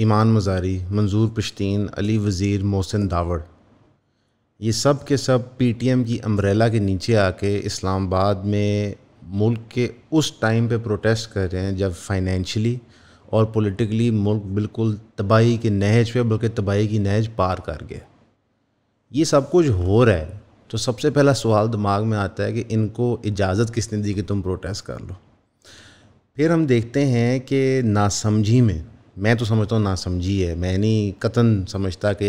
ईमान मज़ारी मंजूर पश्तीन अली वज़ीर मोहसिन दावड़ ये सब के सब पी टी एम की अम्ब्रेला के नीचे आके इस्लामाबाद में मुल्क के उस टाइम पर प्रोटेस्ट कर रहे हैं जब फाइनेंशली और पोलिटिकली मुल्क बिल्कुल तबाही के नहज पर बल्कि तबाही की नहज पार कर गए ये सब कुछ हो रहा है तो सबसे पहला सवाल दिमाग में आता है कि इनको इजाज़त किसने दी कि तुम प्रोटेस्ट कर लो फिर हम देखते हैं कि नासमझी में मैं तो समझता हूँ ना समझी है मैं नहीं कतन समझता कि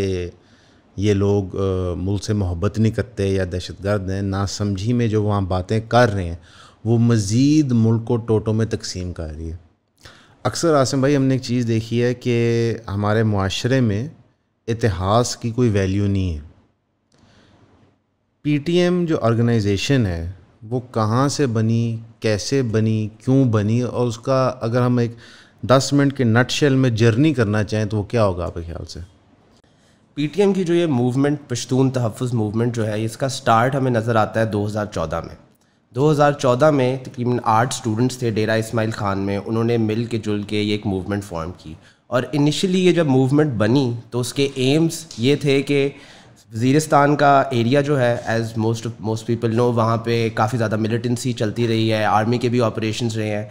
ये लोग मुल्क से मोहब्बत नहीं करते या दहशत गर्द हैं ना समझी में जो वहाँ बातें कर रहे हैं वो मज़ीद मुल्क को टोटों में तकसीम कर रही है अक्सर आसम भाई हमने एक चीज़ देखी है कि हमारे माशरे में इतिहास की कोई वैल्यू नहीं है पीटीएम जो ऑर्गेनाइजेशन है वो कहाँ से बनी कैसे बनी क्यों बनी और उसका अगर हम एक दस मिनट के नट में जर्नी करना चाहें तो वो क्या होगा आपके ख्याल से पी की जो ये मूवमेंट पश्तून तहफ़ मूवमेंट जो है इसका स्टार्ट हमें नज़र आता है 2014 में 2014 में तकरीबन आठ स्टूडेंट्स थे डेरा इस्माइल ख़ान में उन्होंने मिल के जुल के ये एक मूवमेंट फॉर्म की और इनिशियली ये जब मूवमेंट बनी तो उसके एम्स ये थे कि वजीरस्तान का एरिया जो है as most most people know वहाँ पे काफ़ी ज़्यादा मिलिटेंसी चलती रही है आर्मी के भी ऑपरेशन रहे हैं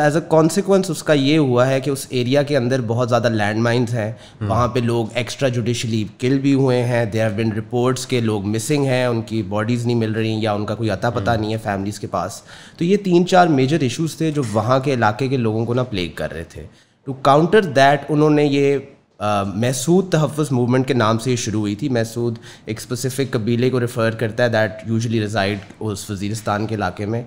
एज अ कॉन्सिक्वेंस उसका ये हुआ है कि उस एरिया के अंदर बहुत ज़्यादा लैंड माइन्स हैं हम्म। वहाँ पे लोग एक्स्ट्रा जुडिशली किल भी हुए हैं देर हैव बिन रिपोर्ट्स के लोग मिसिंग हैं उनकी बॉडीज़ नहीं मिल रही या उनका कोई अता पता हम्म। नहीं है फैमिलीज़ के पास तो ये तीन चार मेजर इशूज़ थे जो वहाँ के इलाके के लोगों को ना प्लेग कर रहे थे टू काउंटर दैट उन्होंने ये महसूद तहफ़ मूवमेंट के नाम से ये शुरू हुई थी महसूद एक स्पेसिफिक कबीले को रेफ़र करता है दैट यूजली रिज़ाइड उस वजीरस्तान के इलाके में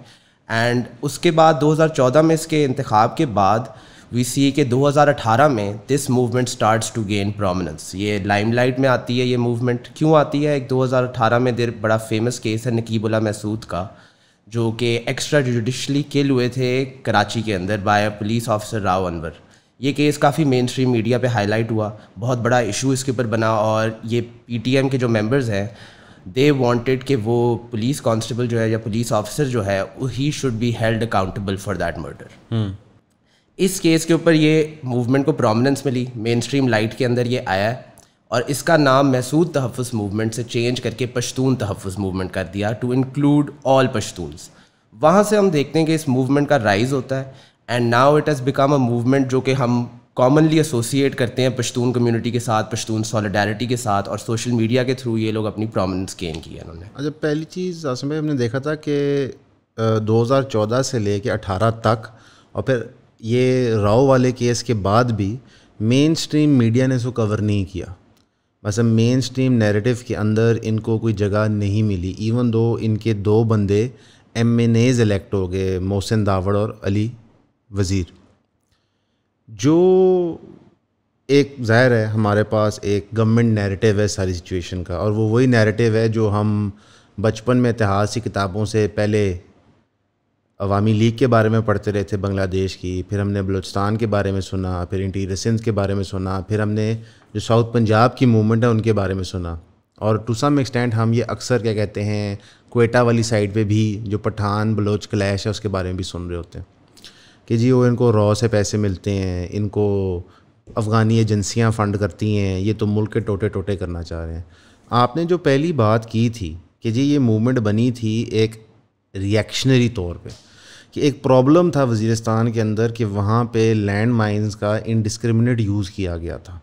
एंड उसके बाद 2014 में इसके इंतखब के बाद वी सी के 2018 में this movement starts to gain prominence ये लाइमलाइट में आती है ये मूवमेंट क्यों आती है एक 2018 में देर बड़ा फेमस केस है नकीबुल्ला महसूद का जो कि एक्स्ट्रा जुडिशली किल हुए थे कराची के अंदर by police officer Rao Anwar ये केस काफ़ी मेन स्ट्रीम मीडिया पे हाईलाइट हुआ बहुत बड़ा इशू इसके ऊपर बना और ये पीटीएम के जो मेंबर्स हैं दे वॉन्टेड कि वो पुलिस कॉन्स्टेबल जो है या पुलिस ऑफिसर जो है he should be held accountable for that murder इस केस के ऊपर ये मूवमेंट को प्रोमिनेंस मिली मेन स्ट्रीम लाइट के अंदर ये आया और इसका नाम महसूद तहफ़ मूवमेंट से चेंज करके पश्तून तहफ़ मूवमेंट कर दिया टू इंक्लूड ऑल पश्तूनस वहाँ से हम देखते हैं कि इस मूवमेंट का राइज होता है and now it has become a movement जो कि हम कॉमनली एसोसिएट करते हैं पश्तून कम्युनिटी के साथ पश्तून सॉलिडारिटी के साथ और सोशल मीडिया के थ्रू ये लोग अपनी प्रॉमिनेंस गेन की है उन्होंने अच्छा पहली चीज़ आसम भाई हमने देखा था कि 2014 से लेके 18 तक और फिर ये राव वाले केस के बाद भी मेन स्ट्रीम मीडिया ने इसको कवर नहीं किया मतलब मेन स्ट्रीम नेरेटिव के अंदर इनको कोई जगह नहीं मिली इवन दो इनके दो बंदे एम एन एज इलेक्ट हो गए मोहसिन दावड़ और अली वज़ीर जो एक जाहिर है हमारे पास एक गवर्नमेंट नैरेटिव है सारी सिचुएशन का और वो वही नैरेटिव है जो हम बचपन में इतिहास की किताबों से पहले अवामी लीग के बारे में पढ़ते रहे थे बांग्लादेश की फिर हमने बलूचिस्तान के बारे में सुना फिर इंटीरियर सिंध के बारे में सुना फिर हमने जो साउथ पंजाब की मूवमेंट है उनके बारे में सुना और टू सम एक्सटेंट हम ये अक्सर क्या कहते हैं कोयटा वाली साइड पे भी जो पठान बलोच क्लैश है उसके बारे में भी सुन रहे होते हैं कि जी वो इनको रॉ से पैसे मिलते हैं इनको अफ़गानी एजेंसियाँ फ़ंड करती हैं ये तो मुल्क के टोटे टोटे करना चाह रहे हैं आपने जो पहली बात की थी कि जी ये मूवमेंट बनी थी एक रिएक्शनरी तौर पे कि एक प्रॉब्लम था वजीरस्तान के अंदर कि वहाँ पे लैंड माइंस का इनडिस्क्रिमिनेट यूज़ किया गया था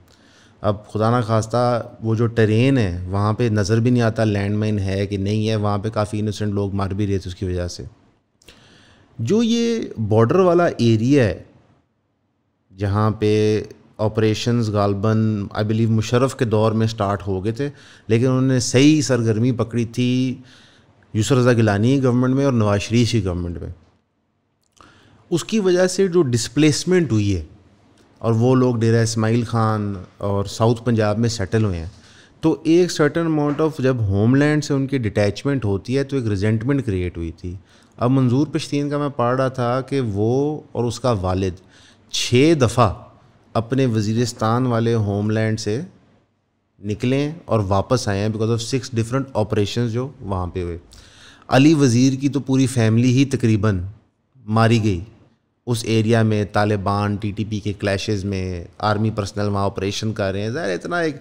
अब खुदा ना खास्ता वो जो ट्रेन है वहाँ पे नज़र भी नहीं आता लैंड माइन है कि नहीं है वहाँ पे काफ़ी इनोसेंट लोग मार भी रहे थे उसकी वजह से जो ये बॉर्डर वाला एरिया है जहाँ पे ऑपरेशंस गालबन आई बिलीव मुशरफ के दौर में स्टार्ट हो गए थे लेकिन उन्होंने सही सरगर्मी पकड़ी थी यूसर रजा गिलानी गवर्नमेंट में और नवाज शरीफ की गवर्नमेंट में उसकी वजह से जो डिसप्लेसमेंट हुई है और वो लोग डेरा इसमाइल ख़ान और साउथ पंजाब में सेटल हुए हैं तो एक सर्टन अमाउंट ऑफ जब होमलैंड से उनकी डिटैचमेंट होती है तो एक रिजेंटमेंट क्रिएट हुई थी अब मंजूर पश्तीन का मैं पढ़ रहा था कि वो और उसका वालिद छः दफ़ा अपने वजीरस्तान वाले होमलैंड से निकलें और वापस आए हैं because of six different operation जो वहाँ पे हुए अली वज़ीर की तो पूरी फैमिली ही तकरीबन मारी गई उस एरिया में तालिबान टीटीपी के क्लैशेस में आर्मी पर्सनल वहाँ ऑपरेशन कर रहे हैं ज़ाहिर इतना एक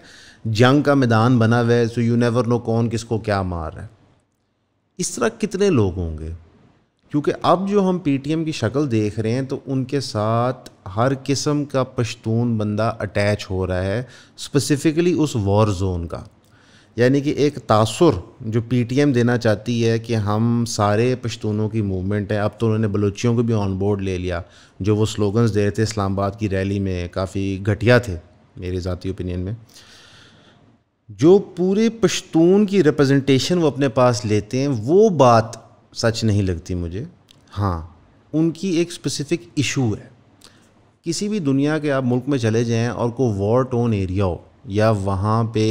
जंग का मैदान बना हुआ है सो यू नेवर नो कौन किसको क्या मार रहा है इस तरह कितने लोग होंगे क्योंकि अब जो हम पी की शक्ल देख रहे हैं तो उनके साथ हर किस्म का पश्तून बंदा अटैच हो रहा है स्पेसिफ़िकली उस वॉर जोन का यानी कि एक तासुर जो पी देना चाहती है कि हम सारे पश्तूनों की मूवमेंट है अब तो उन्होंने बलूचियों को भी ऑन बोर्ड ले लिया जो वो स्लोगन्स दे रहे थे इस्लामाबाद की रैली में काफ़ी घटिया थे मेरे ज़ाती ओपिनियन में जो पूरे पश्तून की रिप्रेजेंटेशन वो अपने पास लेते हैं वो बात सच नहीं लगती मुझे हाँ उनकी एक स्पेसिफिक इशू है किसी भी दुनिया के आप मुल्क में चले जाएं और कोई वॉर टोन एरिया हो या वहाँ पे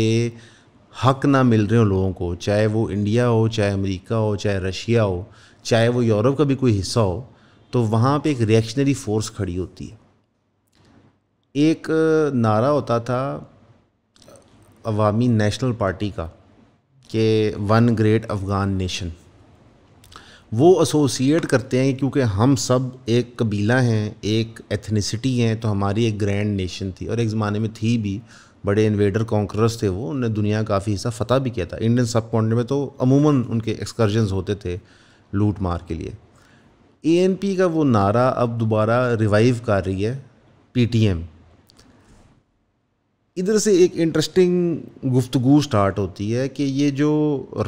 हक ना मिल रहे हो लोगों को चाहे वो इंडिया हो चाहे अमेरिका हो चाहे रशिया हो चाहे वो यूरोप का भी कोई हिस्सा हो तो वहाँ पे एक रिएक्शनरी फोर्स खड़ी होती है एक नारा होता था अवामी नेशनल पार्टी का कि वन ग्रेट अफ़गान नेशन वो एसोसिएट करते हैं क्योंकि हम सब एक कबीला हैं एक एथनिसिटी हैं तो हमारी एक ग्रैंड नेशन थी और एक ज़माने में थी भी बड़े इन्वेडर कॉन्करस थे वो उन्होंने दुनिया काफ़ी हिस्सा फतह भी किया था इंडियन सब कॉन्टिनेंट में तो अमूमन उनके एक्सकर्जन होते थे लूट मार के लिए ए का वो नारा अब दोबारा रिवाइव कर रही है पी इधर से एक इंटरेस्टिंग गुफ्तगु स्टार्ट होती है कि ये जो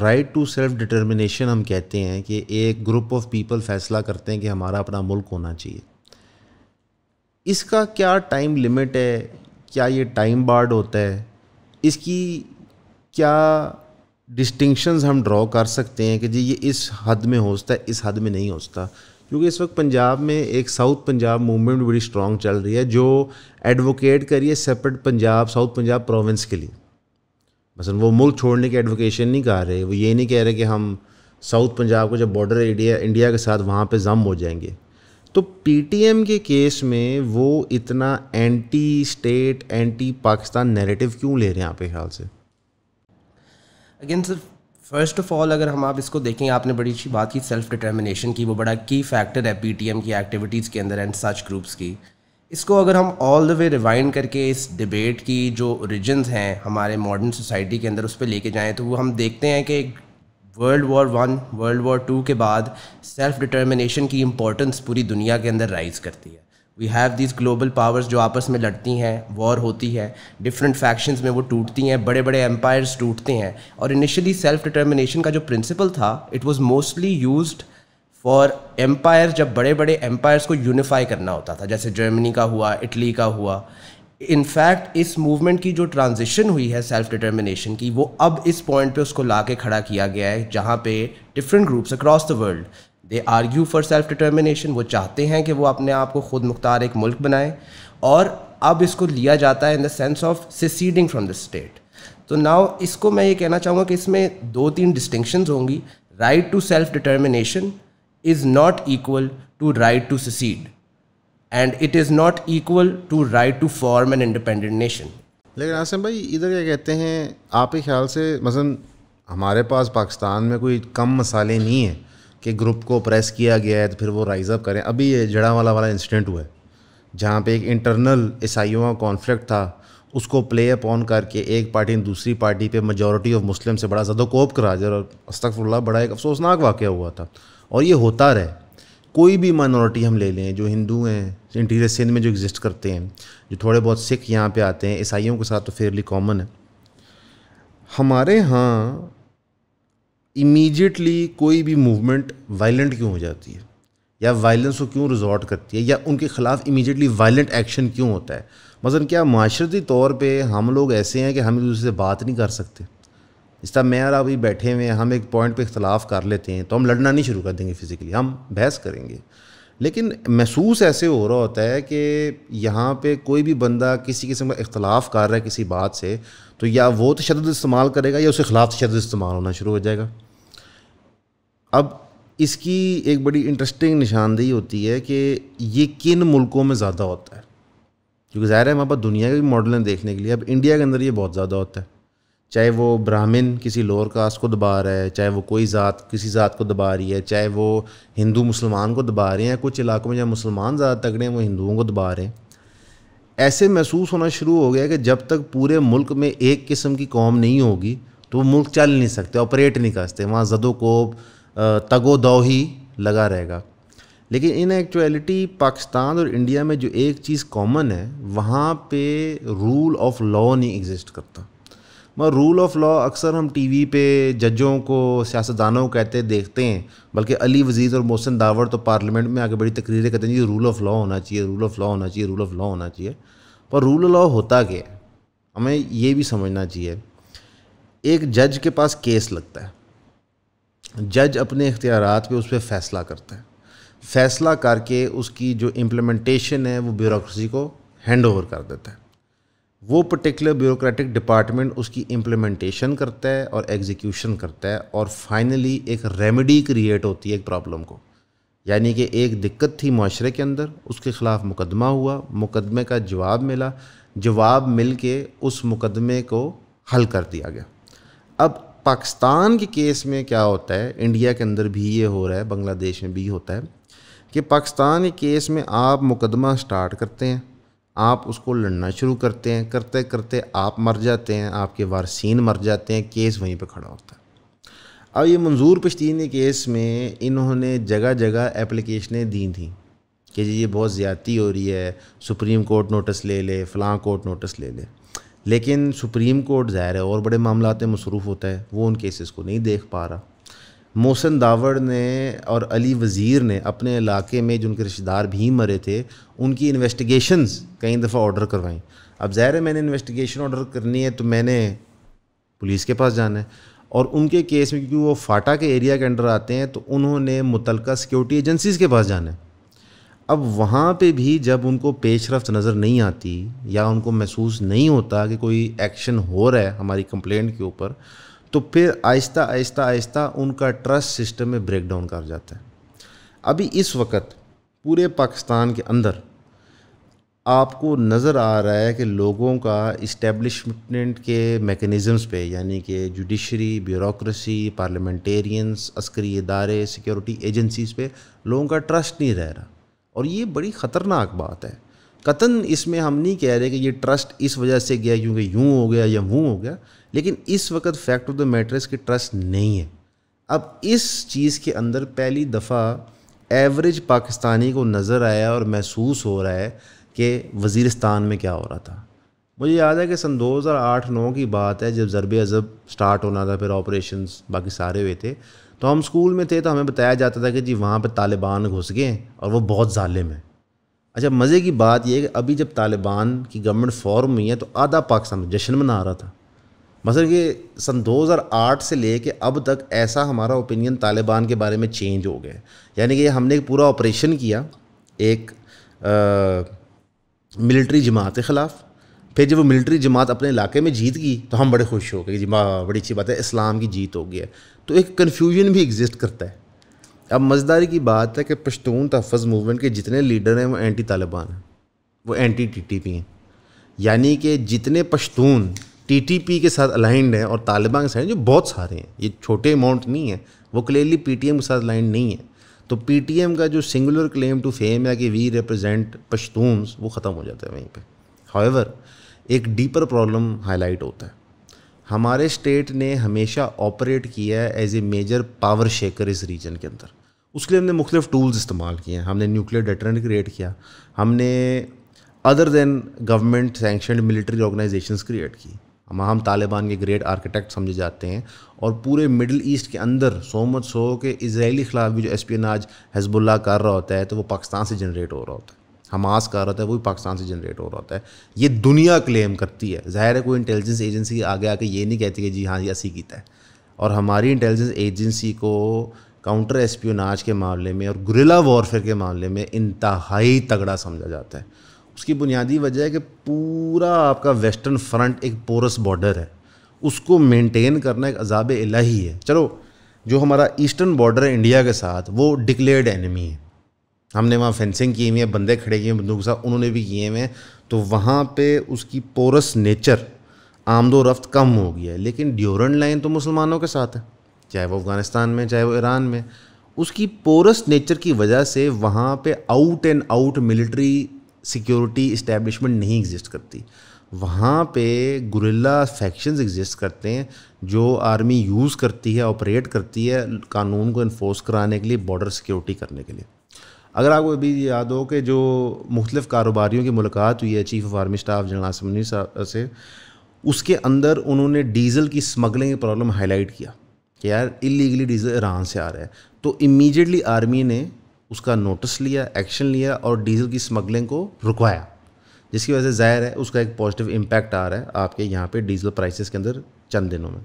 राइट टू सेल्फ डिटर्मिनेशन हम कहते हैं कि एक ग्रुप ऑफ पीपल फैसला करते हैं कि हमारा अपना मुल्क होना चाहिए इसका क्या टाइम लिमिट है क्या ये टाइम बार्ड होता है इसकी क्या डिस्टिंक्शंस हम ड्रॉ कर सकते हैं कि जी ये इस हद में हो सकता है इस हद में नहीं हो सकता क्योंकि इस वक्त पंजाब में एक साउथ पंजाब मूवमेंट बड़ी स्ट्रांग चल रही है जो एडवोकेट करिए separate Punjab south Punjab province के लिए मसलन वो मुल्क छोड़ने की एडवोकेशन नहीं कर रहे वो ये नहीं कह रहे कि हम साउथ पंजाब को जब बॉर्डर इंडिया इंडिया के साथ वहाँ पे जम हो जाएंगे तो पीटीएम के केस में वो इतना anti state anti Pakistan narrative क्यों ले रहे हैं आपके ख्याल से again sir first of all अगर हम आप इसको देखें आपने बड़ी अच्छी बात की सेल्फ डिटर्मिनेशन की वो बड़ा की फैक्टर है पी की एक्टिविटीज़ के अंदर एंड सच ग्रुप्स की इसको अगर हम ऑल द वे रिवाइंड करके इस डिबेट की जो ओरिजिन्स हैं हमारे मॉडर्न सोसाइटी के अंदर उस पर लेके जाएँ तो वो हम देखते हैं कि world war one world war two के बाद सेल्फ डिटर्मिनेशन की इम्पोर्टेंस पूरी दुनिया के अंदर राइज करती है we have these global powers जो आपस में लड़ती हैं वॉर होती है डिफरेंट फैक्शंस में वो टूटती हैं बड़े बड़े एम्पायर्स टूटते हैं और इनिशियली सेल्फ डिटर्मिनेशन का जो प्रिंसिपल था it was mostly use for empire जब बड़े बड़े एम्पायर्स को यूनिफाई करना होता था जैसे जर्मनी का हुआ इटली का हुआ इनफैक्ट इस मूवमेंट की जो ट्रांजिशन हुई है सेल्फ डिटर्मिनेशन की वो अब इस पॉइंट पे उसको ला के खड़ा किया गया है जहाँ पे different groups across the world they argue for self determination वो चाहते हैं कि वो अपने आप को खुद मुख्तार एक मुल्क बनाए और अब इसको लिया जाता है in the sense of ceding from the state तो नाउ इसको मैं ये कहना चाहूँगा कि इसमें दो तीन डिस्टिंक्शंस होंगी right to self determination is not equal to right to cede and it is not equal to right to form an independent nation लेकिन आसम भाई इधर क्या कहते हैं आपके ख्याल से मसलन हमारे पास पाकिस्तान में कोई कम मसाले नहीं हैं कि ग्रुप को प्रेस किया गया है तो फिर वो राइज अप करें अभी ये जड़ा वाला वाला इंसिडेंट हुआ है जहाँ पे एक इंटरनल ईसाइयों का कॉन्फ्लिक्ट था उसको प्ले अप ऑन करके एक पार्टी ने दूसरी पार्टी पे मेजोरिटी ऑफ मुस्लिम से बड़ा ज़्यादा कोप करा जरा अस्तफ़ुल्ला बड़ा एक अफसोसनाक वाक़ हुआ था और ये होता रहे कोई भी माइनॉरिटी हम ले लें जो हिंदू हैं इंटीरियर सिंध में जो एग्जिस्ट करते हैं जो थोड़े बहुत सिख यहाँ पे आते हैं ईसाइयों के साथ तो फेयरली कॉमन है हमारे यहाँ इमीडिएटली कोई भी मूवमेंट वायलेंट क्यों हो जाती है या वायलेंस को क्यों रिजॉर्ट करती है या उनके ख़िलाफ़ इमीडिएटली वायलेंट एक्शन क्यों होता है मसलन क्या माशरती तौर पे हम लोग ऐसे हैं कि हम एक दूसरे से बात नहीं कर सकते इस तरह मैं और अभी बैठे हुए हैं हम एक पॉइंट पे इख्तलाफ कर लेते हैं तो हम लड़ना नहीं शुरू कर देंगे फिज़िकली हम बहस करेंगे लेकिन महसूस ऐसे हो रहा होता है कि यहाँ पे कोई भी बंदा किसी किस्म का इख्तलाफ कर रहा है किसी बात से तो या वो तशद इस्तेमाल करेगा या उसके ख़िलाफ़ तशद इस्तेमाल होना शुरू हो जाएगा अब इसकी एक बड़ी इंटरेस्टिंग निशानदेही होती है कि ये किन मुल्कों में ज़्यादा होता है क्योंकि ज़ाहिर है हमारे पास दुनिया के भी मॉडल हैं देखने के लिए अब इंडिया के अंदर ये बहुत ज़्यादा होता है चाहे वो ब्राह्मण किसी लोअर कास्ट को दबा रहा है चाहे वो कोई ज़ात किसी ज़ात को दबा रही है चाहे वो हिंदू मुसलमान को दबा रहे हैं कुछ इलाकों में जहाँ मुसलमान ज़्यादा तगड़े हैं वो हिंदुओं को दबा रहे हैं ऐसे महसूस होना शुरू हो गया कि जब तक पूरे मुल्क में एक किस्म की कौम नहीं होगी तो वो मुल्क चल नहीं सकते ऑपरेट नहीं कर सकते वहाँ जदो को तगो दो ही लगा रहेगा लेकिन इन एक्चुअलिटी पाकिस्तान और इंडिया में जो एक चीज़ कॉमन है वहाँ पे रूल ऑफ लॉ नहीं एग्जिस्ट करता मगर रूल ऑफ लॉ अक्सर हम टीवी पे जजों को सियासतदानों को कहते देखते हैं बल्कि अली वजीज़ और मोहसिन दावर तो पार्लियामेंट में आगे बड़ी तकरीरें करते हैं जी रूल ऑफ लॉ होना चाहिए रूल ऑफ लॉ होना चाहिए रूल ऑफ लॉ होना चाहिए पर रूल लॉ होता क्या है हमें ये भी समझना चाहिए एक जज के पास केस लगता है जज अपने इख्तियार पे उस पर फैसला करता है फैसला करके उसकी जो इम्प्लीमेंटेशन है वो ब्यूरोसी को हैंड ओवर कर देता है वो पर्टिकुलर ब्यूरोक्रेटिक डिपार्टमेंट उसकी इम्प्लीमेंटेशन करता है और एग्जीक्यूशन करता है और फाइनली एक रेमेडी क्रिएट होती है एक प्रॉब्लम को यानी कि एक दिक्कत थी माशरे के अंदर उसके ख़िलाफ़ मुकदमा हुआ मुकदमे का जवाब मिला जवाब मिल के उस मुकदमे को हल कर दिया गया अब पाकिस्तान के केस में क्या होता है इंडिया के अंदर भी ये हो रहा है बांग्लादेश में भी होता है कि पाकिस्तान के केस में आप मुकदमा स्टार्ट करते हैं आप उसको लड़ना शुरू करते हैं करते करते आप मर जाते हैं आपके वारसीन मर जाते हैं केस वहीं पर खड़ा होता है अब ये मंजूर पश्तीन केस में इन्होंने जगह जगह एप्लीकेशनें दी थी कि जी ये बहुत ज़्यादती हो रही है सुप्रीम कोर्ट नोटिस ले ले फलां कोर्ट नोटिस ले ले लेकिन सुप्रीम कोर्ट ज़ाहिर है और बड़े मामलाते मसरूफ़ होता है वो उन केसेस को नहीं देख पा रहा मोहसिन दावड़ ने और अली वज़ीर ने अपने इलाके में जो उनके रिश्तेदार भी मरे थे उनकी इन्वेस्टिगेशंस कई दफ़ा ऑर्डर करवाई अब ज़ाहिर है मैंने इन्वेस्टिगेशन ऑर्डर करनी है तो मैंने पुलिस के पास जाना है और उनके केस में क्योंकि वो फाटा के एरिया के अंडर आते हैं तो उन्होंने मुतल सिक्योरिटी एजेंसीज़ के पास जाना है अब वहाँ पर भी जब उनको पेश रफ्त नज़र नहीं आती या उनको महसूस नहीं होता कि कोई एक्शन हो रहा है हमारी कंप्लेंट के ऊपर तो फिर आहिस्ता आहिस्ता आहिस्ता उनका ट्रस्ट सिस्टम में ब्रेक डाउन कर जाता है अभी इस वक्त पूरे पाकिस्तान के अंदर आपको नज़र आ रहा है कि लोगों का इस्टेब्लिशमेंट के मेकनिज़म्स पे यानी कि जुडिशरी ब्यूरोसी पार्लियामेंटेरियंस अस्करी इदारे सिक्योरिटी एजेंसीज़ पे लोगों का ट्रस्ट नहीं रह रहा और ये बड़ी ख़तरनाक बात है कतन इसमें हम नहीं कह रहे कि ये ट्रस्ट इस वजह से गया क्योंकि यूँ हो गया या वूँ हो गया लेकिन इस वक्त फैक्ट ऑफ द मैटर इसकी ट्रस्ट नहीं है अब इस चीज़ के अंदर पहली दफ़ा एवरेज पाकिस्तानी को नज़र आया और महसूस हो रहा है कि वज़ीरस्तान में क्या हो रहा था मुझे याद है कि सन 2008-9 की बात है जब ज़रब अज़ब स्टार्ट होना था फिर ऑपरेशन बाकी सारे हुए थे तो हम स्कूल में थे तो हमें बताया जाता था कि जी वहाँ पर तालिबान घुस गए और वो बहुत ालिम है अच्छा मज़े की बात यह कि अभी जब तालिबान की गवर्नमेंट फॉर्म हुई है तो आधा पाकिस्तान जश्न मना रहा था मतलब ये सन 2008 से ले कर अब तक ऐसा हमारा ओपिनियन तालिबान के बारे में चेंज हो गया यानी कि हमने एक पूरा ऑपरेशन किया एक मिलिट्री जमात के ख़िलाफ़ फिर जब वो मिलिट्री जमात अपने इलाके में जीत गई तो हम बड़े खुश हो गए जी वाह बड़ी अच्छी बात है इस्लाम की जीत हो गई है तो एक कन्फ्यूजन भी एग्जिस्ट करता है अब मज़ेदारी की बात है कि पश्तून तहफ़ मूवमेंट के जितने लीडर हैं वो एंटी तालिबान हैं वो एंटी टी टी पी हैं यानी कि जितने पश्तून टीटीपी के साथ अलाइंड है और तालिबान के साथ जो बहुत सारे हैं ये छोटे अमाउंट नहीं है वो क्लियरली पीटीएम के साथ अलाइंड नहीं है तो पीटीएम का जो सिंगुलर क्लेम टू फेम है कि वी रिप्रेजेंट पश्तून वो ख़त्म हो जाता है वहीं पर हाउएवर एक डीपर प्रॉब्लम हाईलाइट होता है हमारे स्टेट ने हमेशा ऑपरेट किया है as a major power shaker इस रीजन के अंदर उसके लिए हमने मुख्तफ टूल्स इस्तेमाल किए हैं हमने न्यूक्लियर डेटरेंट क्रिएट किया हमने other than government sanction military organization create की हम तालिबान के ग्रेट आर्किटेक्ट समझे जाते हैं और पूरे मिडिल ईस्ट के अंदर सोमत सो के इसराइली ख़िलाफ़ भी जो एस पी एन आज हजबुल्ला कर रहा होता है तो वो पाकिस्तान से जनरेट हो रहा होता है हमास कर रहा था वो भी पाकिस्तान से जनरेट हो रहा होता है ये दुनिया क्लेम करती है ज़ाहिर है कोई इंटेलिजेंस एजेंसी आगे आके ये नहीं कहती कि जी हाँ ये असी कीता है और हमारी इंटेलिजेंस एजेंसी को काउंटर एस्पियोनाज के मामले में और गुरिला वॉरफेयर के मामले में इंतहाई तगड़ा समझा जाता है उसकी बुनियादी वजह है कि पूरा आपका वेस्टर्न फ्रंट एक पोरस बॉर्डर है उसको मेंटेन करना एक अजाब इलाही है चलो जो हमारा ईस्टर्न बॉर्डर है इंडिया के साथ वो डिक्लेयर्ड एनिमी है हमने वहाँ फेंसिंग की हुई है बंदे खड़े किए हैं बंदूक के साथ उन्होंने भी किए हुए हैं तो वहाँ पे उसकी पोरस नेचर आमदो रफ्त कम हो गया है लेकिन ड्योरन लाइन तो मुसलमानों के साथ है चाहे वो अफ़गानिस्तान में चाहे वो ईरान में उसकी पोरस नेचर की वजह से वहाँ पे out and out military security establishment नहीं एग्जिस्ट करती वहाँ पे गुरिल्ला फैक्शंस एग्जिस्ट करते हैं जो आर्मी यूज़ करती है ऑपरेट करती है कानून को इन्फोर्स कराने के लिए बॉर्डर सिक्योरिटी करने के लिए अगर आपको अभी याद हो कि जो मुख्तफ कारोबारियों की मुलाकात हुई है chief of army staff general आसमनी साहब से उसके अंदर उन्होंने डीजल की स्मगलिंग प्रॉब्लम हाईलाइट किया कि यार इलीगली डीजल ईरान से आ रहा है तो इमीजिएटली आर्मी ने उसका नोटिस लिया एक्शन लिया और डीजल की स्मगलिंग को रुकवाया जिसकी वजह से ज़ाहिर है उसका एक पॉजिटिव इम्पैक्ट आ रहा है आपके यहाँ पे डीजल प्राइसेस के अंदर चंद दिनों में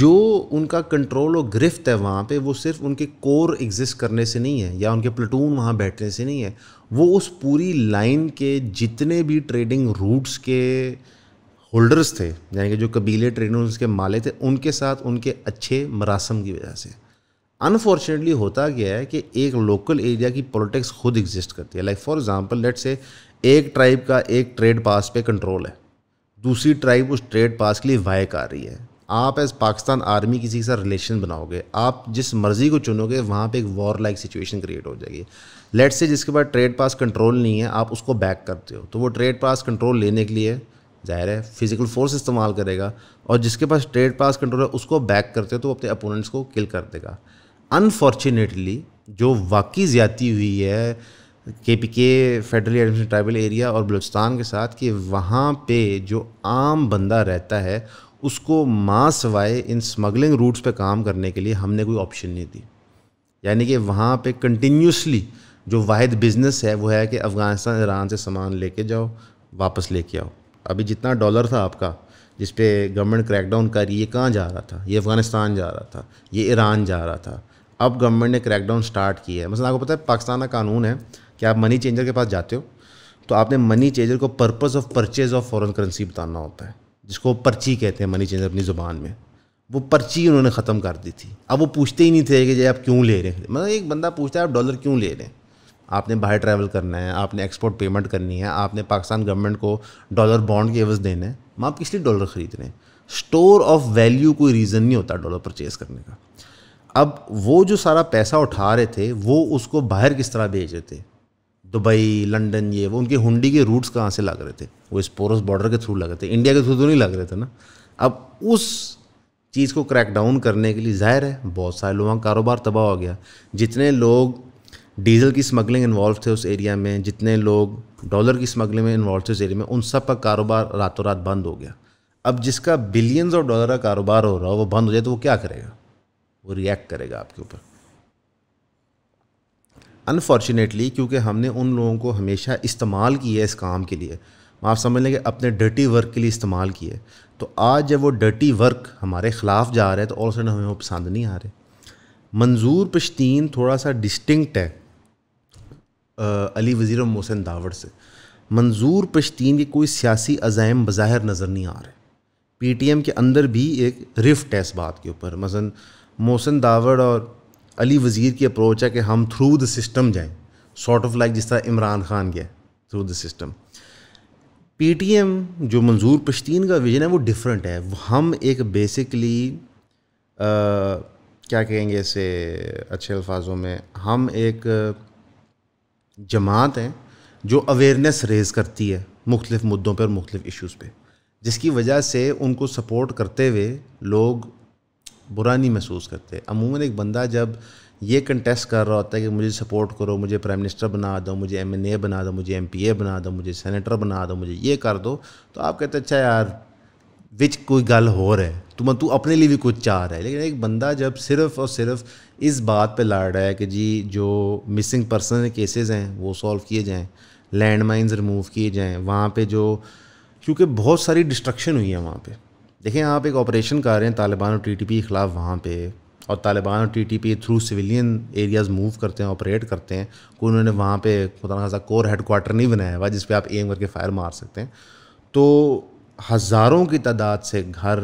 जो उनका कंट्रोल और ग्रिफ्ट है वहाँ पे वो सिर्फ उनके कोर एग्जिस्ट करने से नहीं है या उनके प्लेटून वहाँ बैठने से नहीं है वो उस पूरी लाइन के जितने भी ट्रेडिंग रूट्स के होल्डर्स थे यानी कि जो कबीले ट्रेडर्स के माले थे उनके साथ उनके अच्छे मरासम की वजह से अनफॉर्चुनेटली होता क्या है कि एक लोकल एरिया की पॉलिटिक्स खुद एग्जिस्ट करती है लाइक फॉर एग्जांपल लेट से एक ट्राइब का एक ट्रेड पास पे कंट्रोल है दूसरी ट्राइब उस ट्रेड पास के लिए वाय कर रही है आप एज पाकिस्तान आर्मी किसी के साथ रिलेशन बनाओगे आप जिस मर्ज़ी को चुनोगे वहाँ पे एक वॉर लाइक सिचुएशन क्रिएट हो जाएगी लेट से जिसके पास ट्रेड पास कंट्रोल नहीं है आप उसको बैक करते हो तो वो ट्रेड पास कंट्रोल लेने के लिए जाहिर है फिजिकल फोर्स इस्तेमाल करेगा और जिसके पास ट्रेड पास कंट्रोल है उसको बैक करते हो तो वो अपने अपोनेंट्स को किल कर देगा अनफॉर्चुनेटली जो वाकई ज्यादा हुई है के पी के फेडरल एडमिशन ट्राइबल एरिया और बलूचिस्तान के साथ कि वहाँ पे जो आम बंदा रहता है उसको माँ सवाए इन स्मगलिंग रूट्स पे काम करने के लिए हमने कोई ऑप्शन नहीं दी यानी कि वहाँ पे कंटिन्यूसली जो वाद बिज़नेस है वो है कि अफ़गानिस्तान ईरान से सामान लेके जाओ वापस लेके आओ अभी जितना डॉलर था आपका जिस पे गवर्नमेंट क्रैकडाउन कर रही है कहाँ जा रहा था ये अफ़गानिस्तान जा रहा था ये ईरान जा रहा था अब गवर्नमेंट ने क्रैकडाउन स्टार्ट किया है मतलब आपको पता है पाकिस्तान का कानून है कि आप मनी चेंजर के पास जाते हो तो आपने मनी चेंजर को purpose of purchase of foreign currency बताना होता है जिसको पर्ची कहते हैं मनी चेंजर अपनी ज़ुबान में वो पर्ची उन्होंने ख़त्म कर दी थी अब वो पूछते ही नहीं थे कि जय आप क्यों ले रहे हैं मतलब एक बंदा पूछता है आप डॉलर क्यों ले रहे हैं आपने बाहर ट्रैवल करना है आपने एक्सपोर्ट पेमेंट करनी है आपने पाकिस्तान गवर्नमेंट को डॉलर बॉन्ड के एवज देना है आप किस लिए डॉलर ख़रीद रहे हैं स्टोर ऑफ वैल्यू कोई रीज़न नहीं होता डॉलर परचेज़ करने का अब वो जो सारा पैसा उठा रहे थे वो उसको बाहर किस तरह भेज रहे थे दुबई लंदन ये वो उनके हुंडी के रूट्स कहाँ से लग रहे थे वो इस पोरस बॉर्डर के थ्रू लग रहे थे इंडिया के थ्रू तो नहीं लग रहे थे ना अब उस चीज़ को क्रैक डाउन करने के लिए जाहिर है बहुत सारे लोगों का कारोबार तबाह हो गया जितने लोग डीजल की स्मगलिंग इन्वॉल्व थे उस एरिया में जितने लोग डॉलर की स्मगलिंग में इन्वॉल्व थे उस एरिया में उन सब का कारोबार रातों रात बंद हो गया अब जिसका बिलियंस ऑफ डॉलर का कारोबार हो रहा हो वो बंद हो जाए तो वो क्या करेगा वो रिएक्ट करेगा आपके ऊपर अनफॉर्चुनेटली क्योंकि हमने उन लोगों को हमेशा इस्तेमाल किया है इस काम के लिए आप समझ लें कि अपने डर्टी वर्क के लिए इस्तेमाल किए तो आज जब वो डर्टी वर्क हमारे ख़िलाफ़ जा रहे हैं तो ऑल सडन हमें वो पसंद नहीं आ रहे मंजूर पश्तीन थोड़ा सा डिस्टिंक्ट है आ, अली वज़ी मोहसिन दावड़ से मंजूर पश्तीन के कोई सियासी अजायम बज़ाहिर नज़र नहीं आ रहे पी टी एम के अंदर भी एक रिफ्ट है इस बात के ऊपर मसा मोहसिन दावड़ और अली वज़ीर की अप्रोच है कि हम थ्रू द सिस्टम जाएं सॉर्ट ऑफ लाइक जिस तरह इमरान खान गया थ्रू द सिस्टम एम जो मंजूर पश्तीन का विजन है वो डिफरेंट है हम एक बेसिकली आ, क्या कहेंगे इसे अच्छे अल्फाजों में हम एक जमात हैं जो अवेयरनेस रेज करती है मुख्तफ मुद्दों पर मुख्तफ इशूज़ पर जिसकी वजह से उनको सपोर्ट करते हुए लोग बुरा नहीं महसूस करते अमूमन एक बंदा जब ये कंटेस्ट कर रहा होता है कि मुझे सपोर्ट करो मुझे प्राइम मिनिस्टर बना दो मुझे एम एन ए बना दो मुझे एम पी ए बना दो मुझे सेनेटर बना दो मुझे ये कर दो तो आप कहते अच्छा यार विच कोई गल हो रहा है तुम तू अपने लिए भी कुछ चाह रहा है लेकिन एक बंदा जब सिर्फ और सिर्फ इस बात पे लड़ रहा है कि जी जो मिसिंग पर्सन केसेस हैं वो सॉल्व किए जाएँ लैंड माइन्स रिमूव किए जाएँ वहाँ पे जो क्योंकि बहुत सारी डिस्ट्रक्शन हुई है वहाँ पे देखिए आप एक ऑपरेशन कर रहे हैं तालिबान और टीटीपी के ख़िलाफ़ वहाँ पे और तालिबान और TTP through civilian areas move करते हैं ऑपरेट करते हैं कोई उन्होंने वहाँ पे खुदा खासा कोर हेड कोार्टर नहीं बनाया हुआ जिस पे आप एम करके फायर मार सकते हैं तो हज़ारों की तादाद से घर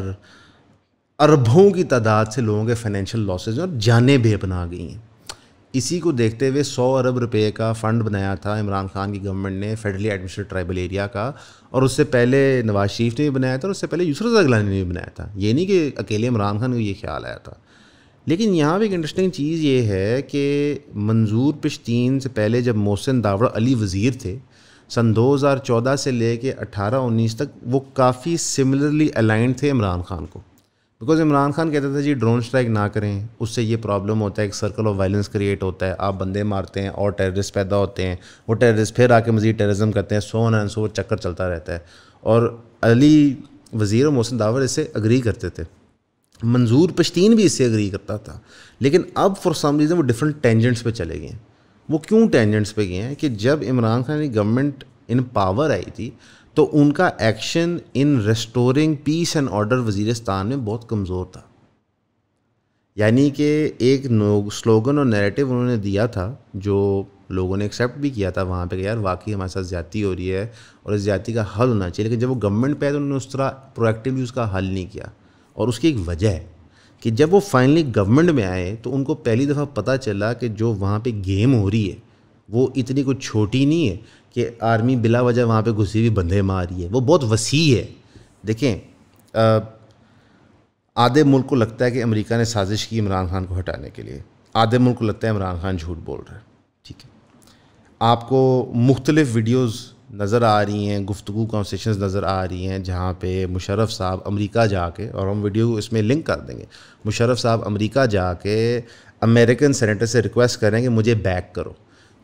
अरबों की तादाद से लोगों के फाइनेंशियल लॉसेज और जानें बेपना गई हैं इसी को देखते हुए सौ अरब रुपये का फ़ंड बनाया था इमरान खान की गवर्नमेंट ने फेडरली एडमिनिस्ट्रेट ट्राइबल एरिया का और उससे पहले नवाज शरीफ ने भी बनाया था और उससे पहले यूसर अगलानी ने भी बनाया था ये नहीं कि अकेले इमरान खान को ये ख्याल आया था लेकिन यहाँ पर एक इंटरेस्टिंग चीज़ ये है कि मंजूर पश्तीन से पहले जब मोहसिन दावड़ अली वज़ीर थे सन 2014 से ले कर अठारह उन्नीस तक वो काफ़ी सिमिलरली अलाइंड थे इमरान खान को बिकॉज इमरान खान कहता था जी ड्रोन स्ट्राइक ना करें उससे ये प्रॉब्लम होता है एक सर्कल ऑफ वायलेंस क्रिएट होता है आप बंदे मारते हैं और टेररिस्ट पैदा होते हैं वो टेररिस्ट फिर आके मज़ीद टेररिज्म करते हैं सोन एंड सो चक्कर चलता रहता है और अली वज़ी और मोहसिन दावर इसे अग्री करते थे मंजूर पश्तीन भी इससे अग्री करता था लेकिन अब फॉर सम रीज़न वो डिफरेंट टेंजेंट्स पर चले गए वो क्यों टेंजेंट्स पर गए हैं कि जब इमरान खान की गवर्नमेंट इन पावर आई थी तो उनका action in restoring peace and order Waziristan में बहुत कमज़ोर था यानी कि एक स्लोगन और नैरेटिव उन्होंने दिया था जो लोगों ने एक्सेप्ट भी किया था वहाँ पे कि यार वाकई हमारे साथ ज़्यादा हो रही है और इस ज़्यादा का हल होना चाहिए लेकिन जब वो गवर्नमेंट पे आए तो उन्होंने उस तरह प्रोएक्टिवली उसका हल नहीं किया और उसकी एक वजह है कि जब वो फाइनली गवर्नमेंट में आए तो उनको पहली दफ़ा पता चला कि जो वहाँ पर गेम हो रही है वो इतनी कुछ छोटी नहीं है कि आर्मी बिला वजह वहाँ पे घुसी हुई बंधे मार रही है वो बहुत वसी है देखें आधे मुल्क को लगता है कि अमेरिका ने साजिश की इमरान खान को हटाने के लिए आधे मुल्क को लगता है इमरान खान झूठ बोल रहा है ठीक है आपको मुख्तलिफ़ वीडियोज़ नज़र आ रही हैं गुफ्तु कॉन्सेशन नज़र आ रही हैं जहाँ पर मुशरफ साहब जा जाके और हम वीडियो इसमें लिंक कर देंगे मुशरफ साहब जा जाके अमेरिकन सेनेटर से रिक्वेस्ट करें कि मुझे बैक करो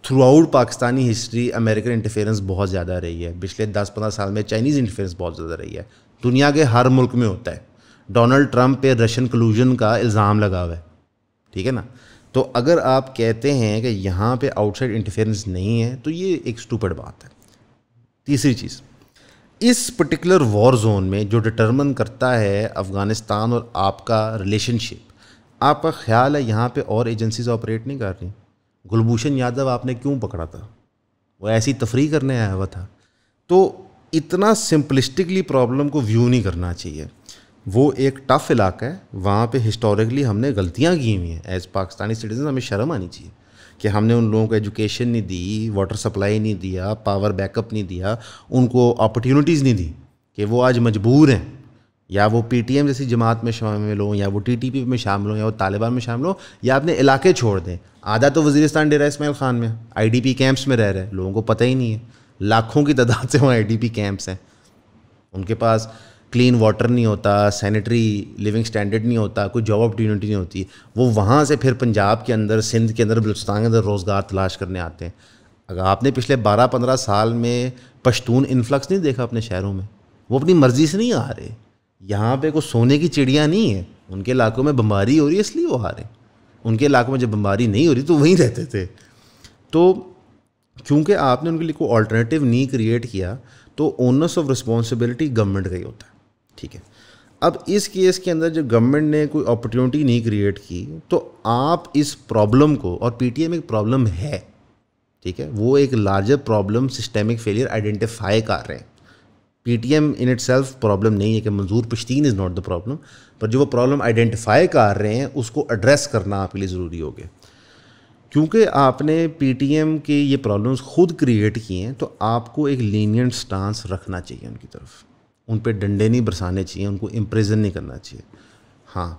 throughout Pakistani history American interference बहुत ज़्यादा रही है पिछले दस पंद्रह साल में चाइनीज़ इंटरफेरेंस बहुत ज़्यादा रही है दुनिया के हर मुल्क में होता है डोनाल्ड ट्रंप पे रशियन कलूजन का इल्ज़ाम लगा हुआ है ठीक है ना तो अगर आप कहते हैं कि यहाँ पे आउटसाइड इंटरफेरेंस नहीं है तो ये एक स्टूपड बात है तीसरी चीज़ इस पर्टिकुलर वॉर जोन में जो डिटर्मन करता है अफ़गानिस्तान और आपका रिलेशनशिप आपका ख्याल है यहाँ पे और एजेंसीज ऑपरेट नहीं कर रही गुलभूषण यादव आपने क्यों पकड़ा था वो ऐसी तफरी करने आया हुआ था तो इतना सिंपलिस्टिकली प्रॉब्लम को व्यू नहीं करना चाहिए वो एक टफ इलाका है वहाँ पे हिस्टोरिकली हमने गलतियाँ की हुई हैं एज पाकिस्तानी सिटीज़न हमें शर्म आनी चाहिए कि हमने उन लोगों को एजुकेशन नहीं दी वाटर सप्लाई नहीं दिया पावर बैकअप नहीं दिया उनको अपॉर्चुनिटीज़ नहीं दी कि वो आज मजबूर हैं या वो पी टी एम जैसी जमात में शामिल हों या वो टी टी पी में शामिल हों या वो तालिबान में शामिल हो या अपने इलाके छोड़ दें आधा तो वजीरस्तान डेरा इसमाइल खान में आई डी पी कैंप्स में रह रहे हैं लोगों को पता ही नहीं है लाखों की तादाद से वहाँ आई डी पी कैंप्स हैं उनके पास क्लीन वाटर नहीं होता सैनिटरी लिविंग स्टैंडर्ड नहीं होता कोई जॉब अपॉर्चुनिटी नहीं होती वो वहाँ से फिर पंजाब के अंदर सिंध के अंदर बलुस्तान के अंदर रोज़गार तलाश करने आते हैं अगर आपने पिछले बारह पंद्रह साल में पश्तून इन्फ्लक्स नहीं देखा अपने शहरों में वो अपनी मर्ज़ी से नहीं आ रहे यहाँ पे कुछ सोने की चिड़िया नहीं है उनके इलाकों में बम्बारी हो रही है इसलिए वो हारे उनके इलाकों में जब बम्बारी नहीं हो रही तो वहीं रहते थे तो क्योंकि आपने उनके लिए कोई ऑल्टरनेटिव नहीं क्रिएट किया तो ओनस ऑफ रिस्पॉन्सिबिलिटी गवर्नमेंट का ही होता है ठीक है अब इस केस के अंदर जब गवर्नमेंट ने कोई अपॉर्चुनिटी नहीं क्रिएट की तो आप इस प्रॉब्लम को और पीटीएम एक प्रॉब्लम है ठीक है वो एक larger problem systemic failure identify कर रहे हैं P T M in itself problem नहीं है कि Manzoor Pashteen is not the problem पर जो वो प्रॉब्लम आइडेंटिफाई कर रहे हैं उसको एड्रेस करना आपके लिए ज़रूरी हो गया क्योंकि आपने पी टी एम के ये प्रॉब्लम्स खुद क्रिएट किए हैं तो आपको एक लीनियंट स्टांस रखना चाहिए उनकी तरफ उन पर डंडे नहीं बरसाने चाहिए उनको इम्प्रेजन नहीं करना चाहिए हाँ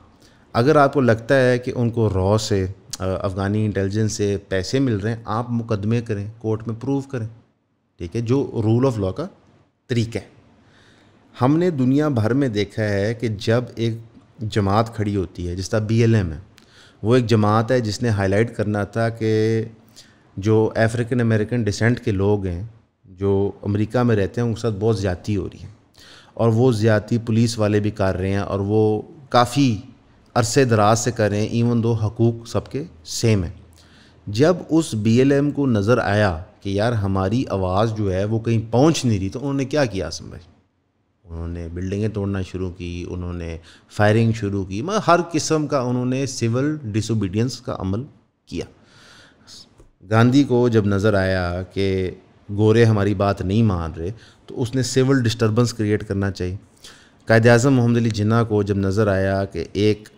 अगर आपको लगता है कि उनको रॉ से अफ़गानी इंटेलिजेंस से पैसे मिल रहे हैं आप मुकदमे करें कोर्ट में प्रूव करें ठीक है जो रूल ऑफ लॉ का तरीका है हमने दुनिया भर में देखा है कि जब एक जमात खड़ी होती है जिस तरह बी एल एम है वो एक जमात है जिसने हाईलाइट करना था कि जो अफ्रीकन अमेरिकन डिसेंट के लोग हैं जो अमेरिका में रहते हैं उनके साथ बहुत ज़्यादी हो रही है और वो ज़्यादी पुलिस वाले भी कर रहे हैं और वो काफ़ी अरसे दराज से कर रहे हैं इवन दो हकूक़ सबके सेम हैं जब उस बी एल एम को नज़र आया कि यार हमारी आवाज़ जो है वो कहीं पहुंच नहीं रही तो उन्होंने क्या किया समझ उन्होंने बिल्डिंगें तोड़ना शुरू की उन्होंने फायरिंग शुरू की मतलब हर किस्म का उन्होंने सिविल डिसोबीडियंस का अमल किया गांधी को जब नज़र आया कि गोरे हमारी बात नहीं मान रहे तो उसने सिविल डिस्टर्बेंस क्रिएट करना चाहिए कायद अजम मोहम्मद अली जिन्ना को जब नज़र आया कि एक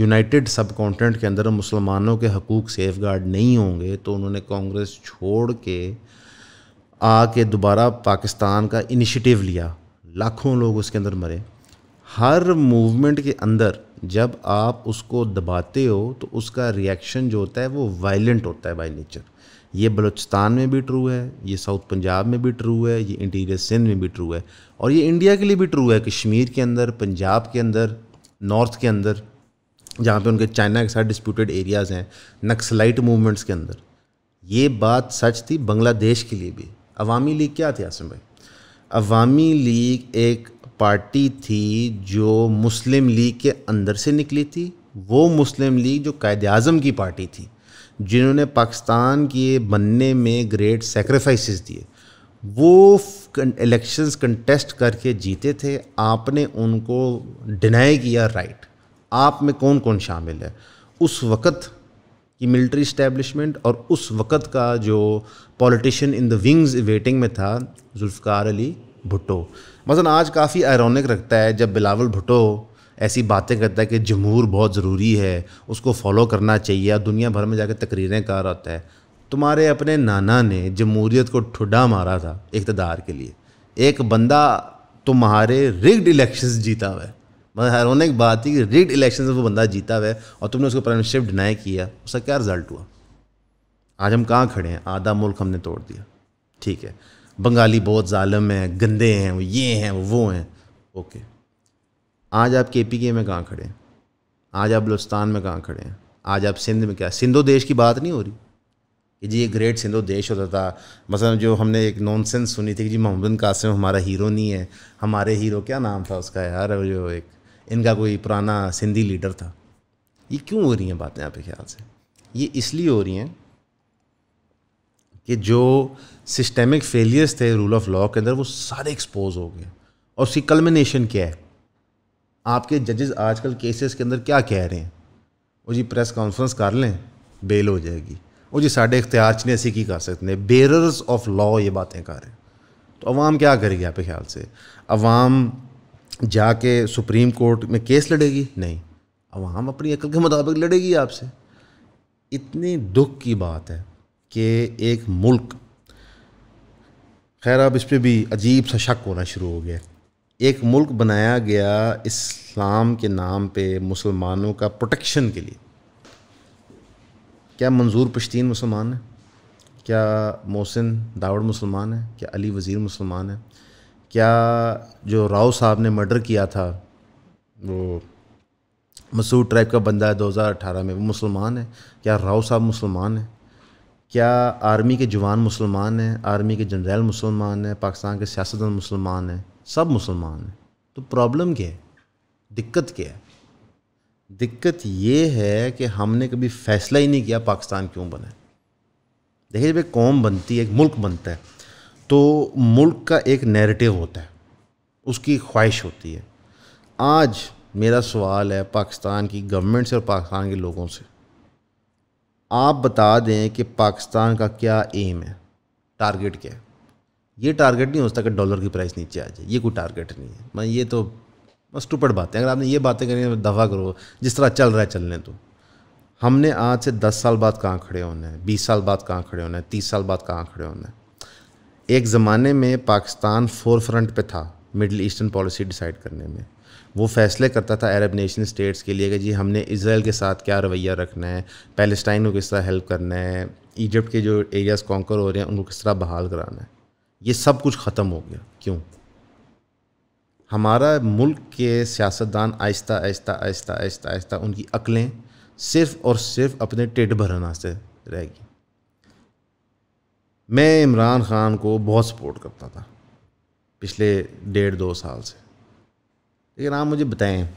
यूनाइटेड सब कॉन्टिनेंट के अंदर मुसलमानों के हकूक़ सेफ गार्ड नहीं होंगे तो उन्होंने कांग्रेस छोड़ के आके दोबारा पाकिस्तान का इनिशिएटिव लिया लाखों लोग उसके अंदर मरे हर मूवमेंट के अंदर जब आप उसको दबाते हो तो उसका रिएक्शन जो होता है वो वायलेंट होता है बाई नेचर ये बलूचिस्तान में भी ट्रू है ये साउथ पंजाब में भी ट्रू है ये इंटीरियर सिंध में भी ट्रू है और ये इंडिया के लिए भी ट्रू है कश्मीर के अंदर पंजाब के अंदर नॉर्थ के अंदर जहाँ पे उनके चाइना के साथ डिस्प्यूटेड एरियाज़ हैं नक्सलाइट मूवमेंट्स के अंदर ये बात सच थी बांग्लादेश के लिए भी अवामी लीग क्या थे आसिम भाई अवामी लीग एक पार्टी थी जो मुस्लिम लीग के अंदर से निकली थी वो मुस्लिम लीग जो कायद अज़म की पार्टी थी जिन्होंने पाकिस्तान के बनने में ग्रेट सेक्रीफाइस दिए वो इलेक्शंस कंटेस्ट करके जीते थे आपने उनको डिनाई किया राइट आप में कौन कौन शामिल है उस वक़्त की मिलिट्री इस्टेबलिशमेंट और उस वक़्त का जो politician in the wings waiting में था जुल्फ़ार अली भुट्टो मसलन आज काफ़ी आयरॉनिक रखता है जब बिलावल भुट्टो ऐसी बातें करता है कि जमहूर बहुत ज़रूरी है उसको फॉलो करना चाहिए दुनिया भर में जाकर तकरीरें कर होता है तुम्हारे अपने नाना ने जमहूरीत को ठुडा मारा था इकतदार के लिए एक बंदा तुम्हारे रिग्ड इलेक्शंस जीता हुआ है मतलब हैरोनिक बात थी कि रिग्ड इलेक्शन में वो बंदा जीता हुआ है और तुमने उसको प्राइमरशिप डिनाई किया उसका क्या रिजल्ट हुआ आज हम कहाँ खड़े हैं आधा मुल्क हमने तोड़ दिया ठीक है बंगाली बहुत ालम हैं गंदे हैं वो ये हैं वो वो हैं ओके आज आप के पी के में कहाँ खड़े हैं आज आप बलुस्तान में कहाँ खड़े हैं आज आप सिंध में क्या सिंधो देश की बात नहीं हो रही कि जी ये ग्रेट सिंधो देश होता था मतलब जो हमने एक नॉनसेंस सुनी थी कि जी मोहम्मद कासिम हमारा हीरो नहीं है हमारे हीरो क्या नाम था उसका यार जो एक इनका कोई पुराना सिंधी लीडर था ये क्यों हो रही हैं बातें आपके ख्याल से ये इसलिए हो रही हैं कि जो सिस्टमिक फेलियर्स थे रूल ऑफ लॉ के अंदर वो सारे एक्सपोज हो गए और उसकी कलमिनेशन क्या है आपके जजेस आजकल केसेस के अंदर क्या कह रहे हैं वो जी प्रेस कॉन्फ्रेंस कर लें बेल हो जाएगी वो जी साढ़े इख्तियार ने ऐसी की कर सकते हैं बेरर्स ऑफ लॉ ये बातें कर रहे हैं तो अवाम क्या करेगी आपके ख्याल से अवाम जाके सुप्रीम कोर्ट में केस लड़ेगी नहीं अवाम अपनी अकल के मुताबिक लड़ेगी आपसे इतनी दुख की बात है कि एक मुल्क खैर अब इस पर भी अजीब सा शक होना शुरू हो गया एक मुल्क बनाया गया इस्लाम के नाम पे मुसलमानों का प्रोटेक्शन के लिए क्या मंजूर पश्तीन मुसलमान हैं क्या मोहसिन दावड़ मुसलमान है क्या अली वज़ीर मुसलमान हैं क्या जो राव साहब ने मर्डर किया था वो मसूर ट्राइब का बंदा है 2018 में वो मुसलमान है क्या राव साहब मुसलमान हैं क्या आर्मी के जवान मुसलमान हैं आर्मी के जनरल मुसलमान हैं पाकिस्तान के सियासतदान मुसलमान हैं सब मुसलमान हैं तो प्रॉब्लम क्या है दिक्कत क्या है दिक्कत ये है कि हमने कभी फ़ैसला ही नहीं किया पाकिस्तान क्यों बने देखिए जब एक कौम बनती है एक मुल्क बनता है तो मुल्क का एक नैरेटिव होता है उसकी ख्वाहिश होती है आज मेरा सवाल है पाकिस्तान की गवर्नमेंट से और पाकिस्तान के लोगों से आप बता दें कि पाकिस्तान का क्या एम है टारगेट क्या है ये टारगेट नहीं हो सकता कि डॉलर की प्राइस नीचे आ जाए ये कोई टारगेट नहीं है मैं ये तो बस टुपट बातें अगर आपने ये बातें करी तो दफ़ा करो जिस तरह चल रहा है चलने तो हमने आज से दस साल बाद कहाँ खड़े होना है बीस साल बाद कहाँ खड़े होना है तीस साल बाद कहाँ खड़े होना है एक ज़माने में पाकिस्तान फोर फ्रंट पर था मिडल ईस्टर्न पॉलिसी डिसाइड करने में वो फैसले करता था अरब नेशन स्टेट्स के लिए कि जी हमने इसराइल के साथ क्या रवैया रखना है पैलेस्टाइन को किस तरह हेल्प करना है इजिप्ट के जो एरियाज़ कॉन्कर हो रहे हैं उनको किस तरह बहाल कराना है ये सब कुछ ख़त्म हो गया क्यों हमारा मुल्क के सियासतदान आहिस्ता आहिस्ता आहिस्ता आहिस्ता आहिस्ता उनकी अकलें सिर्फ़ और सिर्फ अपने टिट भरना से रहेगी मैं इमरान ख़ान को बहुत सपोर्ट करता था पिछले डेढ़ दो साल से लेकिन आप मुझे बताएं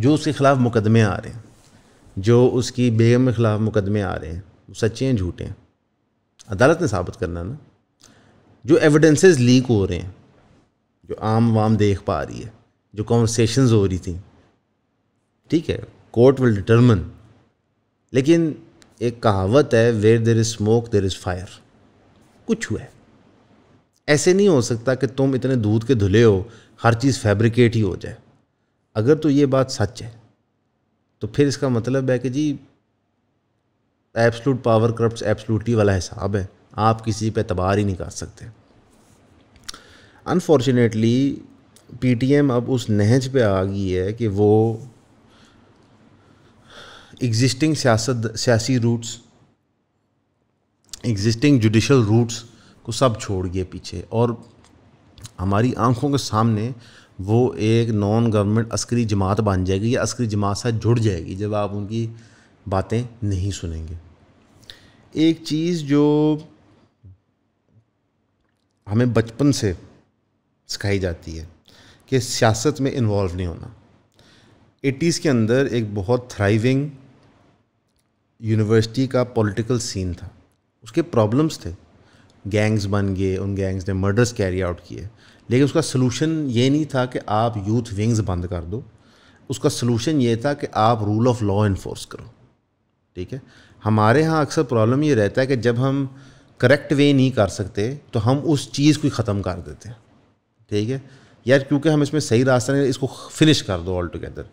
जो उसके ख़िलाफ़ मुकदमे आ रहे हैं जो उसकी बेगम के ख़िलाफ़ मुकदमे आ रहे हैं वो सच्चे हैं झूठे हैं अदालत ने साबित करना ना जो एविडेंसेस लीक हो रहे हैं जो आम वाम देख पा रही है जो कॉन्वर्सेशंस हो रही थी ठीक है कोर्ट विल डिटर्मन लेकिन एक कहावत है where there is smoke there is fire कुछ हुआ है ऐसे नहीं हो सकता कि तुम इतने दूध के धुले हो हर चीज़ फैब्रिकेट ही हो जाए अगर तो ये बात सच है तो फिर इसका मतलब है कि जी एब्सलूट पावर करप्ट एप्सलूटी वाला हिसाब है आप किसी पे तबार ही नहीं कर सकते अनफॉर्चुनेटली पीटीएम अब उस नहज पे आ गई है कि वो एग्जिस्टिंग सियासत सियासी रूट्स एग्जिस्टिंग जुडिशल रूट्स को सब छोड़ गए पीछे और हमारी आंखों के सामने वो एक नॉन गवर्नमेंट अस्करी जमात बन जाएगी या अस्करी जमात साथ जुड़ जाएगी जब आप उनकी बातें नहीं सुनेंगे एक चीज़ जो हमें बचपन से सिखाई जाती है कि सियासत में इन्वॉल्व नहीं होना एटीज़ के अंदर एक बहुत थ्राइविंग यूनिवर्सिटी का पॉलिटिकल सीन था उसके प्रॉब्लम्स थे गैंग्स बन गए उन गैंग्स ने मर्डर्स कैरी आउट किए लेकिन उसका सलूशन ये नहीं था कि आप यूथ विंग्स बंद कर दो उसका सलूशन ये था कि आप रूल ऑफ लॉ इन्फोर्स करो ठीक है हमारे यहाँ अक्सर प्रॉब्लम ये रहता है कि जब हम करेक्ट वे नहीं कर सकते तो हम उस चीज़ को ख़त्म कर देते हैं ठीक है यार क्योंकि हम इसमें सही रास्ता नहीं इसको फिनिश कर दो ऑल टुगेदर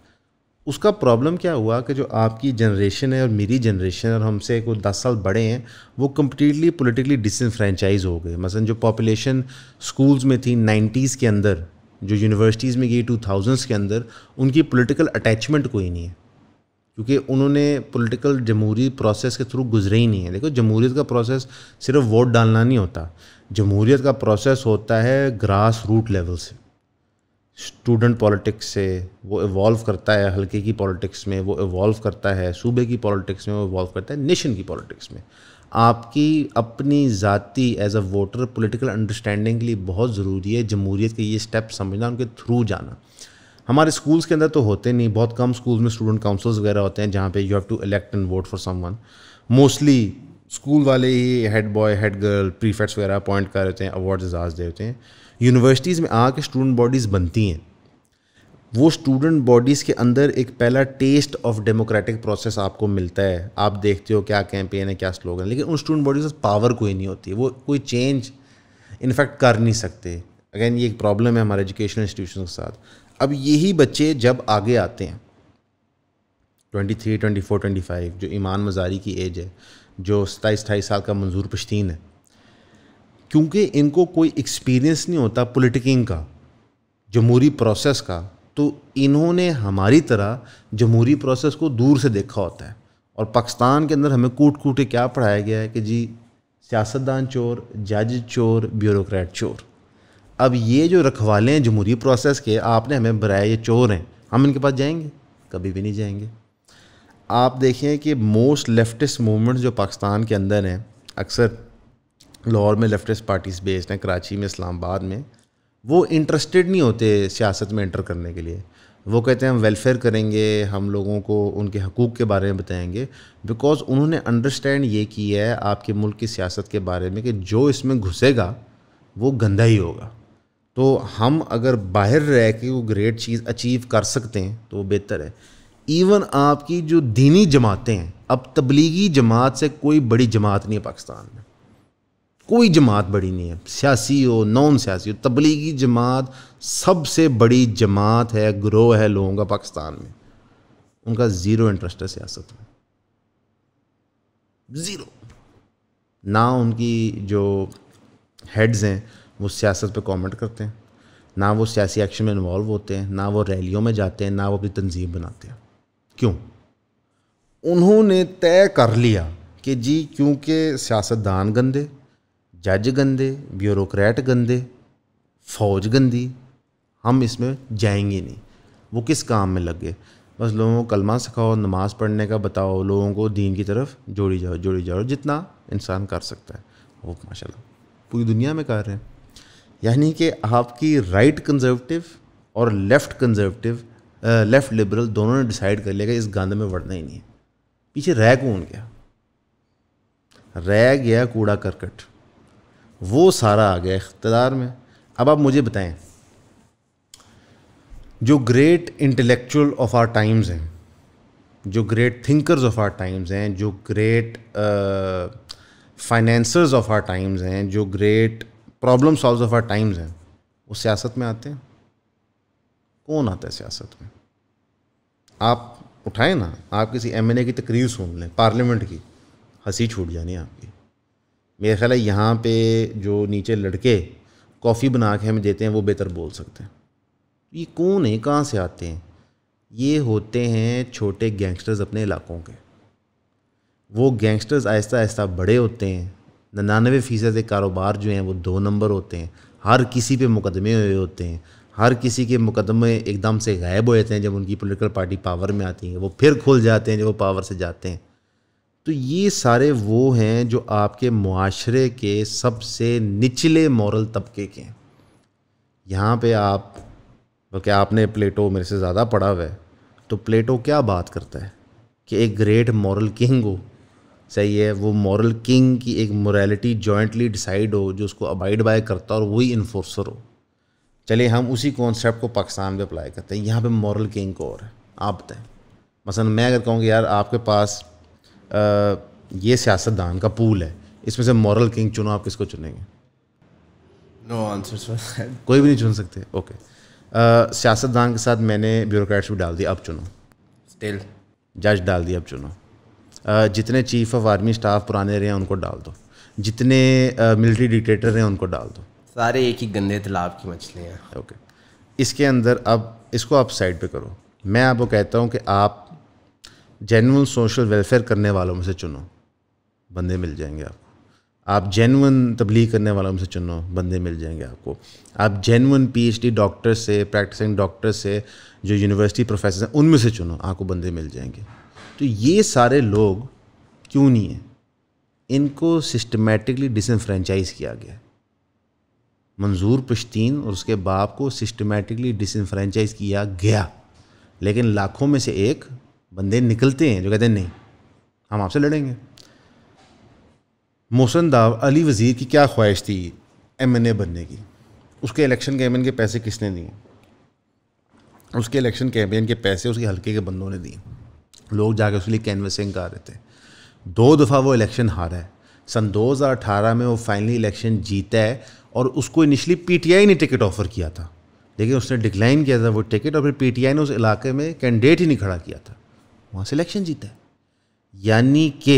उसका प्रॉब्लम क्या हुआ कि जो आपकी जनरेशन है और मेरी जनरेशन और हमसे कुछ दस साल बड़े हैं वो कम्प्लीटली पोलिटिकली डिसफ्रेंचाइज हो गए मसलन जो पॉपुलेशन स्कूल्स में थी नाइन्टीज़ के अंदर जो यूनिवर्सिटीज़ में गई टू थाउजेंड्स के अंदर उनकी पोलिटिकल अटैचमेंट कोई नहीं है क्योंकि उन्होंने पॉलिटिकल जमहूरी प्रोसेस के थ्रू गुजरे ही नहीं है देखो जमहूरीत का प्रोसेस सिर्फ वोट डालना नहीं होता जमहूरीत का प्रोसेस होता है ग्रास रूट लेवल से स्टूडेंट पॉलिटिक्स से वो इवॉल्व करता है हल्के की पॉलिटिक्स में वो इवॉल्व करता है सूबे की पॉलिटिक्स में वो इवॉल्व करता है नेशन की पॉलिटिक्स में आपकी अपनी ज़ाती as a voter political understanding के लिए बहुत ज़रूरी है जमहूरीत के ये स्टेप समझना उनके थ्रू जाना हमारे स्कूल्स के अंदर तो होते नहीं बहुत कम स्कूल्स में स्टूडेंट काउंसिल्स वगैरह होते हैं जहाँ पे you have to elect and vote for someone mostly school वाले ही head boy head girl prefects वगैरह अपॉइंट कर रहे हैं अवार्ड एजाज दे होते हैं यूनिवर्सिटीज़ में आ कर स्टूडेंट बॉडीज़ बनती हैं वो स्टूडेंट बॉडीज़ के अंदर एक पहला टेस्ट ऑफ डेमोक्रेटिक प्रोसेस आपको मिलता है आप देखते हो क्या कैंपेन है क्या स्लोगन है लेकिन उन स्टूडेंट बॉडीज़ में पावर कोई नहीं होती वो कोई चेंज इनफैक्ट कर नहीं सकते अगेन ये एक प्रॉब्लम है हमारे एजुकेशन इंस्टीट्यूशन के साथ अब यही बच्चे जब आगे आते हैं twenty three twenty four twenty five जो ईमान मजारी की एज है जो सताईस अठाईस साल का मंजूर पश्तीन है क्योंकि इनको कोई एक्सपीरियंस नहीं होता पोलिटिकिंग का जमहूरी प्रोसेस का तो इन्होंने हमारी तरह जमहूरी प्रोसेस को दूर से देखा होता है और पाकिस्तान के अंदर हमें कूट कूट के क्या पढ़ाया गया है कि जी सियासतदान चोर जज चोर ब्यूरोक्रेट चोर अब ये जो रखवाले हैं जमहूरी प्रोसेस के आपने हमें बनाया ये चोर हैं हम इनके पास जाएंगे कभी भी नहीं जाएंगे आप देखें कि मोस्ट लेफ्टिस्ट मूवमेंट जो पाकिस्तान के अंदर हैं अक्सर लाहौर में लेफ्टिस्ट पार्टीज बेस्ड हैं कराची में इस्लामाबाद में वो इंटरेस्टेड नहीं होते सियासत में इंटर करने के लिए वो कहते हैं हम वेलफेयर करेंगे हम लोगों को उनके हकूक़ के बारे में बताएंगे बिकॉज उन्होंने अंडरस्टैंड ये की है आपके मुल्क की सियासत के बारे में कि जो इसमें घुसेगा वो गंदा ही होगा तो हम अगर बाहर रह के वो ग्रेट चीज़ अचीव कर सकते हैं तो वो बेहतर है इवन आपकी जो दीनी जमातें हैं अब तबलीगी जमात से कोई बड़ी जमात नहीं है पाकिस्तान में कोई जमात बड़ी नहीं है सियासी हो नॉन सियासी हो तबलीगी जमात सबसे बड़ी जमात है ग्रोह है लोगों का पाकिस्तान में उनका ज़ीरो इंटरेस्ट है सियासत में ज़ीरो ना उनकी जो हेड्स हैं वो सियासत पे कमेंट करते हैं ना वो सियासी एक्शन में इन्वॉल्व होते हैं ना वो रैलियों में जाते हैं ना वो अपनी तंजीम बनाते हैं क्यों उन्होंने तय कर लिया कि जी क्योंकि सियासतदान गंदे जज गंदे ब्यूरोक्रेट गंदे फौज गंदी हम इसमें जाएंगे नहीं वो किस काम में लग गए बस लोगों को कलमा सिखाओ नमाज़ पढ़ने का बताओ लोगों को दीन की तरफ जोड़ी जाओ जोड़ी जाओ जितना इंसान कर सकता है वो माशाल्लाह पूरी दुनिया में कर रहे हैं यानी कि आपकी राइट कंजर्वेटिव और लेफ़्ट कंजर्वेटिव लेफ़्ट लिबरल दोनों ने डिसाइड कर लिया कि इस गंद में बढ़ना ही नहीं है पीछे रह कौन गया रह गया कूड़ा करकट वो सारा आ गया इकतदार में अब आप मुझे बताएं जो great intellectual of our times हैं जो great thinkers of our times हैं जो great financiers of our times हैं जो great problem solve of our times हैं वो सियासत में आते हैं कौन आता है सियासत में आप उठाएं ना आप किसी एमएनए की तकरीर सुन लें पार्लियामेंट की हंसी छूट जानी आपकी मेरा ख्याल है यहाँ पे जो नीचे लड़के कॉफ़ी बना के हमें देते हैं वो बेहतर बोल सकते हैं ये कौन है कहाँ से आते हैं ये होते हैं छोटे गैंगस्टर्स अपने इलाकों के वो गैंगस्टर्स आहिस्ता आहिस्ता बड़े होते हैं नन्ानवे फ़ीसद कारोबार जो हैं वो दो नंबर होते हैं हर किसी पे मुकदमे हुए होते हैं हर किसी के मुकदमे एकदम से गायब हो जाते हैं जब उनकी पोलिटिकल पार्टी पावर में आती है वो फिर खुल जाते हैं जब वो पावर से जाते हैं तो ये सारे वो हैं जो आपके माशरे के सबसे निचले मॉरल तबके के हैं यहाँ पे आप बल्कि आपने प्लेटो मेरे से ज़्यादा पढ़ा हुआ है तो प्लेटो क्या बात करता है कि एक ग्रेट मॉरल किंग हो सही है वो मॉरल किंग की एक मोरालिटी जॉइंटली डिसाइड हो जो उसको अबाइड बाय करता और वही इन्फोर्सर हो चलिए हम उसी कॉन्सेप्ट को पाकिस्तान में अप्लाई करते हैं यहाँ पे मॉरल किंग को और है आप बताएं मसलन मैं अगर कहूँगी यार आपके पास ये सियासतदान का पूल है इसमें से मॉरल किंग चुनो आप किसको चुनेंगे नो आंसर कोई भी नहीं चुन सकते ओके सियासतदान के साथ मैंने ब्यूरोक्रेट्स भी डाल दिया अब चुनो स्टिल जज डाल दिया अब चुनो जितने चीफ ऑफ आर्मी स्टाफ पुराने रहे हैं उनको डाल दो जितने मिलिट्री डिक्टेटर रहे हैं उनको डाल दो सारे एक ही गंदे तालाब की मछलियाँ ओके इसके अंदर अब इसको आप साइड पे करो मैं आपको कहता हूँ कि आप जेनवन सोशल वेलफेयर करने वालों में से चुनो बंदे मिल जाएंगे आपको आप जेनवन तबलीग करने वालों में से चुनो बंदे मिल जाएंगे आपको आप जेनवन पीएचडी डॉक्टर से प्रैक्टिसिंग डॉक्टर से जो यूनिवर्सिटी प्रोफेसर हैं उनमें से चुनो आपको बंदे मिल जाएंगे तो ये सारे लोग क्यों नहीं हैं इनको सिस्टमेटिकली डिसनफ्रेंचाइज किया गया मंजूर पश्तीन और उसके बाप को सिस्टमेटिकली डिसनफ्रेंचाइज किया गया लेकिन लाखों में से एक बंदे निकलते हैं जो कहते हैं नहीं हम आपसे लड़ेंगे मोहसन दाव अली वज़ीर की क्या ख्वाहिश थी एम एन ए बनने की उसके इलेक्शन कैम्पेन के पैसे किसने दिए उसके इलेक्शन कैम्पेन के पैसे उसके हल्के के बंदों ने दिए लोग जाके उसके लिए कैनवसिंग कर रहे थे दो दफ़ा वो इलेक्शन हारा है सन 2018 में वो फाइनली इलेक्शन जीता है और उसको इनिशली पीटीआई ने टिकट ऑफर किया था लेकिन उसने डिक्लाइन किया था वो टिकट और फिर पीटीआई ने उस इलाके में कैंडिडेट ही नहीं खड़ा किया था वहाँ से इलेक्शन जीता है यानी कि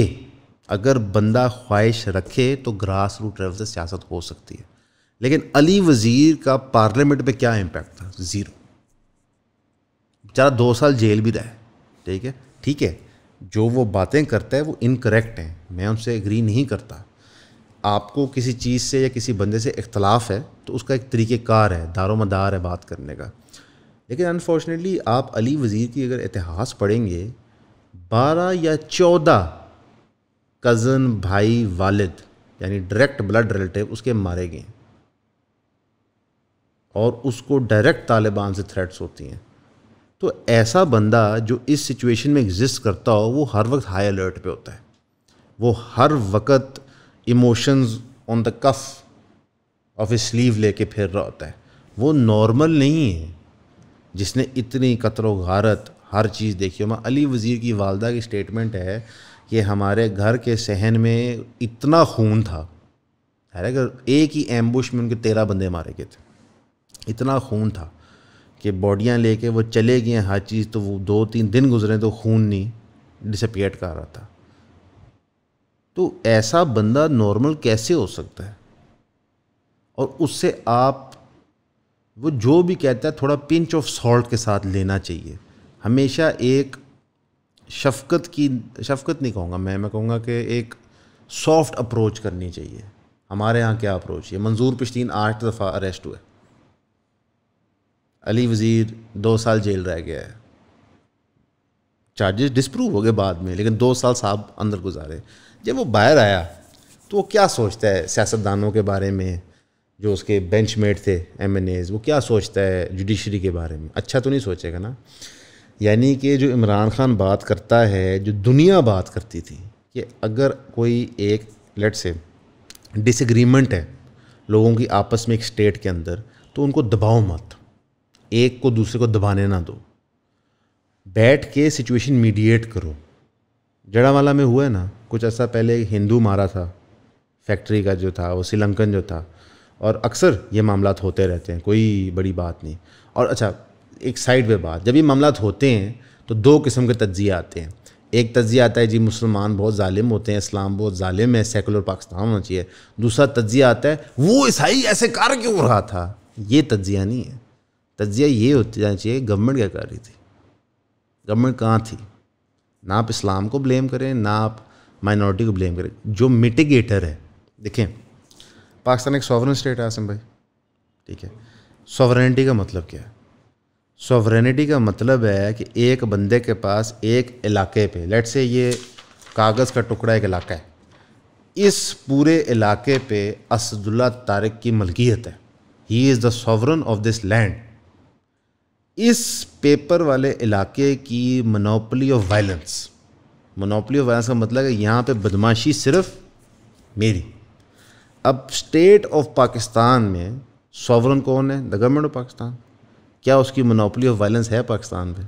अगर बंदा ख्वाहिश रखे तो ग्रास रूट लेवल से सियासत हो सकती है लेकिन अली वज़ीर का पार्लियामेंट पे क्या इम्पैक्ट था ज़ीरो बेचारा दो साल जेल भी रहा है ठीक है ठीक है जो वो बातें करता है वो इनकरेक्ट हैं मैं उनसे एग्री नहीं करता आपको किसी चीज़ से या किसी बंदे से इख्तलाफ है तो उसका एक तरीक़ेकार है दारोमदार है बात करने का लेकिन अनफॉर्चुनेटली आप अली वज़ीर की अगर इतिहास पढ़ेंगे बारह या चौदह कज़न भाई वालिद यानी डायरेक्ट ब्लड रिलेटिव उसके मारे गए और उसको डायरेक्ट तालिबान से थ्रेट्स होती हैं तो ऐसा बंदा जो इस सिचुएशन में एग्जिस्ट करता हो वो हर वक्त हाई अलर्ट पे होता है वो हर वक्त emotions on the cuff of a sleeve लेके फिर रहा होता है वो नॉर्मल नहीं है जिसने इतनी कतरो गारत हर चीज़ देखिए मैं अली वज़ीर की वालदा की स्टेटमेंट है कि हमारे घर के सहन में इतना खून था है अगर एक ही एम्बुश में उनके तेरह बंदे मारे गए थे इतना खून था कि बॉडियाँ लेके वो चले गए हर चीज़ तो वो दो तीन दिन गुजरे तो खून नहीं डिसपियट कर रहा था तो ऐसा बंदा नॉर्मल कैसे हो सकता है और उससे आप वो जो भी कहता है थोड़ा पिंच ऑफ सॉल्ट के साथ लेना चाहिए हमेशा एक शफकत की शफकत नहीं कहूँगा मैं मैं कहूँगा कि एक सॉफ्ट अप्रोच करनी चाहिए हमारे यहाँ क्या अप्रोच है मंजूर पिश्तीन आठ दफ़ा अरेस्ट हुए अली वज़ीर दो साल जेल रह गया है चार्जेस डिस्प्रूव हो गए बाद में लेकिन दो साल साहब अंदर गुजारे जब वो बाहर आया तो वो क्या सोचता है सियासतदानों के बारे में जो उसके बेंचमेट थे एम एन एज़ वो क्या सोचता है जुडिशरी के बारे में अच्छा तो नहीं सोचेगा ना यानी कि जो इमरान खान बात करता है जो दुनिया बात करती थी कि अगर कोई एक लेट से डिसग्रीमेंट है लोगों की आपस में एक स्टेट के अंदर तो उनको दबाओ मत एक को दूसरे को दबाने ना दो बैठ के सिचुएशन मीडिएट करो जड़ावाला में हुआ है ना कुछ ऐसा पहले हिंदू मारा था फैक्ट्री का जो था वो श्रीलंकन जो था और अक्सर ये मामला होते रहते हैं कोई बड़ी बात नहीं और अच्छा एक साइड पर बात जब ये मामला होते हैं तो दो किस्म के तज्जिए आते हैं एक तज्जिया आता है जी मुसलमान बहुत ालिम होते हैं इस्लाम बहुत ालिम है सेकुलर पाकिस्तान होना चाहिए दूसरा तज्जिया आता है वो ईसाई ऐसे कार क्यों रहा था ये तज्जिया नहीं है तज्जिया ये होती जाना चाहिए गवर्नमेंट क्या कर रही थी गवर्नमेंट कहाँ थी ना आप इस्लाम को ब्लेम करें ना आप माइनॉरिटी को ब्लेम करें जो मिटिगेटर है देखें पाकिस्तान एक सॉवरन स्टेट है आसम भाई ठीक है सॉवरनिटी का मतलब क्या है सॉवरेनिटी का मतलब है कि एक बंदे के पास एक इलाके पे लेट से ये कागज़ का टुकड़ा एक इलाका है इस पूरे इलाके पे असदुल्ला तारक की मलकियत है he is the sovereign of this land इस पेपर वाले इलाके की monopoly of violence monopoly of violence का मतलब है यहाँ पे बदमाशी सिर्फ मेरी अब स्टेट ऑफ पाकिस्तान में सॉवरन कौन है द गवर्नमेंट ऑफ पाकिस्तान क्या उसकी मोनोपली ऑफ वायलेंस है पाकिस्तान पे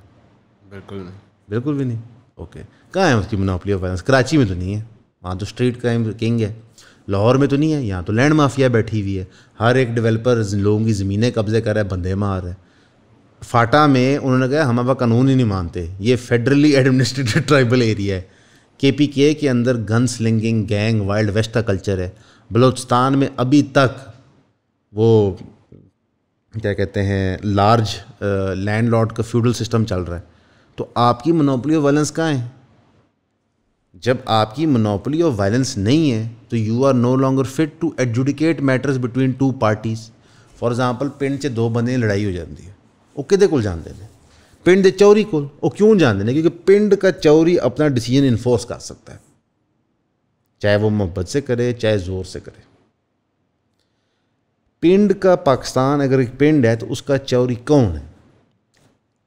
बिल्कुल नहीं बिल्कुल भी नहीं ओके कहाँ है उसकी मोनोपली ऑफ वायलेंस कराची में तो नहीं है वहाँ तो स्ट्रीट क्राइम किंग है लाहौर में तो नहीं है यहाँ तो लैंड माफिया बैठी हुई है हर एक डेवलपर लोगों की ज़मीनें कब्ज़े कर रहा है बंदे मार है फाटा में उन्होंने कहा हम अब कानून ही नहीं मानते ये फेडरली एडमिनिस्ट्रेटेड ट्राइबल एरिया है के पी के के अंदर gun slinging gang wild west का कल्चर है बलोचिस्तान में अभी तक वो क्या कहते हैं लार्ज लैंड लॉर्ड का फ्यूडल सिस्टम चल रहा है तो आपकी मोनोपोली ऑफ वायलेंस कहाँ है जब आपकी मोनोपोली ऑफ वायलेंस नहीं है तो you are no longer fit to adjudicate matters between two parties for example पिंड से दो बंदे लड़ाई हो जाती है वो कि को जानते हैं पिंड के चौरी को वो क्यों जानते हैं क्योंकि पिंड का चौरी अपना डिसीजन इन्फोर्स कर सकता है चाहे वो मोहब्बत से करे चाहे जोर से करे पिंड का पाकिस्तान अगर एक पिंड है तो उसका चौरी कौन है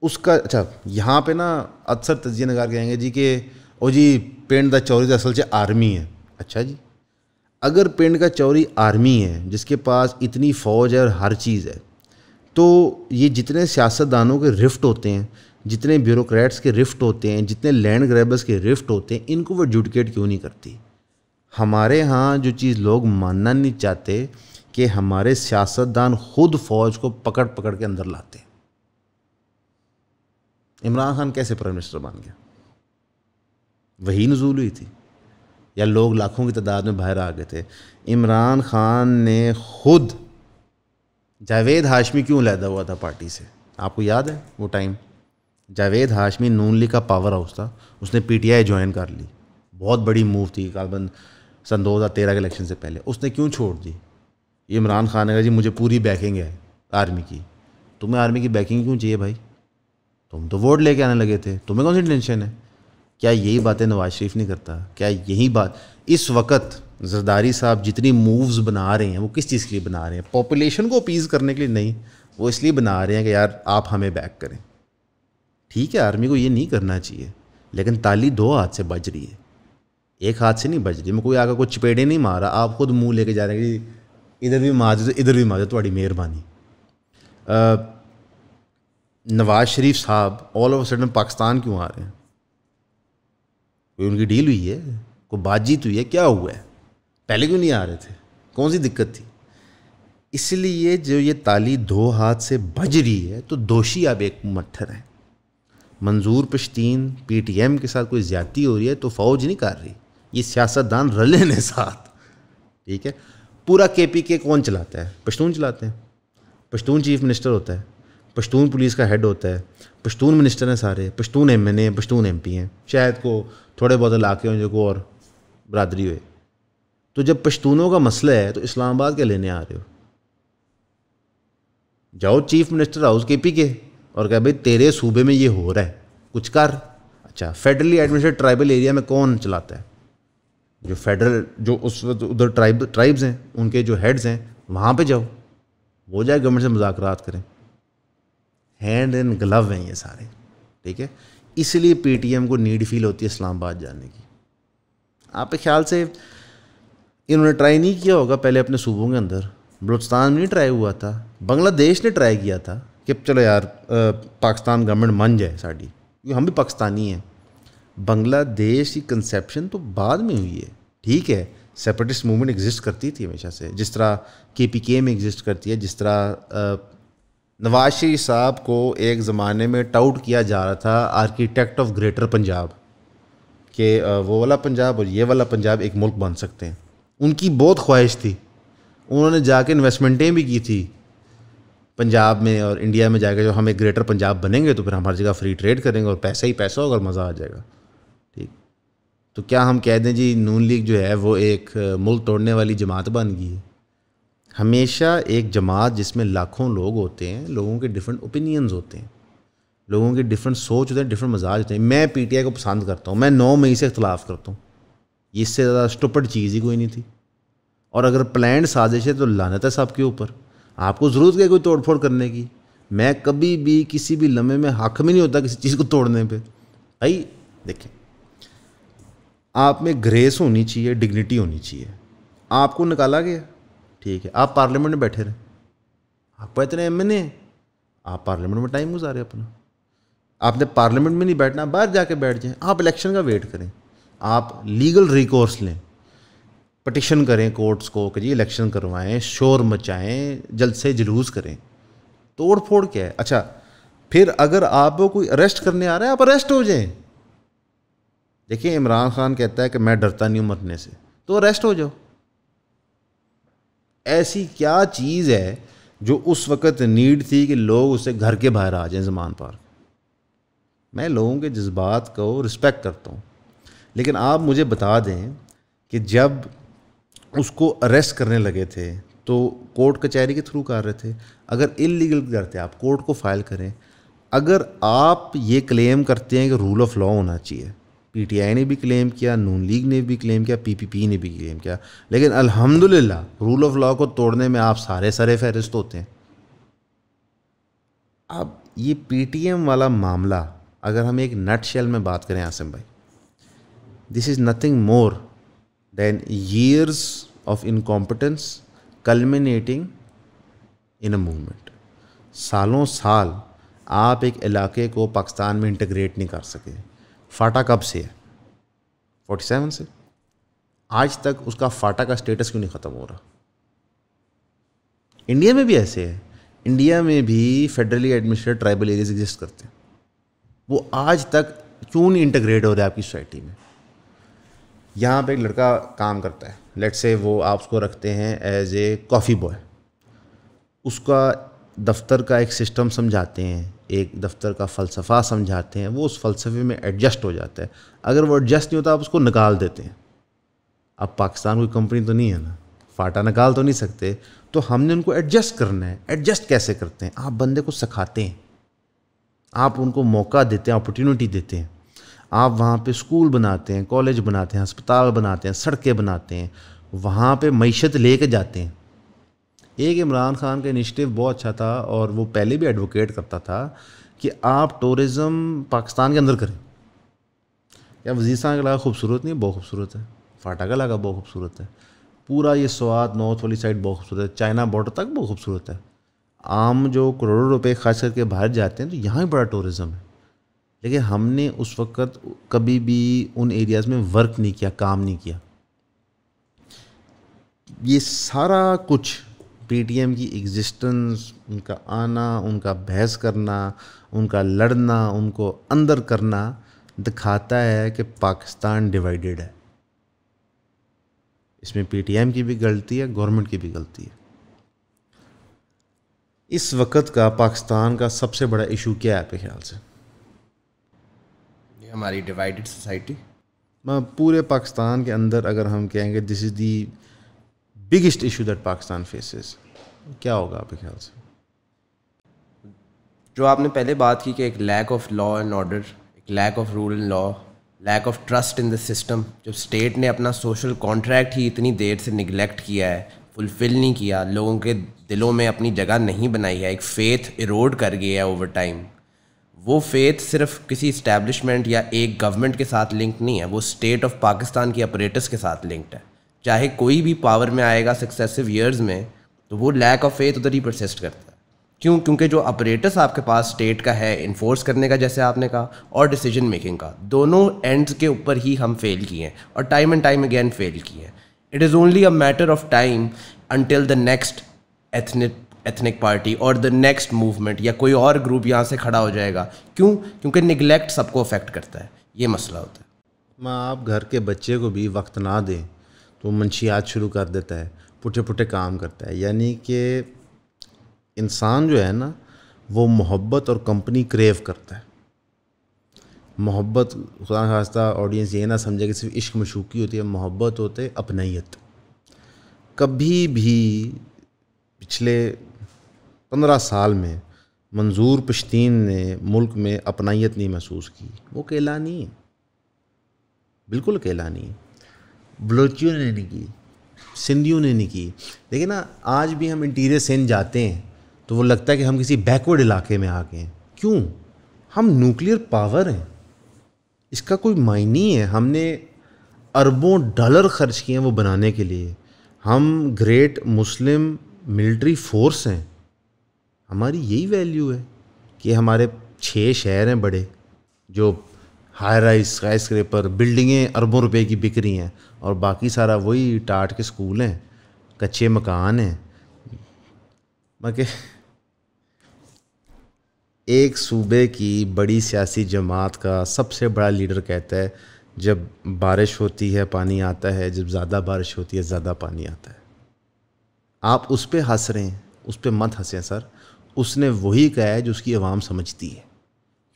उसका अच्छा यहाँ पे ना अक्सर तजिए नगार कहेंगे जी कि ओ जी पिंड का चौरी तो असल से आर्मी है अच्छा जी अगर पिंड का चौरी आर्मी है जिसके पास इतनी फ़ौज है और हर चीज़ है तो ये जितने सियासतदानों के रिफ्ट होते हैं जितने ब्यूरोक्रेट्स के रिफ्ट होते हैं जितने लैंड ग्रैबर्स के रिफ्ट होते हैं इनको वो जुडिकेट क्यों नहीं करती हमारे यहाँ जो चीज़ लोग मानना नहीं चाहते कि हमारे सियासतदान खुद फौज को पकड़ पकड़ के अंदर लाते हैं इमरान खान कैसे प्राइम मिनिस्टर बन गया वही नजूल हुई थी या लोग लाखों की तादाद में बाहर आ गए थे इमरान खान ने खुद जावेद हाशमी क्यों लैदा हुआ था पार्टी से आपको याद है वो टाइम जावेद हाशमी नून लीग का पावर हाउस था उसने पीटीआई ज्वाइन कर ली बहुत बड़ी मूव थी कालबन सन तेरह के इलेक्शन से पहले उसने क्यों छोड़ दी इमरान खान ने कहा जी मुझे पूरी बैकिंग है आर्मी की तुम्हें तो आर्मी की बैकिंग क्यों चाहिए भाई तुम तो वोट लेके आने लगे थे तुम्हें कौन सी टेंशन है क्या यही बातें नवाज शरीफ नहीं करता क्या यही बात इस वक्त जरदारी साहब जितनी मूव्स बना रहे हैं वो किस चीज़ के लिए बना रहे हैं पॉपुलेशन को अपीज़ करने के लिए नहीं वो इसलिए बना रहे हैं कि यार आप हमें बैक करें ठीक है आर्मी को ये नहीं करना चाहिए लेकिन ताली दो हाथ से बज रही है एक हाथ से नहीं बज रही मैं कोई आकर कोई चपेटे नहीं मारा आप खुद मुंह लेके जा रहे हैं कि इधर भी माजरत इधर भी माजरत थोड़ी मेहरबानी नवाज शरीफ साहब ऑल ओवर सडन पाकिस्तान क्यों आ रहे हैं कोई उनकी डील हुई है कोई बातचीत हुई है क्या हुआ है पहले क्यों नहीं आ रहे थे कौन सी दिक्कत थी इसलिए जो ये ताली दो हाथ से बज रही है तो दोषी आप एक मट्ठर हैं मंजूर पश्तीन पीटीएम के साथ कोई ज्यादती हो रही है तो फौज नहीं कर रही ये सियासतदान रले ने साथ ठीक है पूरा के पी के कौन चलाता है पश्तून चलाते हैं पश्तून चीफ मिनिस्टर होता है पश्तून पुलिस का हेड होता है पश्तून मिनिस्टर हैं सारे Pashtun M N A Pashtun M P हैं शायद को थोड़े बहुत इलाके हों जो और बरदरी हुए तो जब पश्तूनों का मसला है तो इस्लामाबाद के लेने आ रहे हो जाओ chief minister house K P K और कह भाई तेरे सूबे में ये हो रहा है कुछ कर अच्छा फेडरली एडमिनिस्ट्रेट ट्राइबल एरिया में कौन चलाता है जो फेडरल जो उस वक्त उधर ट्राइब ट्राइब्स हैं उनके जो हेड्स हैं वहाँ पे जाओ वो जाए गवर्नमेंट से मुजाकर करें हैंड एंड ग्लव हैं ये सारे ठीक है इसलिए पीटीएम को नीड फील होती है इस्लामाबाद जाने की आप ख्याल से इन्होंने ट्राई नहीं किया होगा पहले अपने सूबों के अंदर बलोचस्तान में नहीं ट्राई हुआ था बांग्लादेश ने ट्राई किया था कि चलो यार पाकिस्तान गवर्नमेंट मन जाए साड़ी क्योंकि हम भी पाकिस्तानी हैं बांग्लादेश की कंसेप्शन तो बाद में हुई है ठीक है सेपरेटिस्ट मूवमेंट एग्जिस्ट करती थी हमेशा से जिस तरह के पी के में एग्जिस्ट करती है जिस तरह नवाज शरीफ साहब को एक ज़माने में टाउट किया जा रहा था आर्किटेक्ट ऑफ ग्रेटर पंजाब के वो वाला पंजाब और ये वाला पंजाब एक मुल्क बन सकते हैं उनकी बहुत ख्वाहिश थी उन्होंने जाके इन्वेस्टमेंटें भी की थी पंजाब में और इंडिया में जाके जो हम एक ग्रेटर पंजाब बनेंगे तो फिर हमारी जगह फ्री ट्रेड करेंगे और पैसा ही पैसा होगा और मज़ा आ जाएगा तो क्या हम कह दें जी नून लीग जो है वो एक मुल्क तोड़ने वाली जमात बन गई है हमेशा एक जमात जिसमें लाखों लोग होते हैं लोगों के डिफरेंट ओपिनियंस होते हैं लोगों के डिफरेंट सोच होते हैं डिफरेंट मजाज होते हैं मैं पी को पसंद करता हूँ मैं नौ मई से इख्तलाफ करता हूँ इससे ज़्यादा स्टुपट चीज़ ही कोई नहीं थी और अगर प्लान साजिश है तो लानत है सबके ऊपर आपको ज़रूरत क्या कोई तोड़फोड़ करने की मैं कभी भी किसी भी लम्हे में हक में नहीं होता किसी चीज़ को तोड़ने पर भाई देखें आप में ग्रेस होनी चाहिए डिग्निटी होनी चाहिए आपको निकाला गया ठीक है आप पार्लियामेंट में बैठे रहे आपको इतने एम एन आप पार्लियामेंट में टाइम गुजारे अपना आपने पार्लियामेंट में नहीं बैठना बाहर जाके बैठ जाएं आप इलेक्शन का वेट करें आप लीगल रिकोर्स लें पटिशन करें कोर्ट्स को कि जी इलेक्शन करवाएं शोर मचाएं जल्द से जुलूस करें तोड़ फोड़ क्या है अच्छा फिर अगर आप कोई अरेस्ट करने आ रहे हैं आप अरेस्ट हो जाएं देखिए इमरान खान कहता है कि मैं डरता नहीं हूँ मरने से तो अरेस्ट हो जाओ ऐसी क्या चीज़ है जो उस वक़्त नीड थी कि लोग उसे घर के बाहर आ जाएं जमान पार मैं लोगों के जज्बात को रिस्पेक्ट करता हूँ लेकिन आप मुझे बता दें कि जब उसको अरेस्ट करने लगे थे तो कोर्ट कचहरी के थ्रू कर रहे थे अगर इलीगल करते आप कोर्ट को फाइल करें अगर आप ये क्लेम करते हैं कि रूल ऑफ लॉ होना चाहिए पीटीआई ने भी क्लेम किया नून लीग ने भी क्लेम किया पीपीपी ने भी क्लेम किया लेकिन अल्हम्दुलिल्लाह रूल ऑफ लॉ को तोड़ने में आप सारे सारे फहरिस्त होते हैं अब ये पीटीएम वाला मामला अगर हम एक नट शेल में बात करें आसिम भाई this is nothing more than years of incompetence culminating in a movement सालों साल आप एक इलाके को पाकिस्तान में इंटग्रेट नहीं कर सके फाटा कब से है फोर्टी सेवन से आज तक उसका फाटा का स्टेटस क्यों नहीं ख़त्म हो रहा इंडिया में भी ऐसे है इंडिया में भी federally administrate tribal areas exist करते हैं वो आज तक क्यों नहीं इंटग्रेट हो रहे आपकी सोसाइटी में यहाँ पे एक लड़का काम करता है लेट से वो आप उसको रखते हैं एज ए कॉफ़ी बॉय उसका दफ्तर का एक सिस्टम समझाते हैं एक दफ्तर का फ़लसफ़ा समझाते हैं वो उस फ़लसफे में एडजस्ट हो जाता है अगर वो एडजस्ट नहीं होता आप उसको निकाल देते हैं अब पाकिस्तान कोई कंपनी तो नहीं है ना फाटा निकाल तो नहीं सकते तो हमने उनको एडजस्ट करना है एडजस्ट कैसे करते हैं आप बंदे को सिखाते हैं आप उनको मौका देते हैं अपॉर्चुनिटी देते हैं आप वहाँ पे स्कूल बनाते हैं कॉलेज बनाते हैं अस्पताल बनाते हैं सड़कें बनाते हैं वहाँ पे मीशत ले जाते हैं एक इमरान खान का इनिशिएटिव बहुत अच्छा था और वो पहले भी एडवोकेट करता था कि आप टूरिज़म पाकिस्तान के अंदर करें या वजीस्तान का इलाका खूबसूरत नहीं बहुत खूबसूरत है फाटा का इलाका बहुत खूबसूरत है पूरा ये स्वाद नॉर्थ वाली साइड बहुत खूबसूरत है चाइना बॉर्डर तक बहुत खूबसूरत है आम जो करोड़ों रुपये खर्च करके बाहर जाते हैं तो यहाँ भी बड़ा टूरिज़म है लेकिन हमने उस वक्त कभी भी उन एरियाज़ में वर्क नहीं किया काम नहीं किया ये सारा कुछ पीटीएम की एग्जिस्टेंस उनका आना उनका बहस करना उनका लड़ना उनको अंदर करना दिखाता है कि पाकिस्तान डिवाइडेड है इसमें पीटीएम की भी गलती है गवर्नमेंट की भी गलती है इस वक्त का पाकिस्तान का सबसे बड़ा इशू क्या है आपके ख्याल से हमारी डिवाइडेड हाँ, सोसाइटी पूरे पाकिस्तान के अंदर अगर हम कहेंगे this is the biggest issue that Pakistan faces? क्या होगा आपके ख्याल से जो आपने पहले बात की कि एक lack of law and order एक lack of rule and law lack of trust in the system जब स्टेट ने अपना सोशल कॉन्ट्रैक्ट ही इतनी देर से निगलेक्ट किया है फुलफ़िल नहीं किया लोगों के दिलों में अपनी जगह नहीं बनाई है एक फेथ इरोड कर गया है ओवर टाइम वो फेथ सिर्फ किसी इस्टेब्लिशमेंट या एक गवर्नमेंट के साथ लिंक नहीं है वो स्टेट ऑफ पाकिस्तान की अपरेटर्स के साथ लिंक्ड है चाहे कोई भी पावर में आएगा सक्सेसिव ईयर्स में तो वो लैक ऑफ फेथ उधर ही प्रसिस्ट करता है क्यों क्योंकि जो ऑपरेटर्स आपके पास स्टेट का है इन्फोर्स करने का जैसे आपने कहा और डिसीजन मेकिंग का दोनों एंड्स के ऊपर ही हम फेल किए हैं और time and time again fail किए हैं it is only a matter of time until the next ethnic ethnic party और द नेक्स्ट मूवमेंट या कोई और ग्रुप यहाँ से खड़ा हो जाएगा क्यों क्योंकि निगलेक्ट सबको अफेक्ट करता है ये मसला होता है माँ आप घर के बच्चे को भी वक्त ना दें तो मंशियात शुरू कर देता है पुठे पुठे काम करता है यानी कि इंसान जो है ना वो मोहब्बत और कंपनी क्रेव करता है मोहब्बत खुदा खास्ता ऑडियंस ये ना समझे कि सिर्फ इश्क मशूकी होती है मोहब्बत होते अपनाइत कभी भी पिछले पंद्रह साल में मंजूर पश्तीन ने मुल्क में अपनाइत नहीं महसूस की वो अकेला नहीं है बिल्कुल अकेला नहीं है बलोचियों ने नहीं की सिंधियों ने नहीं की देखिए ना आज भी हम इंटीरियर सिंध जाते हैं तो वो लगता है कि हम किसी बैकवर्ड इलाके में आ गए हैं क्यों हम न्यूक्लियर पावर हैं इसका कोई मायने है हमने अरबों डॉलर खर्च किए हैं वो बनाने के लिए हम ग्रेट मुस्लिम मिलिट्री फोर्स हैं हमारी यही वैल्यू है कि हमारे छः शहर हैं बड़े जो हाई राइज स्काई स्क्रेपर बिल्डिंगें अरबों रुपए की बिक रही हैं और बाकी सारा वही टाट के स्कूल हैं कच्चे मकान हैं बाकी एक सूबे की बड़ी सियासी जमात का सबसे बड़ा लीडर कहता है जब बारिश होती है पानी आता है जब ज़्यादा बारिश होती है ज़्यादा पानी आता है आप उस पर हंस रहे हैं उस पर मत हंसें सर उसने वही कहा है जो उसकी आवाम समझती है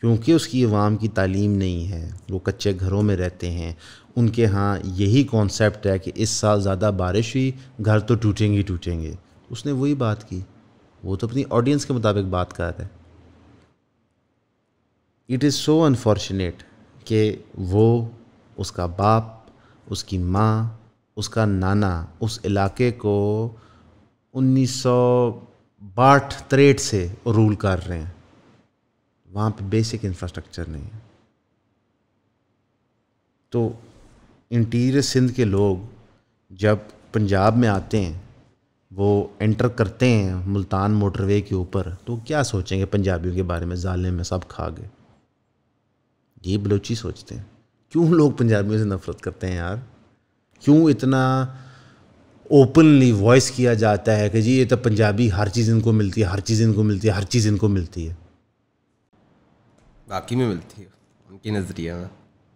क्योंकि उसकी आवाम की तालीम नहीं है वो कच्चे घरों में रहते हैं उनके यहाँ यही कॉन्सेप्ट है कि इस साल ज़्यादा बारिश हुई घर तो टूटेंगे ही टूटेंगे उसने वही बात की वो तो अपनी ऑडियंस के मुताबिक बात कर रहे इट इज़ सो अनफॉर्चुनेट कि वो उसका बाप उसकी माँ उसका नाना उस इलाके को उन्नीस सौ बाठ तरेट से रूल कर रहे हैं वहाँ पे बेसिक इंफ्रास्ट्रक्चर नहीं है तो इंटीरियर सिंध के लोग जब पंजाब में आते हैं वो एंटर करते हैं मुल्तान मोटरवे के ऊपर तो क्या सोचेंगे पंजाबियों के बारे में जाले में सब खा गए ये बलोची सोचते हैं क्यों लोग पंजाबियों से नफ़रत करते हैं यार क्यों इतना ओपनली वॉइस किया जाता है कि जी ये तो पंजाबी हर चीज़ इनको मिलती है हर चीज़ इनको मिलती है हर चीज़ इनको मिलती है बाकी में मिलती है उनकी नज़रिया में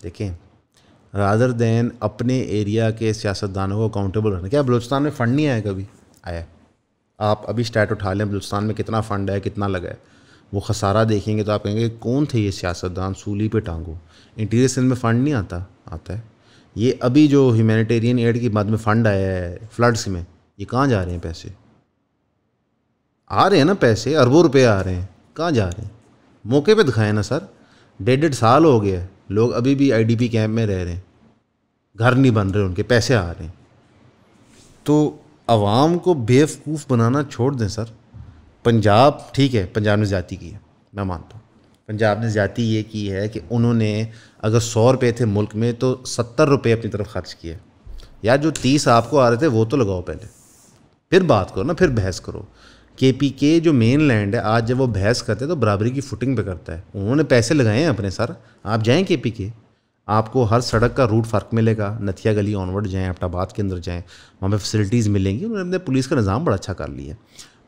देखें रादर देन अपने एरिया के सियासतदानों को अकाउंटेबल रखना क्या बलूचिस्तान में फ़ंड नहीं आया कभी आया आप अभी स्टैट उठा लें बलूचिस्तान में कितना फ़ंड है कितना लगा है वो खसारा देखेंगे तो आप कहेंगे कौन थे ये सियासतदान सूली पे टांगो इंटीरियर सिंध में फ़ंड नहीं आता आता है ये अभी जो ह्यूमैनिटेरियन एड की बाद में फ़ंड आया है फ्लड्स में ये कहाँ जा रहे हैं पैसे आ रहे हैं ना पैसे अरबों रुपये आ रहे हैं कहाँ जा रहे हैं मौके पे दिखाएं ना सर डेढ़ डेढ़ साल हो गया है लोग अभी भी आईडीपी कैंप में रह रहे हैं घर नहीं बन रहे उनके पैसे आ रहे हैं तो आवाम को बेवकूफ़ बनाना छोड़ दें सर पंजाब ठीक है पंजाब ने ज़्यादा की है मैं मानता हूँ पंजाब ने ज़्यादा ये की है कि उन्होंने अगर सौ रुपये थे मुल्क में तो सत्तर रुपये अपनी तरफ खर्च किए यार जो तीस आपको आ रहे थे वो तो लगाओ पहले फिर बात करो ना फिर बहस करो के पी के जो मेन लैंड है आज जब वो बहस करते हैं तो बराबरी की फुटिंग पे करता है उन्होंने पैसे लगाए हैं अपने सर आप जाएँ के पी के आपको हर सड़क का रूट फ़र्क मिलेगा नथिया गली ऑनवर्ड जाएँ अपटाबाद के अंदर जाएँ वहाँ पर फैसिलिटीज़ मिलेंगी उन्होंने अपने पुलिस का निज़ाम बड़ा अच्छा कर लिया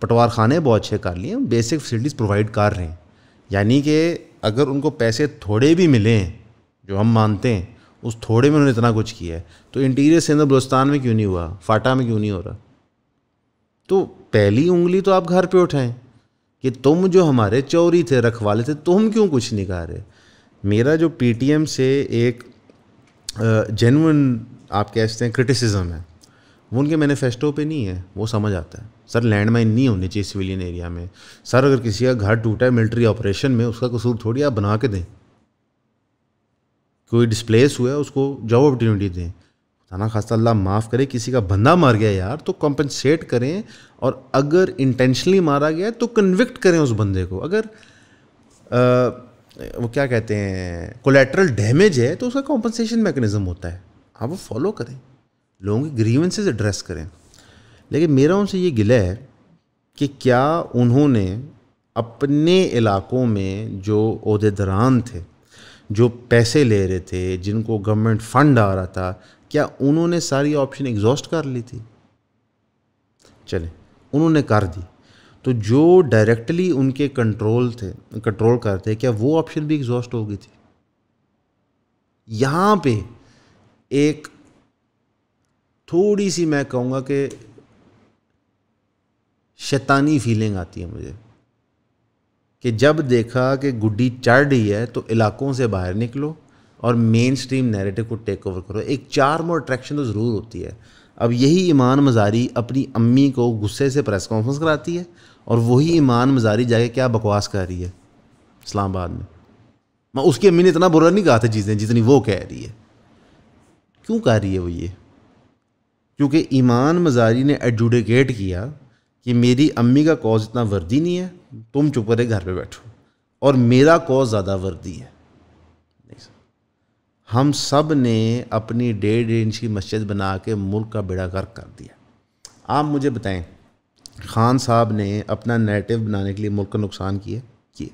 पटवार खाने बहुत अच्छे कर लिए बेसिक फैसिलिटीज़ प्रोवाइड कर रहे हैं यानी कि अगर उनको पैसे थोड़े भी मिले जो हम मानते हैं उस थोड़े में उन्होंने इतना कुछ किया है तो इंटीरियर सिंध बलोस्तान में क्यों नहीं हुआ फाटा में क्यों नहीं हो रहा तो पहली उंगली तो आप घर पे उठाएं कि तुम जो हमारे चौरी थे रखवाले थे तुम क्यों कुछ नहीं कहा रहे मेरा जो पी से एक जेनवन आप कह सकते हैं क्रिटिसिज्म है वो उनके मैनिफेस्टो पे नहीं है वो समझ आता है सर लैंड माइन नहीं होनी चाहिए सिविलियन एरिया में सर अगर किसी का घर टूटा है मिलिट्री ऑपरेशन में उसका कसूर थोड़ी आप बना के दें कोई डिस्प्लेस हुआ है उसको जॉब अपॉर्चुनिटी दें खाना खासा अल्लाह माफ़ करे किसी का बंदा मार गया यार तो कॉम्पनसेट करें और अगर इंटेंशनली मारा गया तो कन्विक्ट करें उस बंदे को अगर आ, वो क्या कहते हैं कोलेट्रल डैमेज है तो उसका कॉम्पनसेशन मेकनिज़म होता है आप वो फॉलो करें लोगों की ग्रीवेंसेज एड्रेस करें लेकिन मेरा उनसे ये गिला है कि क्या उन्होंने अपने इलाकों में जो अहदेदरान थे जो पैसे ले रहे थे जिनको गवर्नमेंट फ़ंड आ रहा था क्या उन्होंने सारी ऑप्शन एग्जॉस्ट कर ली थी चले उन्होंने कर दी तो जो डायरेक्टली उनके कंट्रोल थे कंट्रोल करते क्या वो ऑप्शन भी एग्जॉस्ट हो गई थी यहाँ पे एक थोड़ी सी मैं कहूँगा कि शैतानी फीलिंग आती है मुझे कि जब देखा कि गुड्डी चढ़ रही है तो इलाकों से बाहर निकलो और मेन स्ट्रीम नैरेटिव को टेक ओवर करो एक चार मोर अट्रैक्शन तो ज़रूर होती है अब यही ईमान मजारी अपनी अम्मी को गुस्से से प्रेस कॉन्फ्रेंस कराती है और वही ईमान मजारी जाके क्या बकवास कर रही है इस्लामाबाद में मैं उसकी अम्मी ने इतना बुरा नहीं कहा था चीज़ें जितनी वो कह रही है क्यों कह रही है वो ये क्योंकि ईमान मजारी ने एडजुडिकेट किया कि मेरी अम्मी का कॉज इतना वर्दी नहीं है तुम चुप करे घर पे बैठो और मेरा कॉज ज़्यादा वर्दी है हम सब ने अपनी डेढ़ इंच की मस्जिद बना के मुल्क का बेड़ा गर्क कर दिया आप मुझे बताएं खान साहब ने अपना नेटिव बनाने के लिए मुल्क का नुकसान किया किए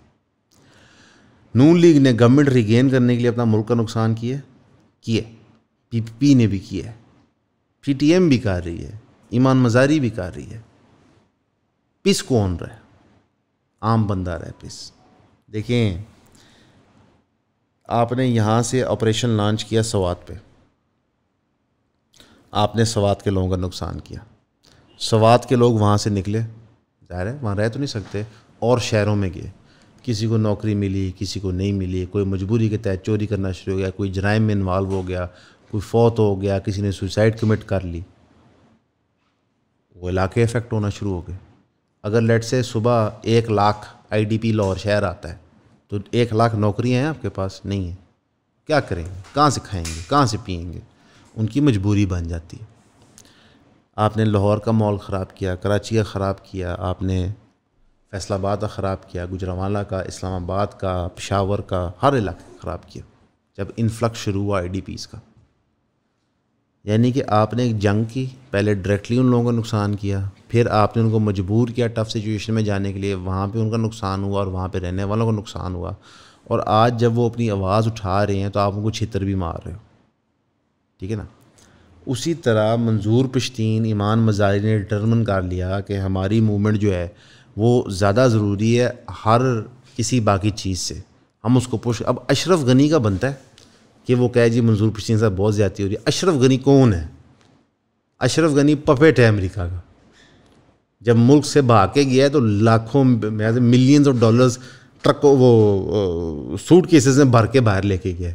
नून लीग ने गवर्नमेंट रिगेन करने के लिए अपना मुल्क का नुकसान किया किए पी ने भी किया एम भी कर रही है ईमान मजारी भी कर रही है पिस कौन रहे आम बंदा रहे पिस देखें आपने यहाँ से ऑपरेशन लॉन्च किया सवात पे आपने सवात के लोगों का नुकसान किया सवात के लोग वहाँ से निकले जाहिर है वहाँ रह तो नहीं सकते और शहरों में गए किसी को नौकरी मिली किसी को नहीं मिली कोई मजबूरी के तहत चोरी करना शुरू हो गया कोई जराइम में इन्वाल्व हो गया कोई फौत हो गया किसी ने सुसाइड कमिट कर ली वो इलाके इफेक्ट होना शुरू हो गए अगर लेट से सुबह एक लाख आईडीपी लाहौर शहर आता है तो एक लाख नौकरियाँ हैं आपके पास नहीं है क्या करेंगे कहाँ से खाएंगे कहाँ से पियेंगे उनकी मजबूरी बन जाती है आपने लाहौर का मॉल ख़राब किया कराची का ख़राब किया आपने फैसलाबाद का ख़राब किया गुजरावाला का इस्लामाबाद का पशावर का हर इलाके ख़राब किया जब इनफ्लक्स शुरू हुआ आई का यानी कि आपने एक जंग की पहले डायरेक्टली उन लोगों का नुकसान किया फिर आपने उनको मजबूर किया टफ़ सिचुएशन में जाने के लिए वहाँ पे उनका नुकसान हुआ और वहाँ पे रहने वालों का नुकसान हुआ और आज जब वो अपनी आवाज़ उठा रहे हैं तो आप उनको छितर भी मार रहे हो ठीक है ना उसी तरह मंजूर पश्तीन ईमान मजारी ने डिटर्मन कर लिया कि हमारी मूवमेंट जो है वो ज़्यादा ज़रूरी है हर किसी बाकी चीज़ से हम उसको पुश अब अशरफ गनी का बनता है कि वो कहे जी मंजूर पश्तीन साहब बहुत ज़्यादा हो रही है अशरफ गनी कौन है अशरफ गनी पपेट है अमरीका का जब मुल्क से भाग के गया है तो लाखों मिलियंस ऑफ डॉलर्स ट्रक वो सूट केसेस में भर के बाहर लेके गया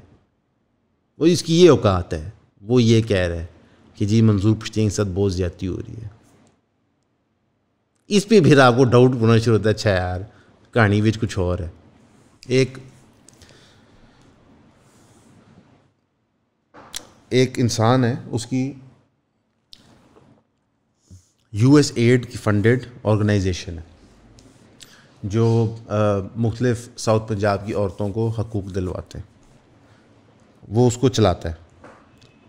वो इसकी ये औकात है वो ये कह रहा है कि जी मंजूर पुश्ती के साथ बहुत ज्यादा हो रही है इस पर फिर आपको डाउट होना शुरू होता है अच्छा यार कहानी बिच कुछ और है एक एक इंसान है उसकी यू एस एड की फंडेड ऑर्गेनाइजेशन है जो मुख्तलिफ साउथ पंजाब की औरतों को हकूक़ दिलवाते हैं वो उसको चलाता है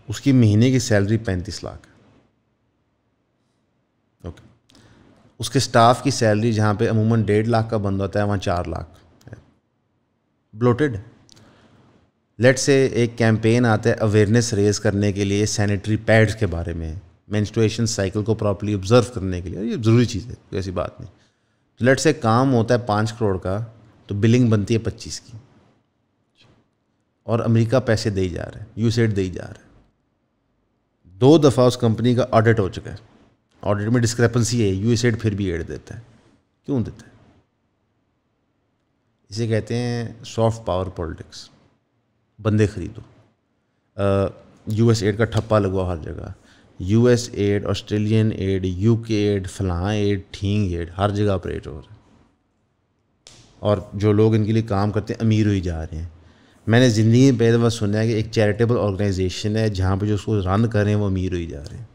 उसकी महीने की सैलरी पैंतीस लाख ओके उसके स्टाफ की सैलरी जहाँ पर अमूमन डेढ़ लाख का बंद होता है वहाँ चार लाख है ब्लोटेड लेट से एक कैंपेन आता है अवेयरनेस रेज करने के लिए सैनिटरी पैड्स के बारे में मैंस्ट्रुएशन साइकिल को प्रॉपरली ऑब्जर्व करने के लिए ये ज़रूरी चीज़ है कोई ऐसी बात नहीं तो लेट से काम होता है पाँच करोड़ का तो बिलिंग बनती है पच्चीस की और अमेरिका पैसे दे ही जा रहे हैं यूसेड दे ही जा रहे हैं दो दफ़ा उस कंपनी का ऑडिट हो चुका है ऑडिट में डिस्क्रेपेंसी है यूएसएड फिर भी एड देता है क्यों देता है इसे कहते हैं सॉफ्ट पावर पॉलिटिक्स बंदे खरीदो यूएस एड का ठप्पा लगवाओ हर जगह U S aid Australian aid you के एड फलां एड ठींग एड हर जगह ऑपरेट हो रहा है और जो लोग इनके लिए काम करते हैं अमीर हुई जा रहे हैं मैंने ज़िंदगी में पहली बार सुना है कि एक चैरिटेबल ऑर्गेनाइजेशन है जहाँ पर जो उसको रन कर रहे हैं वो अमीर हुई जा रहे हैं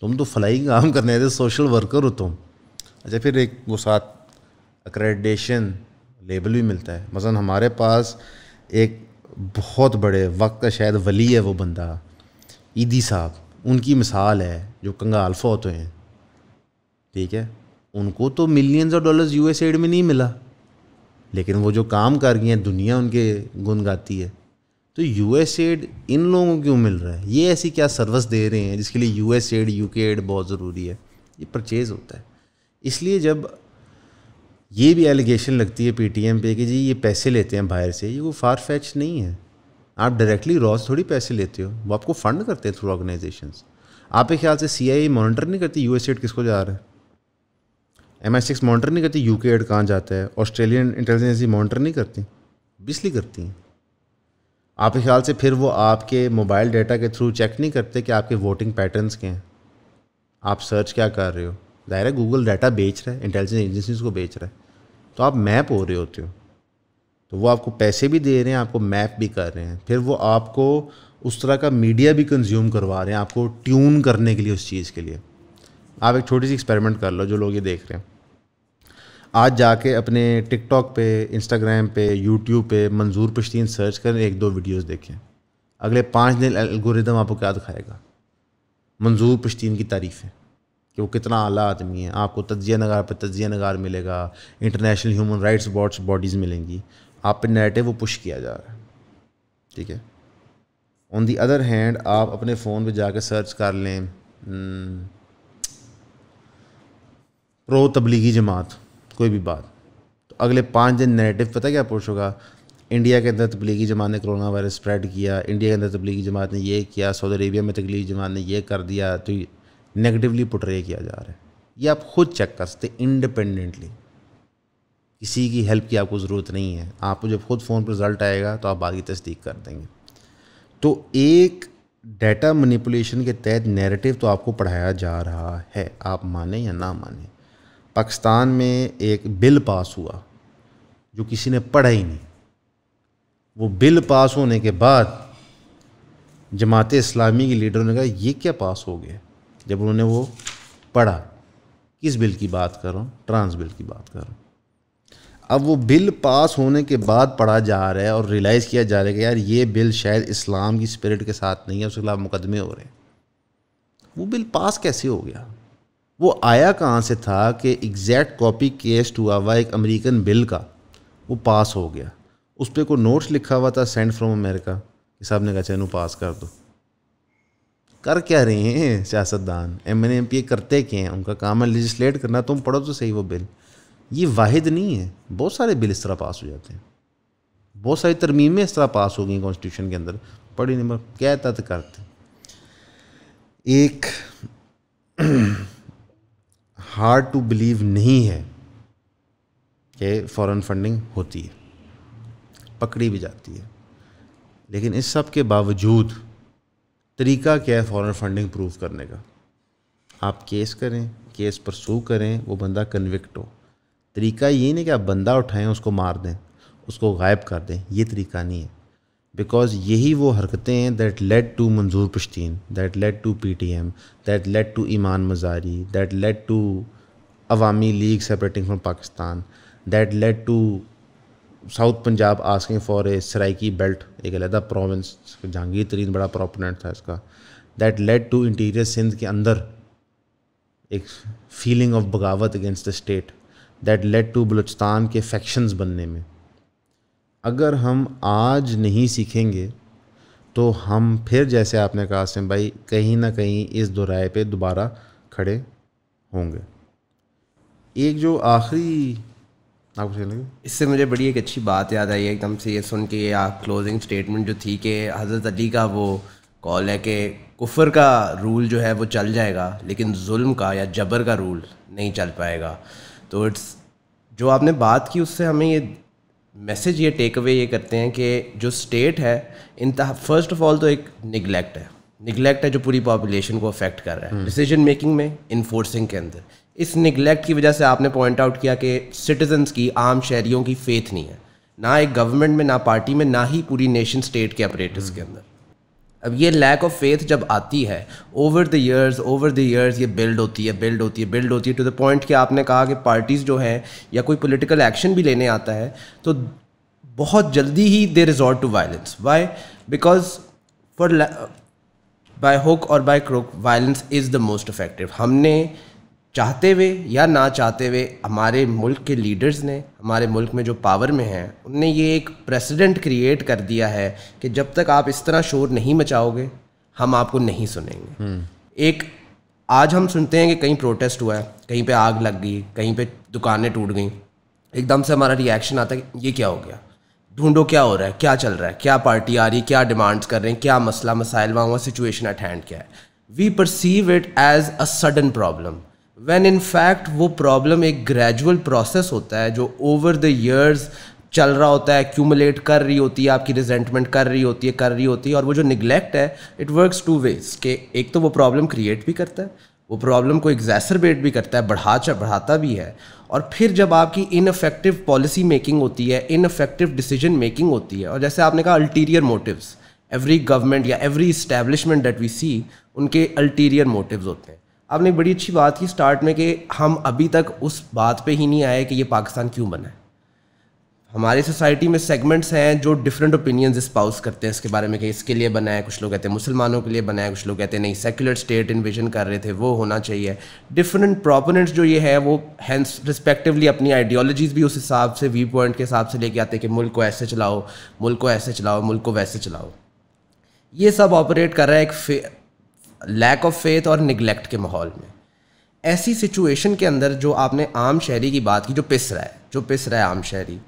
तुम तो फलाई काम करने थे सोशल वर्कर हो तुम अच्छा फिर एक वो साथ अक्रेडेशन लेबल भी मिलता है मसा हमारे पास एक बहुत बड़े वक्त का शायद वली है वो बंदा ईदी साहब उनकी मिसाल है जो कंगाल फौत हुए हैं ठीक है उनको तो millions of dollars US S एड में नहीं मिला लेकिन वो जो काम कर गई हैं दुनिया उनके गुन गाती है तो यू एस एड इन लोगों को क्यों मिल रहा है ये ऐसी क्या सर्विस दे रहे हैं जिसके लिए यू एस एड यू के एड बहुत ज़रूरी है ये परचेज़ होता है इसलिए जब ये भी एलिगेशन लगती है टी एम पे कि जी ये पैसे लेते हैं बाहर से ये वो फार फैच नहीं है आप डायरेक्टली रॉ से थोड़ी पैसे लेते हो वो आपको फंड करते हैं थ्रू ऑर्गेनाइजेशन आपके ख्याल से सी आई मॉनिटर नहीं करती यू एस एड किसको जा रहा है एम एस सिक्स मॉनिटर नहीं करती यू के एड कहाँ जाता है ऑस्ट्रेलियन इंटेलिजेंसी मॉनिटर नहीं करती बिजली करती हैं आपके ख्याल से फिर वो आपके मोबाइल डाटा के थ्रू चेक नहीं करते कि आपके वोटिंग पैटर्न्स के हैं आप सर्च क्या कर रहे हो ज़ाहिर है गूगल डाटा बेच रहा है इंटेलिजेंस एजेंसीज को बेच रहा है तो आप मैप हो रहे होते हो तो वो आपको पैसे भी दे रहे हैं आपको मैप भी कर रहे हैं फिर वो आपको उस तरह का मीडिया भी कंज्यूम करवा रहे हैं आपको ट्यून करने के लिए उस चीज़ के लिए आप एक छोटी सी एक्सपेरिमेंट कर लो जो लोग ये देख रहे हैं आज जाके अपने टिकटॉक पे इंस्टाग्राम पे यूट्यूब पे मंजूर पश्तीन सर्च करें एक दो वीडियोस देखें अगले पाँच दिन एल्गोरिदम आपको क्या दिखाएगा मंजूर पश्तीन की तारीफ़ें कि वो कितना आला आदमी है आपको तजिया नगार पर तजिया नगार मिलेगा international human rights bods bodies मिलेंगी आप पे नेगेटिव वो पुश किया जा रहा है ठीक है ऑन दी अदर हैंड आप अपने फ़ोन पे जाकर सर्च कर लें प्रो हम्म। तबलीगी जमात कोई भी बात तो अगले पाँच दिन नेगेटिव पता क्या पुश होगा इंडिया के अंदर तबलीगी जमात ने कोरोना वायरस स्प्रेड किया इंडिया के अंदर तबलीगी जमात ने ये किया सऊदी अरेबिया में तबलीगी जमात ने ये कर दिया तो नेगेटिवली पुटरे किया जा रहा है ये आप खुद चेक कर सकते इंडिपेंडेंटली किसी की हेल्प की आपको ज़रूरत नहीं है आपको जब खुद फ़ोन पर रिज़ल्ट आएगा तो आप बाकी तस्दीक कर देंगे तो एक डेटा मनीपुलेशन के तहत नैरेटिव तो आपको पढ़ाया जा रहा है आप माने या ना माने पाकिस्तान में एक बिल पास हुआ जो किसी ने पढ़ा ही नहीं वो बिल पास होने के बाद जमात इस्लामी के लीडरों ने कहा ये क्या पास हो गया जब उन्होंने वो पढ़ा किस बिल की बात कर रहा हूँ ट्रांस बिल की बात कर रहा हूँ अब वो बिल पास होने के बाद पढ़ा जा रहा है और रियलाइज़ किया जा रहा है कि यार ये बिल शायद इस्लाम की स्पिरिट के साथ नहीं है उसके खिलाफ मुकदमे हो रहे हैं वो बिल पास कैसे हो गया वो आया कहाँ से था कि एग्जैक्ट कॉपी केस्ट हुआ हुआ एक अमेरिकन बिल का वो पास हो गया उस पर कोई नोट्स लिखा हुआ था सेंड फ्रॉम अमेरिका कि साहब ने कहा चैनू पास कर दो कर क्या रहे हैं सियासतदान एम एन एम पी करते क्या हैं उनका काम है लेजिस्लेट करना तुम पढ़ो तो सही वो बिल ये वाहिद नहीं है बहुत सारे बिल इस तरह पास हो जाते हैं बहुत सारी तरमीमें इस तरह पास हो गई कॉन्स्टिट्यूशन के अंदर बड़ी नंबर क्या तत् करते एक हार्ड टू बिलीव नहीं है कि फ़ॉरेन फंडिंग होती है पकड़ी भी जाती है लेकिन इस सब के बावजूद तरीका क्या है फ़ॉरेन फंडिंग प्रूव करने का आप केस करें केस पर सू करें वो बंदा कन्विक्ट हो तरीका ये नहीं कि आप बंदा उठाएं उसको मार दें उसको गायब कर दें ये तरीका नहीं है बिकॉज यही वो हरकतें हैं that led to Manzoor Pashteen that led to P T M that led to Imaan Mazari that led to Awami League separating from Pakistan that led to south Punjab asking for a Saraiki belt एक अलहदा प्रोविंस जहांगीर तरीन बड़ा प्रोपोनेंट था इसका that led to interior Sindh के अंदर एक feeling of बगावत against the state that led to Balochistan के फैक्शंस बनने में अगर हम आज नहीं सीखेंगे तो हम फिर जैसे आपने कहा सिम भाई कहीं ना कहीं इस दोराए पे दोबारा खड़े होंगे एक जो आखिरी आपको इससे मुझे बड़ी एक अच्छी बात याद आई एकदम से ये सुन के आप क्लोजिंग स्टेटमेंट जो थी कि हज़रत अली का वो कॉल है कि कुफर का रूल जो है वो चल जाएगा लेकिन जुल्म का या जबर का रूल नहीं चल पाएगा तो इट्स जो आपने बात की उससे हमें ये मैसेज ये टेक अवे ये करते हैं कि जो स्टेट है इन फर्स्ट ऑफ ऑल तो एक निगलेक्ट है निगलेक्ट है जो पूरी पॉपुलेशन को अफेक्ट कर रहा है डिसीजन hmm. मेकिंग में इन्फोर्सिंग के अंदर इस निगलेक्ट की वजह से आपने पॉइंट आउट किया कि सिटीजन्स की आम शहरियों की फेथ नहीं है ना एक गवर्नमेंट में ना पार्टी में ना ही पूरी नेशन स्टेट के अपरेटर्स के अंदर अब ये लैक ऑफ फेथ जब आती है over the years over the years ये बिल्ड होती है बिल्ड होती है बिल्ड होती है टू द पॉइंट कि आपने कहा कि पार्टीज़ जो हैं या कोई पॉलिटिकल एक्शन भी लेने आता है तो बहुत जल्दी ही they resort to violence why because for by hook or by crook violence is the most effective हमने चाहते हुए या ना चाहते हुए हमारे मुल्क के लीडर्स ने हमारे मुल्क में जो पावर में हैं उनने ये एक प्रेसिडेंट क्रिएट कर दिया है कि जब तक आप इस तरह शोर नहीं मचाओगे हम आपको नहीं सुनेंगे हम्म। एक आज हम सुनते हैं कि कहीं प्रोटेस्ट हुआ है कहीं पे आग लग गई कहीं पे दुकानें टूट गई एकदम से हमारा रिएक्शन आता है कि ये क्या हो गया ढूंढो क्या हो रहा है क्या चल रहा है क्या पार्टी आ रही है क्या डिमांड्स कर रहे हैं क्या मसला मसाइल वहाँ हुआ सिचुएशन अटैंड क्या है we perceive it as a sudden problem when in fact वो प्रॉब्लम एक ग्रेजुअल प्रोसेस होता है जो ओवर द ईयर्स चल रहा होता है क्यूमुलेट कर रही होती है आपकी रिजेंटमेंट कर रही होती है कर रही होती है और वो जो निगलेक्ट है इट वर्क्स टू वेज के एक तो वो प्रॉब्लम क्रिएट भी करता है वो प्रॉब्लम को एग्जैसरबेट भी करता है बढ़ा बढ़ाता भी है और फिर जब आपकी इनफेक्टिव पॉलिसी मेकिंग होती है इनफेक्टिव डिसीजन मेकिंग होती है और जैसे आपने कहा अल्टीरियर मोटिव्स एवरी गवर्नमेंट या every establishment that we see उनके अल्टीरियर मोटिव्स होते हैं आपने बड़ी अच्छी बात की स्टार्ट में कि हम अभी तक उस बात पे ही नहीं आए कि ये पाकिस्तान क्यों बना है हमारे सोसाइटी में सेगमेंट्स हैं जो डिफरेंट ओपिनियन स्पाउस करते हैं इसके बारे में कि इसके लिए बनाया है कुछ लोग कहते हैं मुसलमानों के लिए बनाया है कुछ लोग कहते हैं नहीं सेकुलर स्टेट इन्विजन कर रहे थे वो होना चाहिए डिफरेंट प्रोपोनेंट्स जो ये है वो हैंस रिस्पेक्टिवली अपनी आइडियोलॉजीज़ भी उस हिसाब से व्यू पॉइंट के हिसाब से लेके आते हैं कि मुल्क को ऐसे चलाओ मुल्क को ऐसे चलाओ मुल्क को वैसे चलाओ ये सब ऑपरेट कर रहा है एक लैक ऑफ फेथ और निगलेक्ट के माहौल में ऐसी सिचुएशन के अंदर जो आपने आम शहरी की बात की जो पिस रहा है जो पिस रहा है आम शहरी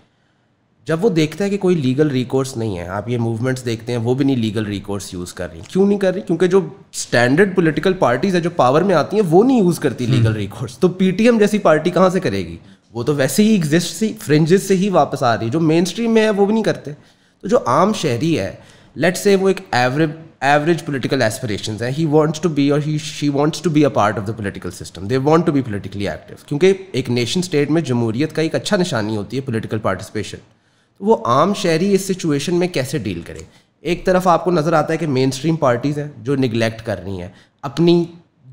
जब वो देखता है कि कोई लीगल रिकोर्स नहीं है आप ये मूवमेंट्स देखते हैं वो भी नहीं लीगल रिकोर्स यूज़ कर रही क्यों नहीं कर रही क्योंकि जो स्टैंडर्ड पोलिटिकल पार्टीज है जो पावर में आती हैं वो नहीं यूज़ करती लीगल हम्म। रिकोर्स तो पी जैसी पार्टी कहाँ से करेगी वो तो वैसे ही एग्जिस्ट सी फ्रेंजेस से ही वापस आ रही है जो मेन स्ट्रीम में है वो भी नहीं करते तो जो आम शहरी है लेट से वो एक एवरेज एवरेज पोलिटिकल एस्परेशन हैं ही वॉन्ट्स टू बी और he she wants to be a part of the political system they want to भी पोलिटिकली एक्टिव क्योंकि एक नेशन स्टेट में जमहूरियत का एक अच्छा निशानी होती है पोलिटिकल पार्टिसपेशन तो वो आम शहरी इस सिचुएशन में कैसे डील करें एक तरफ आपको नज़र आता है कि मेन स्ट्रीम पार्टीज़ हैं जो निगलेक्ट कर रही हैं अपनी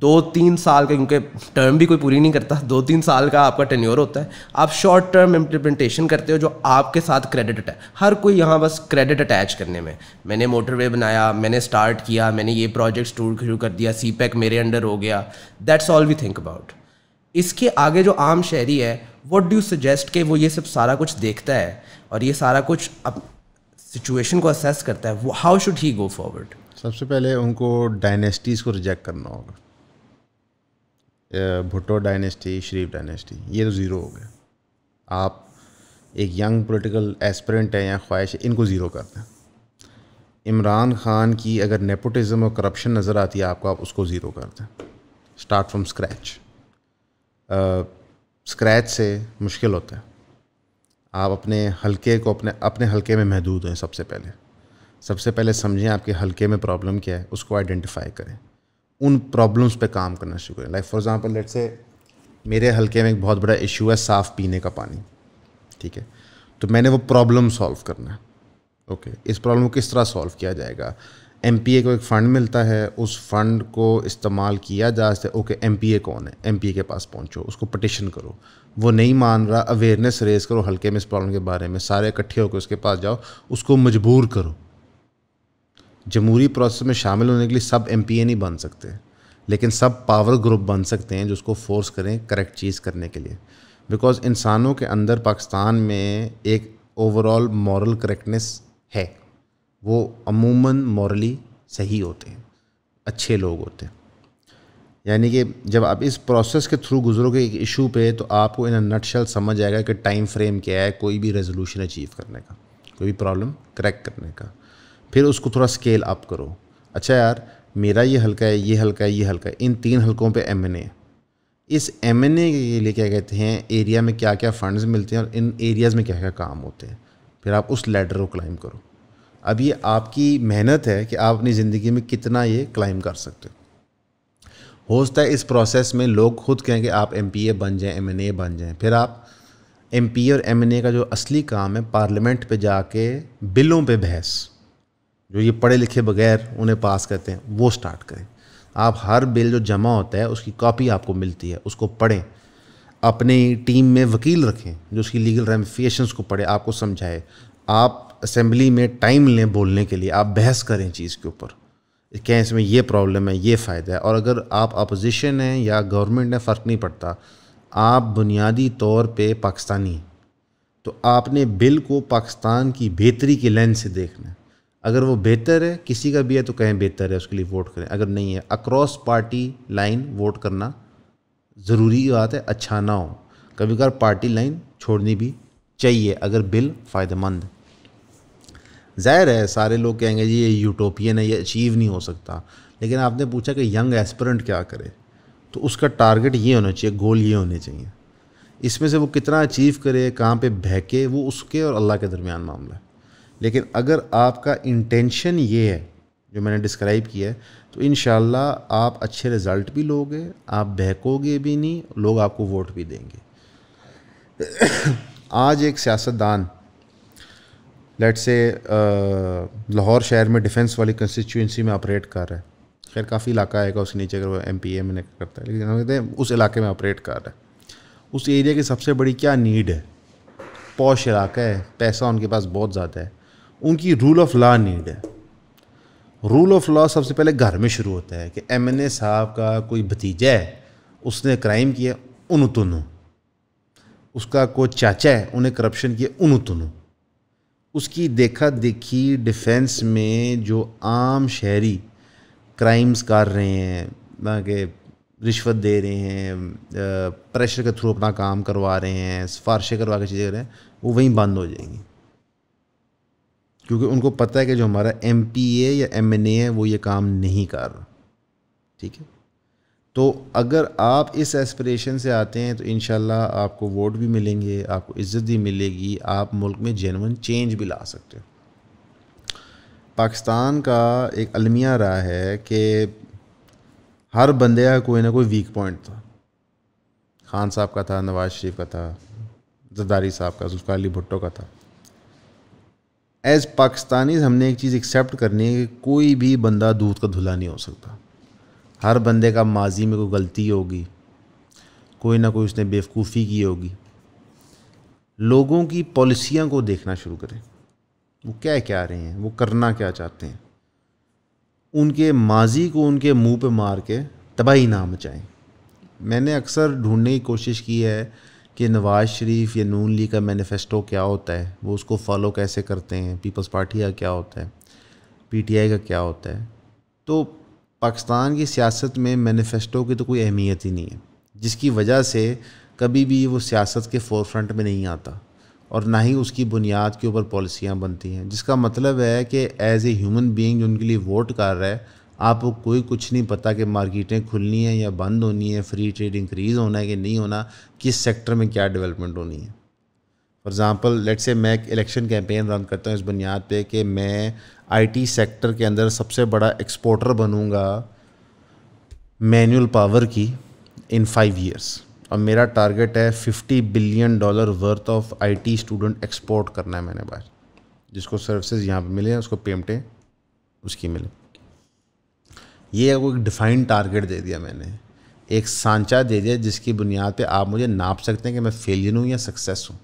दो तीन साल का क्योंकि टर्म भी कोई पूरी नहीं करता दो तीन साल का आपका टेन्योर होता है आप शॉर्ट टर्म इम्प्लीमेंटेशन करते हो जो आपके साथ क्रेडिट अटैच हर कोई यहाँ बस क्रेडिट अटैच करने में मैंने मोटरवे बनाया मैंने स्टार्ट किया मैंने ये प्रोजेक्ट शुरू कर दिया सी e मेरे अंडर हो गया that's all we think about इसके आगे जो आम शहरी है वट डू सजेस्ट कि वो ये सब सारा कुछ देखता है और ये सारा कुछ अब सिचुएशन को असेस करता है how should he go forward सबसे पहले उनको डायनेस्टीज़ को रिजेक्ट करना होगा भुट्टो डायनेस्टी शरीफ डायनेस्टी ये तो ज़ीरो हो गए आप एक यंग पॉलिटिकल एस्परेंट हैं या ख्वाहिश है इनको ज़ीरो कर दें इमरान ख़ान की अगर नेपोटिज़म और करप्शन नज़र आती है आपको आप उसको ज़ीरो कर दें स्टार्ट फ्रॉम स्क्रैच स्क्रैच से मुश्किल होता है आप अपने हलके को अपने अपने हलके में महदूद हैं सबसे पहले सबसे पहले समझें आपके हलके में प्रॉब्लम क्या है उसको आइडेंटिफाई करें उन प्रॉब्लम्स पे काम करना शुरू करें लाइक फॉर एग्जांपल लेट से मेरे हल्के में एक बहुत बड़ा इशू है साफ़ पीने का पानी ठीक है तो मैंने वो प्रॉब्लम सॉल्व करना है ओके okay, इस प्रॉब्लम को किस तरह सॉल्व किया जाएगा एम को एक फ़ंड मिलता है उस फंड को इस्तेमाल किया जा सकता है ओके एम कौन है एम के पास पहुँचो उसको पटिशन करो वो नहीं मान रहा अवेयरनेस रेज करो हल्के में इस प्रॉब्लम के बारे में सारे इकट्ठे होकर उसके पास जाओ उसको मजबूर करो जमहूरी प्रोसेस में शामिल होने के लिए सब एम नहीं बन सकते लेकिन सब पावर ग्रुप बन सकते हैं जो उसको फोर्स करें करेक्ट चीज़ करने के लिए बिकॉज इंसानों के अंदर पाकिस्तान में एक ओवरऑल मॉरल करेक्टनेस है वो अमूमन मॉरली सही होते हैं अच्छे लोग होते हैं यानी कि जब आप इस प्रोसेस के थ्रू गुजरोगे एक इशू पे तो आपको इन नटशल समझ आएगा कि टाइम फ्रेम क्या है कोई भी रेजोल्यूशन अचीव करने का कोई भी प्रॉब्लम करेक्ट करने का फिर उसको थोड़ा स्केल अप करो अच्छा यार मेरा ये हल्का है ये हल्का है ये हल्का है इन तीन हल्कों पे एम एन ए इस एम एन ए के लिए क्या कहते हैं एरिया में क्या क्या फंड्स मिलते हैं और इन एरियाज़ में क्या क्या काम होते हैं फिर आप उस लेडर को क्लाइम करो अब ये आपकी मेहनत है कि आप अपनी ज़िंदगी में कितना ये क्लाइम कर सकते हो हो सकता है इस प्रोसेस में लोग खुद कहें कि आप एम बन जाएं एम बन जाएं फिर आप एम और एम का जो असली काम है पार्लियामेंट पे जाके बिलों पे बहस जो ये पढ़े लिखे बगैर उन्हें पास करते हैं वो स्टार्ट करें आप हर बिल जो जमा होता है उसकी कॉपी आपको मिलती है उसको पढ़ें अपनी टीम में वकील रखें जो उसकी लीगल रेमिफिकेशन को पढ़े आपको समझाए आप असेंबली में टाइम लें बोलने के लिए आप बहस करें चीज़ के ऊपर क्या इसमें ये प्रॉब्लम है ये फ़ायदा है और अगर आप अपोजिशन हैं या गवर्नमेंट है फ़र्क नहीं पड़ता आप बुनियादी तौर पे पाकिस्तानी तो आपने बिल को पाकिस्तान की बेहतरी के लेंस से देखना है अगर वो बेहतर है किसी का भी है तो कहें बेहतर है उसके लिए वोट करें अगर नहीं है अक्रॉस पार्टी लाइन वोट करना ज़रूरी बात है अच्छा ना हो कभी कभार पार्टी लाइन छोड़नी भी चाहिए अगर बिल फ़ायदेमंद जाहिर है सारे लोग कहेंगे जी ये यूटोपियन है ये अचीव नहीं हो सकता लेकिन आपने पूछा कि यंग एस्परेंट क्या करे तो उसका टारगेट ये होना चाहिए गोल ये होने चाहिए इसमें से वो कितना अचीव करे कहाँ पे बहके वो उसके और अल्लाह के दरमियान मामला है लेकिन अगर आपका इंटेंशन ये है जो मैंने डिस्क्राइब किया है तो इन आप अच्छे रिज़ल्ट भी लोगे आप बहकोगे भी नहीं लोग आपको वोट भी देंगे आज एक सियासतदान लेट से लाहौर शहर में डिफेंस वाली कंस्टिट्यूंसी में ऑपरेट कर रहा है खैर काफ़ी इलाका आएगा उसके नीचे अगर वो एम पी एम करता है लेकिन हम कहते हैं उस इलाके में ऑपरेट कर रहा है उस एरिया की सबसे बड़ी क्या नीड है पौश इलाका है पैसा उनके पास बहुत ज़्यादा है उनकी रूल ऑफ लॉ नीड है रूल ऑफ लॉ सबसे पहले घर में शुरू होता है कि एम एन ए साहब का कोई भतीजा है उसने क्राइम किया उन तुनु उसका कोई चाचा है उन्हें करप्शन किया उन तुनु उसकी देखा देखी डिफेंस में जो आम शहरी क्राइम्स कर रहे हैं ना कि रिश्वत दे रहे हैं प्रेशर के थ्रू अपना काम करवा रहे हैं सिफारशें करवा के चीज़ें कर रहे हैं वो वहीं बंद हो जाएंगी क्योंकि उनको पता है कि जो हमारा एम या एम है वो ये काम नहीं कर रहा ठीक है तो अगर आप इस एस्पिरेशन से आते हैं तो इन आपको वोट भी मिलेंगे आपको इज़्ज़त भी मिलेगी आप मुल्क में जेनवन चेंज भी ला सकते हो पाकिस्तान का एक अलमिया रहा है कि हर बंदे का कोई ना कोई वीक पॉइंट था खान साहब का था नवाज़ शरीफ का था जरदारी साहब का जुल्फ़ार अली भुट्टो का था एज पाकिस्तानी हमने एक चीज़ एक्सेप्ट करनी है कि कोई भी बंदा दूध का धुला नहीं हो सकता हर बंदे का माजी में कोई गलती होगी कोई ना कोई उसने बेवकूफ़ी की होगी लोगों की पॉलिसियाँ को देखना शुरू करें वो क्या क्या रहे हैं वो करना क्या चाहते हैं उनके माजी को उनके मुंह पे मार के तबाही ना मचाएं मैंने अक्सर ढूंढने की कोशिश की है कि नवाज़ शरीफ या नून लीग का मैनिफेस्टो क्या होता है वो उसको फॉलो कैसे करते हैं पीपल्स पार्टी का क्या होता है पीटीआई का क्या होता है तो पाकिस्तान की सियासत में मैनिफेस्टो की तो कोई अहमियत ही नहीं है जिसकी वजह से कभी भी वो सियासत के फोरफ्रंट में नहीं आता और ना ही उसकी बुनियाद के ऊपर पॉलिसियाँ बनती हैं जिसका मतलब है कि एज़ ए ह्यूमन बींग जो उनके लिए वोट कर रहा है आपको कोई कुछ नहीं पता कि मार्केटें खुलनी है या बंद होनी है फ्री ट्रेड इंक्रीज़ होना है कि नहीं होना किस सेक्टर में क्या डेवलपमेंट होनी है फॉर एग्ज़ाम्पल लेट से मैं एक इलेक्शन कैंपेन रन करता हूँ इस बुनियाद पे कि मैं आईटी सेक्टर के अंदर सबसे बड़ा एक्सपोर्टर बनूँगा मैनुअल पावर की इन फाइव ईयर्स और मेरा टारगेट है fifty billion dollar worth of IT student export करना है मैंने बाहर जिसको सर्विसेज यहाँ पे मिले उसको पेमेंटें उसकी मिले ये वो एक डिफाइंड टारगेट दे दिया मैंने एक सांचा दे दिया जिसकी बुनियाद पे आप मुझे नाप सकते हैं कि मैं फेलियर हूँ या सक्सेस हूँ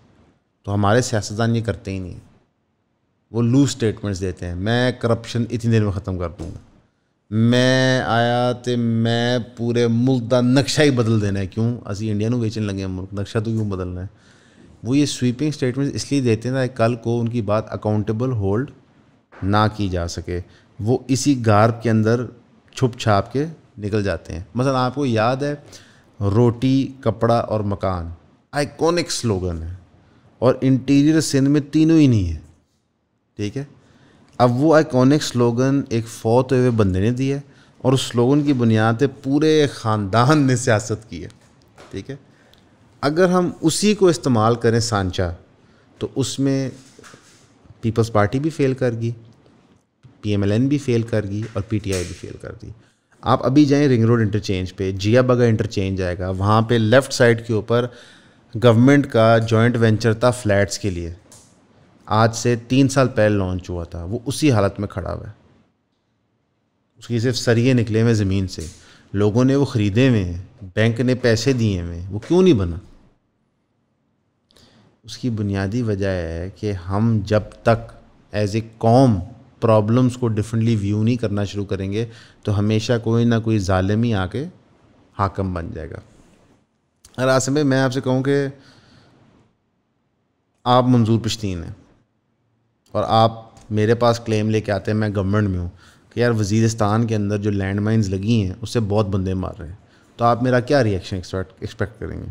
तो हमारे सियासतदान ये करते ही नहीं वो लूज स्टेटमेंट्स देते हैं मैं करप्शन इतनी देर में ख़त्म कर दूँगा मैं आया तो मैं पूरे मुल्क का नक्शा ही बदल देना है क्यों ਅਸੀਂ इंडिया में बेचने लगे मुल्क नक्शा तो क्यों बदलना है वो ये स्वीपिंग स्टेटमेंट्स इसलिए देते हैं ताकि कल को उनकी बात अकाउंटेबल होल्ड ना की जा सके वो इसी गार्ब के अंदर छुप छाप के निकल जाते हैं मसल आपको याद है रोटी कपड़ा और मकान आइकॉनिक स्लोगन है और इंटीरियर सिंध में तीनों ही नहीं है ठीक है अब वो आइकॉनिक स्लोगन एक फौत हुए बंदे ने दिया और उस स्लोगन की बुनियाद पर पूरे ख़ानदान ने सियासत की है ठीक है अगर हम उसी को इस्तेमाल करें सांचा तो उसमें पीपल्स पार्टी भी फेल करगी पी एम एल एन भी फेल कर गई और पी टी आई भी फेल कर दी आप अभी जाएँ रिंग रोड इंटरचेंज पे जिया बगा इंटरचेंज आएगा वहाँ पे लेफ़्ट साइड के ऊपर गवर्नमेंट का जॉइंट वेंचर था फ्लैट्स के लिए आज से तीन साल पहले लॉन्च हुआ था वो उसी हालत में खड़ा हुआ है उसकी सिर्फ सरिये निकले हुए ज़मीन से लोगों ने वो ख़रीदे हुए हैं बैंक ने पैसे दिए हुए वो क्यों नहीं बना उसकी बुनियादी वजह है कि हम जब तक एज ए कॉम प्रॉब्लम्स को डिफरेंटली व्यू नहीं करना शुरू करेंगे तो हमेशा कोई ना कोई ालिम ही आके हाकम बन जाएगा अरे आसम भाई मैं आपसे कहूँ कि आप मंजूर पश्तीन हैं और आप मेरे पास क्लेम लेके आते हैं मैं गवर्नमेंट में हूँ कि यार वजीरस्तान के अंदर जो लैंड माइन्स लगी हैं उससे बहुत बंदे मार रहे हैं तो आप मेरा क्या रिएक्शन एक्सपेक्ट करेंगे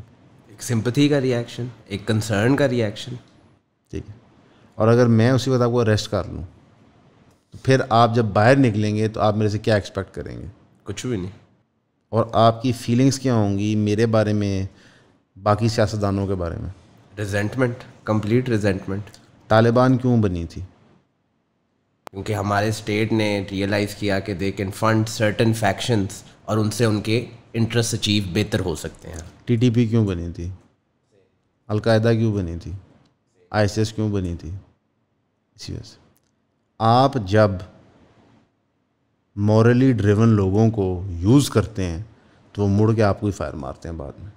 एक सिंपथी का रिएक्शन एक कंसर्न का रिएक्शन ठीक है और अगर मैं उसी वक्त आपको अरेस्ट कर लूँ तो फिर आप जब बाहर निकलेंगे तो आप मेरे से क्या एक्सपेक्ट करेंगे कुछ भी नहीं और आपकी फीलिंग्स क्या होंगी मेरे बारे में बाकी सियासतदानों के बारे में रिजेंटमेंट कंप्लीट रिजेंटमेंट तालिबान क्यों बनी थी क्योंकि हमारे स्टेट ने रियलाइज़ किया कि they can fund certain factions और उनसे उनके इंटरेस्ट अचीव बेहतर हो सकते हैं टीटीपी क्यों बनी थी अलकायदा क्यों बनी थी आईएसएस क्यों बनी थी इसी वजह से आप जब मॉरली ड्रिवन लोगों को यूज़ करते हैं तो वो मुड़ के आपको ही फायर मारते हैं बाद में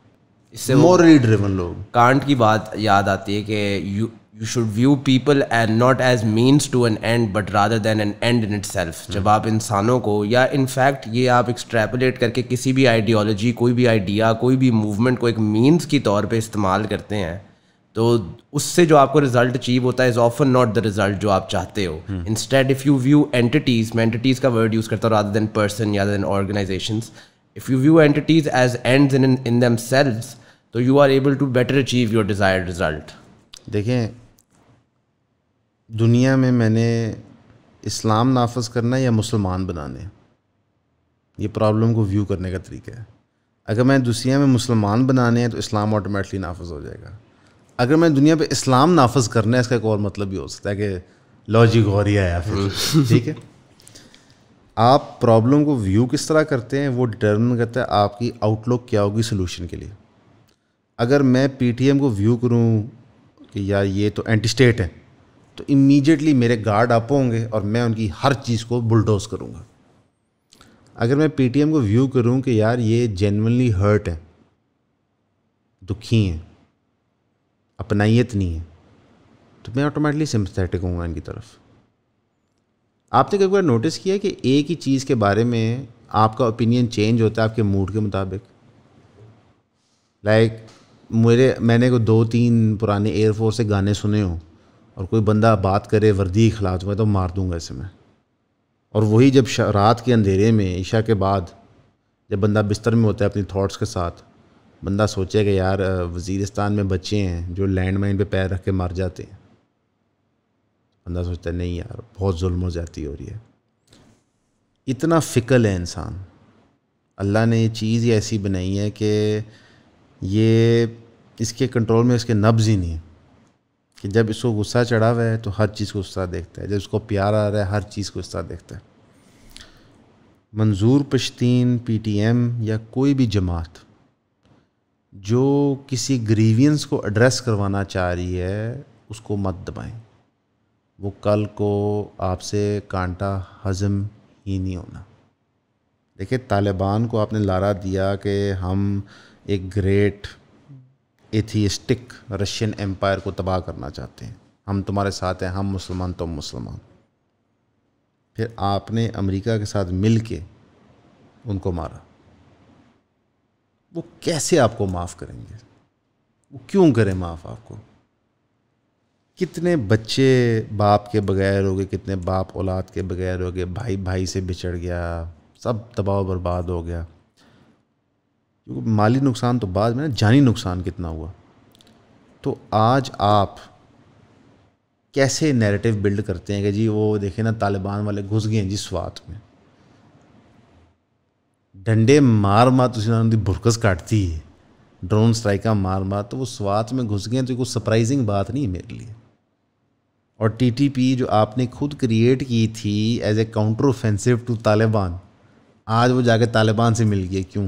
इससे मॉरली ड्रिवन लोग कांट की बात याद आती है कि you you should view people and not as means to an end but rather than an end in itself जब आप इंसानों को या इनफैक्ट ये आप एक्सट्रैपलेट करके किसी भी आइडियोलॉजी कोई भी आइडिया कोई भी मूवमेंट को एक मीन्स के तौर पर इस्तेमाल करते हैं तो उससे जो आपको रिजल्ट अचीव होता है is often not the result जो आप चाहते हो instead if you view entities मैं एंटिटीज का वर्ड यूज करता हूँ रादर देन पर्सन या than organization if you view entities as end in in themselves तो you are able to better achieve your desire result देखें दुनिया में मैंने इस्लाम नाफज करना या मुसलमान बनाने ये प्रॉब्लम को व्यू करने का तरीका है अगर मैं दुनिया में मुसलमान बनाने हैं तो इस्लाम ऑटोमेटिकली नाफज हो जाएगा अगर मैं दुनिया पे इस्लाम नाफज करना है इसका एक और मतलब भी हो सकता है कि लॉजिक और ही आया या फिर हम्म। ठीक है आप प्रॉब्लम को व्यू किस तरह करते हैं वो डिटर्मिन करता है आपकी आउटलुक क्या होगी सोल्यूशन के लिए अगर मैं पी को व्यू करूँ कि यार ये तो एंटी स्टेट है तो इमीडिएटली मेरे गार्ड अप होंगे और मैं उनकी हर चीज़ को बुलडोज करूँगा अगर मैं पी को व्यू करूँ कि यार ये जेनवनली हर्ट है दुखी हैं अपनाइत नहीं है तो मैं ऑटोमेटिकली सिम्पथेटिक हूँ इनकी तरफ आपने कभी बार नोटिस किया कि एक ही चीज़ के बारे में आपका ओपिनियन चेंज होता है आपके मूड के मुताबिक लाइक like, मेरे मैंने को दो तीन पुराने एयरफोर्स से गाने सुने हो और कोई बंदा बात करे वर्दी के खिलाफ तो मैं तो मार दूंगा ऐसे में और वही जब रात के अंधेरे में ईशा के बाद जब बंदा बिस्तर में होता है अपनी थॉट्स के साथ बंदा सोचेगा यार वजीरस्तान में बच्चे हैं जो लैंड माइन पर पैर रख के मर जाते हैं बंदा सोचता है नहीं यार बहुत जुल्म जाती हो रही है इतना फ़िकल है इंसान अल्लाह ने ये चीज़ ही ऐसी बनाई है कि ये इसके कंट्रोल में इसके नब्ज़ ही नहीं है कि जब इसको गुस्सा चढ़ा हुआ है तो हर चीज़ को गुस्सा देखता है जब इसको प्यार आ रहा है हर चीज़ को गुस्सा देखता है मंजूर पश्तीन पीटीएम या कोई भी जमात जो किसी ग्रीवियंस को एड्रेस करवाना चाह रही है उसको मत दबाएं वो कल को आपसे कांटा हजम ही नहीं होना देखिए तालिबान को आपने लारा दिया कि हम एक ग्रेट एथियस्टिक रशियन एम्पायर को तबाह करना चाहते हैं हम तुम्हारे साथ हैं हम मुसलमान तुम तो मुसलमान फिर आपने अमेरिका के साथ मिल के उनको मारा वो कैसे आपको माफ़ करेंगे वो क्यों करें माफ़ आपको कितने बच्चे बाप के बगैर हो गए कितने बाप औलाद के बगैर हो गए भाई भाई से बिछड़ गया सब दबाव बर्बाद हो गया क्योंकि माली नुकसान तो बाद में ना जानी नुकसान कितना हुआ तो आज आप कैसे नैरेटिव बिल्ड करते हैं कि जी वो देखें ना तालिबान वाले घुस गए हैं जी स्वात में डंडे मार मार तुझे उनकी बुरकस काटती है ड्रोन स्ट्राइका मार मार तो वो स्वाद में घुस गए तो कोई सरप्राइजिंग बात नहीं है मेरे लिए और टीटीपी जो आपने खुद क्रिएट की थी as a counter offensive to Taliban आज वो जाके तालिबान से मिल गए क्यों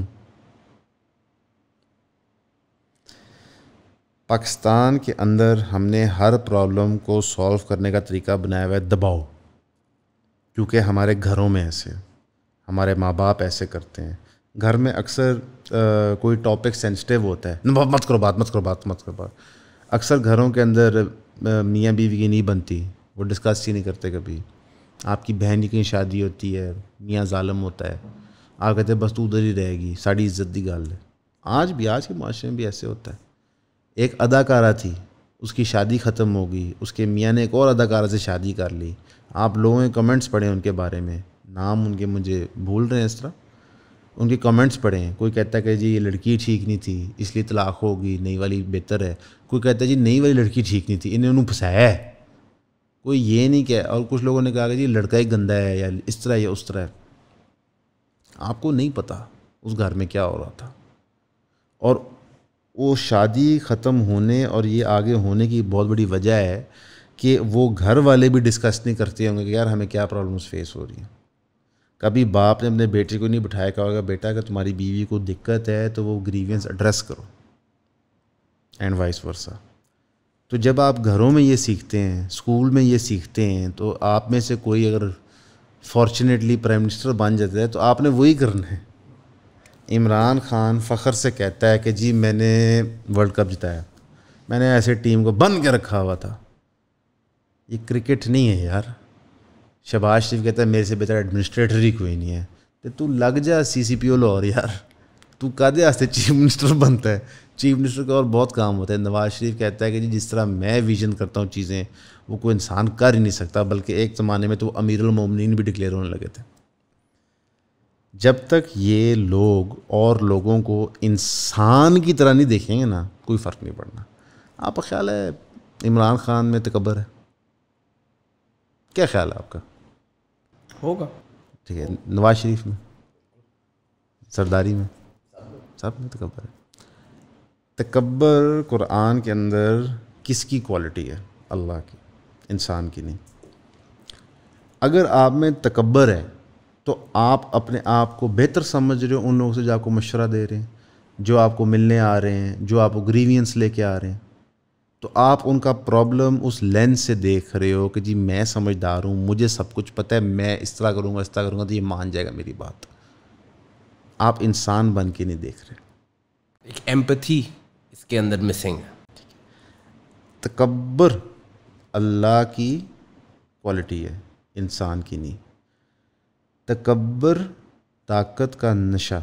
पाकिस्तान के अंदर हमने हर प्रॉब्लम को सॉल्व करने का तरीका बनाया हुआ है दबाव क्योंकि हमारे घरों में ऐसे हमारे माँ बाप ऐसे करते हैं घर में अक्सर कोई टॉपिक सेंसिटिव होता है मत करो बात मत करो बात मत करो बात अक्सर घरों के अंदर मियाँ बीवी की नहीं बनती वो डिस्कस ही नहीं करते कभी आपकी बहन की कहीं शादी होती है मियाँ ालम होता है आप कहते हैं बस तू उधर ही रहेगी साड़ी इज्जत की गल है आज भी आज के माशरे में भी ऐसे होता है एक अदाकारा थी उसकी शादी ख़त्म हो गई उसके मियाँ ने एक और अदाकारा से शादी कर ली आप लोगों के कमेंट्स पढ़े उनके बारे में नाम उनके मुझे भूल रहे हैं इस तरह उनके कमेंट्स पढ़े हैं कोई कहता है कि जी ये लड़की ठीक नहीं थी इसलिए तलाक होगी नई वाली बेहतर है कोई कहता है जी नई वाली लड़की ठीक नहीं थी इन्हें उन्होंने फंसाया है कोई ये नहीं कह और कुछ लोगों ने कहा कि जी लड़का ही गंदा है या इस तरह या उस तरह है आपको नहीं पता उस घर में क्या हो रहा था और वो शादी ख़त्म होने और ये आगे होने की बहुत बड़ी वजह है कि वो घर वाले भी डिस्कस नहीं करते होंगे कि यार हमें क्या प्रॉब्लम्स फेस हो रही हैं कभी बाप ने अपने बेटे को नहीं बिठाया कहा होगा बेटा अगर तुम्हारी बीवी को दिक्कत है तो वो ग्रीवियंस एड्रेस करो एंड वाइस वर्सा तो जब आप घरों में ये सीखते हैं स्कूल में ये सीखते हैं तो आप में से कोई अगर फॉर्चुनेटली प्राइम मिनिस्टर बन जाता है तो आपने वही करना है इमरान खान फ़ख्र से कहता है कि जी मैंने वर्ल्ड कप जिताया मैंने ऐसे टीम को बंद के रखा हुआ था ये क्रिकेट नहीं है यार शहबाज शरीफ कहता है मेरे से बेहतर एडमिनिस्ट्रेटर ही कोई नहीं है तो तू लग जा सी सी पी ओ लाहौर यार तू कादे वास्ते चीफ मिनिस्टर बनता है चीफ मिनिस्टर का और बहुत काम होता है नवाज शरीफ कहता है कि जी जिस तरह मैं विजन करता हूँ चीज़ें वो कोई इंसान कर ही नहीं सकता बल्कि एक ज़माने में तो अमीरमिन भी डिक्लेयर होने लगे थे जब तक ये लोग और लोगों को इंसान की तरह नहीं देखेंगे ना कोई फ़र्क नहीं पड़ना आपका ख्याल है इमरान खान में तकबर है क्या ख्याल है आपका होगा ठीक है नवाज शरीफ में सरदारी में सब में तकबर है तकबर कुरान के अंदर किसकी क्वालिटी है अल्लाह की इंसान की नहीं अगर आप में तकबर है तो आप अपने आप को बेहतर समझ रहे हो उन लोगों से जो आपको मशवरा दे रहे हैं जो आपको मिलने आ रहे हैं जो आपको ग्रीवियंस लेके आ रहे हैं तो आप उनका प्रॉब्लम उस लेंस से देख रहे हो कि जी मैं समझदार हूँ मुझे सब कुछ पता है मैं इस तरह करूँगा इस तरह करूँगा तो ये मान जाएगा मेरी बात आप इंसान बन के नहीं देख रहे एक एम्पथी इसके अंदर मिसिंग है तकबर अल्लाह की क्वालिटी है इंसान की नहीं तकबर ताकत का नशा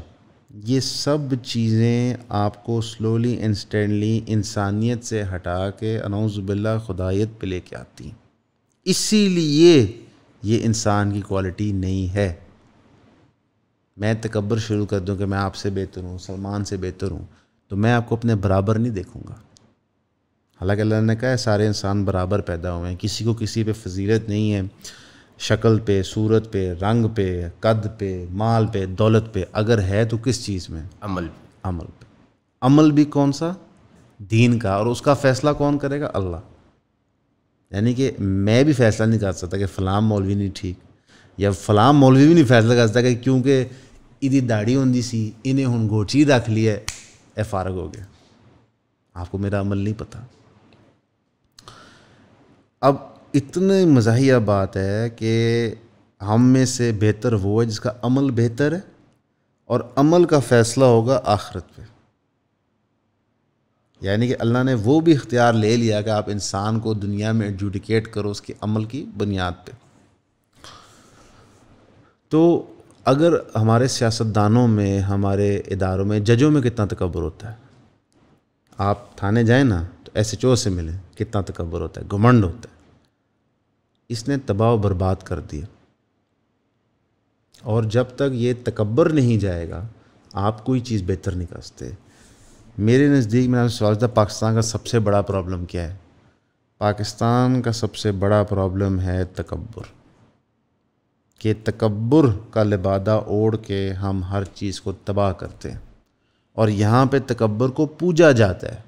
ये सब चीज़ें आपको स्लोली इंस्टेंटली इंसानियत से हटा के अनौज़बिल्ला खुदायत पे लेके आती हैं इसीलिए ये इंसान की क्वालिटी नहीं है मैं तकबर शुरू कर दूं कि मैं आपसे बेहतर हूँ सलमान से बेहतर हूँ तो मैं आपको अपने बराबर नहीं देखूँगा हालांकि अल्लाह ने कहा है सारे इंसान बराबर पैदा हुए हैं किसी को किसी पे फजीलत नहीं है शक्ल पे सूरत पे रंग पे कद पे माल पे दौलत पे अगर है तो किस चीज़ में अमल अमल पे अमल भी कौन सा दीन का और उसका फ़ैसला कौन करेगा अल्लाह यानी कि मैं भी फ़ैसला नहीं कर सकता कि फ़लाम मौलवी नहीं ठीक या फलाम मौलवी भी नहीं फैसला कर सकता कि क्योंकि इधी दाढ़ी होंगी सी इन्हें हूँ गोची रख ली है ए फारग हो गया आपको मेरा अमल नहीं पता अब इतनी मज़ाहिया बात है कि हम में से बेहतर वो है जिसका अमल बेहतर है और अमल का फ़ैसला होगा आखरत पे यानी कि अल्लाह ने वो भी इख्तियार ले लिया कि आप इंसान को दुनिया में एडजुडिकेट करो उसके अमल की बुनियाद पे तो अगर हमारे सियासतदानों में हमारे इदारों में जजों में कितना तकबर होता है आप थाने जाए ना तो एस एच ओ से मिलें कितना तकबर होता है घुमंड होता है इसने तबाह बर्बाद कर दिया और जब तक ये तकबर नहीं जाएगा आप कोई चीज़ बेहतर नहीं कर सकते मेरे नज़दीक मेरा समझता पाकिस्तान का सबसे बड़ा प्रॉब्लम क्या है पाकिस्तान का सबसे बड़ा प्रॉब्लम है तकबर कि तकबर का लिबादा ओढ़ के हम हर चीज़ को तबाह करते हैं और यहाँ पे तकबर को पूजा जाता है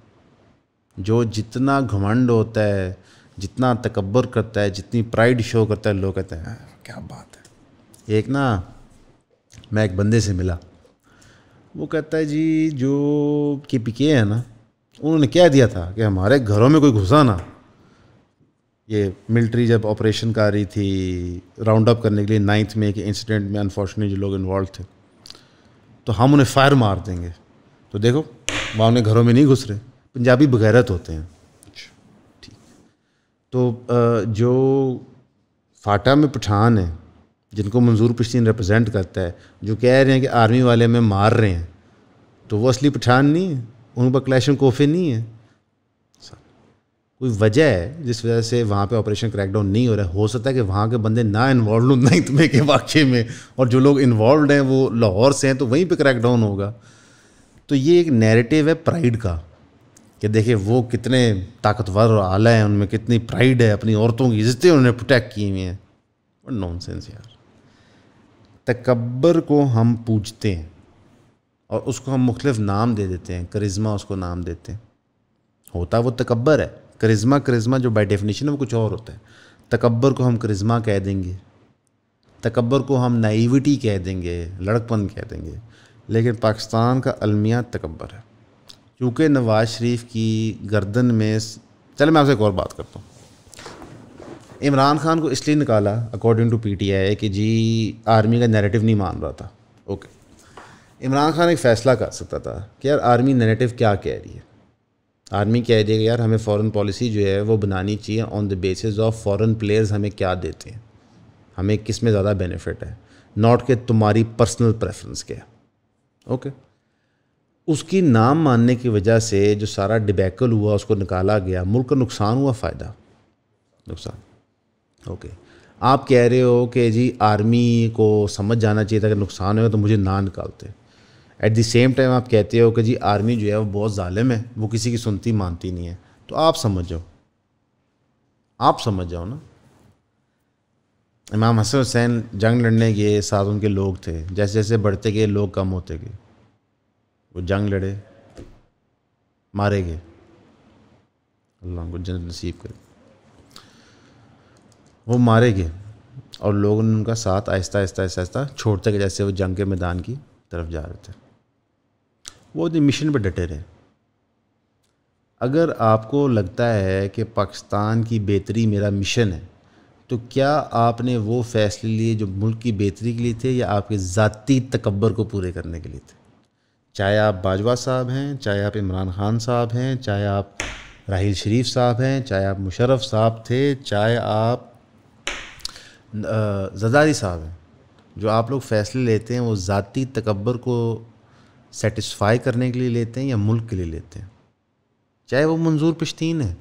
जो जितना घमंड होता है जितना तकबर करता है जितनी प्राइड शो करता है लोग कहते हैं हाँ, क्या बात है एक ना मैं एक बंदे से मिला वो कहता है जी जो के पी के है ना उन्होंने क्या दिया था कि हमारे घरों में कोई घुसा ना ये मिलिट्री जब ऑपरेशन कर रही थी राउंड अप करने के लिए नाइन्थ में एक इंसिडेंट में अनफॉर्चुनेट जो लोग इन्वॉल्व थे तो हम उन्हें फायर मार देंगे तो देखो वहाँ उन्हें घरों में नहीं घुस रहे पंजाबी बगैरत होते हैं तो जो फाटा में पठान है जिनको मंजूर पश्तीन रिप्रेजेंट करता है जो कह रहे हैं कि आर्मी वाले हमें मार रहे हैं तो वो असली पठान नहीं है उन पर क्लैशन कोफे नहीं है कोई वजह है जिस वजह से वहाँ पे ऑपरेशन क्रैकडाउन नहीं हो रहा है हो सकता है कि वहाँ के बंदे ना इन्वॉल्व हों नहीं तुम्हें के वाक्य में और जो लोग इन्वॉल्व हैं वो लाहौर से हैं तो वहीं पे क्रैकडाउन होगा तो ये एक नैरेटिव है प्राइड का कि देखिए वो कितने ताकतवर और आला हैं उनमें कितनी प्राइड है अपनी औरतों की इज्जतें उन्होंने प्रोटेक्ट की हुई हैं और नॉन सेंस यार तकबर को हम पूजते हैं और उसको हम मुख्तफ नाम दे देते हैं करिज्मा उसको नाम देते हैं होता वो तकबर है करिज्मा करिज्मा जो बाई डेफिनेशन है वो कुछ और होता है तकबर को हम करिज्मा कह देंगे तकबर को हम नाइविटी कह देंगे लड़कपन कह देंगे लेकिन पाकिस्तान का अलमिया तकबर है चूँकि नवाज शरीफ की गर्दन में चले मैं आपसे एक और बात करता हूँ इमरान खान को इसलिए निकाला अकॉर्डिंग टू पीटीआई कि जी आर्मी का नैरेटिव नहीं मान रहा था ओके इमरान खान एक फ़ैसला कर सकता था कि यार आर्मी नैरेटिव क्या कह रही है आर्मी कह रही है कि यार हमें फॉरेन पॉलिसी जो है वो बनानी चाहिए on the basis of foreign players हमें क्या देते हैं हमें किस में ज़्यादा बेनिफिट है नॉट के तुम्हारी पर्सनल प्रेफरेंस क्या ओके okay. उसकी नाम मानने की वजह से जो सारा डिबैकल हुआ उसको निकाला गया मुल्क का नुकसान हुआ फ़ायदा नुकसान ओके आप कह रहे हो कि जी आर्मी को समझ जाना चाहिए था अगर नुकसान होगा तो मुझे ना निकालते एट द सेम टाइम आप कहते हो कि जी आर्मी जो है वो बहुत ालिम है वो किसी की सुनती मानती नहीं है तो आप समझ जाओ आप समझ जाओ ना इमाम हसन हुसैन जंग लड़ने गए साथ उनके लोग थे जैसे जैसे बढ़ते गए लोग कम होते गए वो जंग लड़े मारे गए अल्लाह उनको जन्नत नसीब करे वो मारे गए और लोगों ने उनका साथ आहिस्ता आहिस्ता आहिस्ता आहिस्ता छोड़ते गए जैसे वो जंग के मैदान की तरफ जा रहे थे वो अपने मिशन पर डटे रहे अगर आपको लगता है कि पाकिस्तान की बेहतरी मेरा मिशन है तो क्या आपने वो फ़ैसले लिए जो मुल्क की बेहतरी के लिए थे या आपके ज़ाती तकबर को पूरे करने के लिए थे चाहे आप बाजवा साहब हैं चाहे आप इमरान खान साहब हैं चाहे आप राहील शरीफ साहब हैं चाहे आप मुशरफ साहब थे चाहे आप जदारी साहब हैं जो आप लोग फ़ैसले लेते हैं वो ज़ाती तकबर को सेटिस्फाई करने के लिए लेते हैं या मुल्क के लिए लेते हैं चाहे वो मंजूर पश्तीन है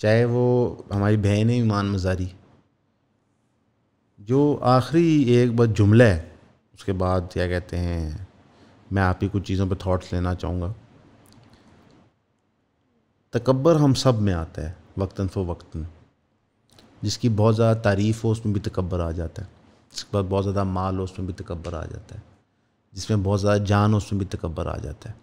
चाहे वो हमारी बहन है ईमान मजारी जो आखिरी एक बस जुमला है उसके बाद क्या कहते हैं मैं आपकी कुछ चीज़ों पर थॉट्स लेना चाहूँगा तकबर हम सब में आता है वक्ता फ़वक्ता जिसकी बहुत ज़्यादा तारीफ़ हो उसमें भी तकबर आ जाता है जिसके पास बहुत ज़्यादा माल हो उसमें भी तकबर आ जाता है जिसमें बहुत ज़्यादा जान हो उसमें भी तकबर आ जाता है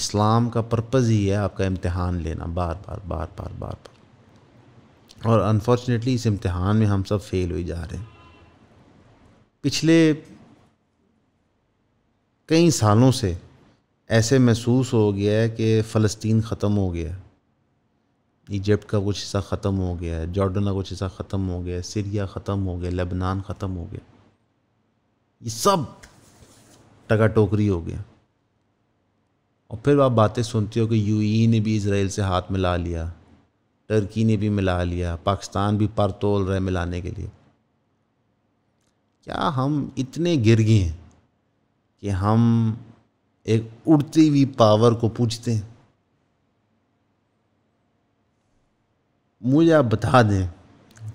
इस्लाम का पर्पज़ ही है आपका इम्तहान लेना बार बार बार बार बार बार और अनफॉर्चुनेटली इस इम्तहान में हम सब फेल ही जा रहे हैं पिछले कई सालों से ऐसे महसूस हो गया है कि फ़लस्तीन ख़त्म हो गया इजिप्ट का कुछ हिस्सा ख़त्म हो गया जॉर्डन का कुछ हिस्सा ख़त्म हो गया सीरिया ख़त्म हो गया लेबनान ख़त्म हो गया ये सब टका टोकरी हो गया और फिर आप बातें सुनते हो कि यूएई ने भी इसराइल से हाथ मिला लिया टर्की ने भी मिला लिया पाकिस्तान भी पर तोल रहे मिलाने के लिए क्या हम इतने गिर गए हैं कि हम एक उड़ती हुई पावर को पूछते हैं मुझे आप बता दें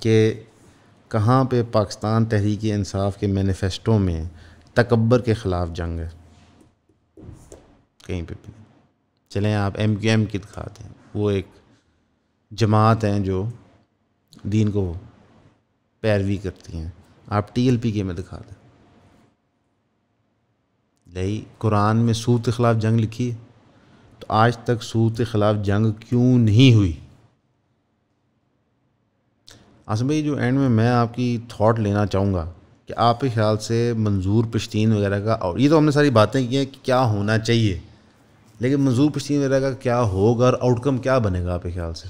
कि कहाँ पे पाकिस्तान तहरीक इंसाफ के मैनिफेस्टो में तकबर के ख़िलाफ़ जंग है कहीं पे भी चलें आप एम क्यू एम की दिखाते हैं वो एक जमात हैं जो दीन को पैरवी करती हैं आप टी एल पी के में दिखा दें नहीं कुरान में सूद के ख़िलाफ़ जंग लिखी है तो आज तक सूद के ख़िलाफ़ जंग क्यों नहीं हुई आसम भाई जो एंड में मैं आपकी थॉट लेना चाहूँगा कि आपके ख्याल से मंजूर पश्तीन वगैरह का और ये तो हमने सारी बातें की हैं कि क्या होना चाहिए लेकिन मंजूर पश्तीन वगैरह का क्या होगा और आउटकम क्या बनेगा आपके ख्याल से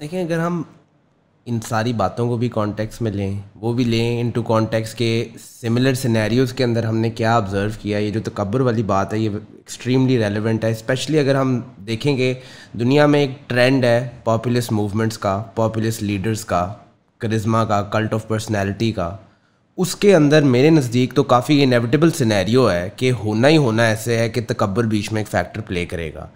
देखिए अगर हम इन सारी बातों को भी कॉन्टेक्स्ट में लें वो भी लें इन टू कॉन्टेक्स्ट के सिमिलर सिनेरियोज़ के अंदर हमने क्या ऑब्ज़र्व किया ये जो तकबर वाली बात है ये एक्सट्रीमली रेलिवेंट है स्पेशली अगर हम देखेंगे दुनिया में एक ट्रेंड है पॉपुलिस मूवमेंट्स का पॉपुलिस लीडर्स का करिज्मा का कल्ट ऑफ पर्सनैलिटी का उसके अंदर मेरे नज़दीक तो काफ़ी इनविटेबल सिनेरियो है कि होना ही होना ऐसे है कि तकबर बीच में एक फैक्टर प्ले करेगा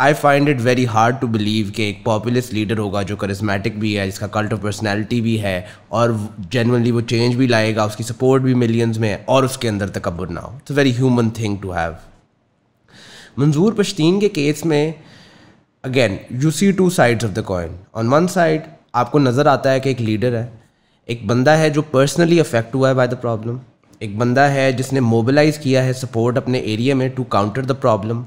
I find it very hard to believe कि एक पॉपुलस लीडर होगा जो करिस्मेटिक भी है जिसका कल्ट ऑफ पर्सनैलिटी भी है और जनरली वो चेंज भी लाएगा उसकी सपोर्ट भी मिलियंस में है और उसके अंदर तकबर ना हो it's very human thing to have Manzoor Pashteen के केस में again you see two sides of the coin on one side आपको नज़र आता है कि एक लीडर है एक बंदा है जो पर्सनली अफेक्ट हुआ है बाय द प्रॉब्लम एक बंदा है जिसने मोबिलाइज किया है सपोर्ट अपने एरिया में to counter the problem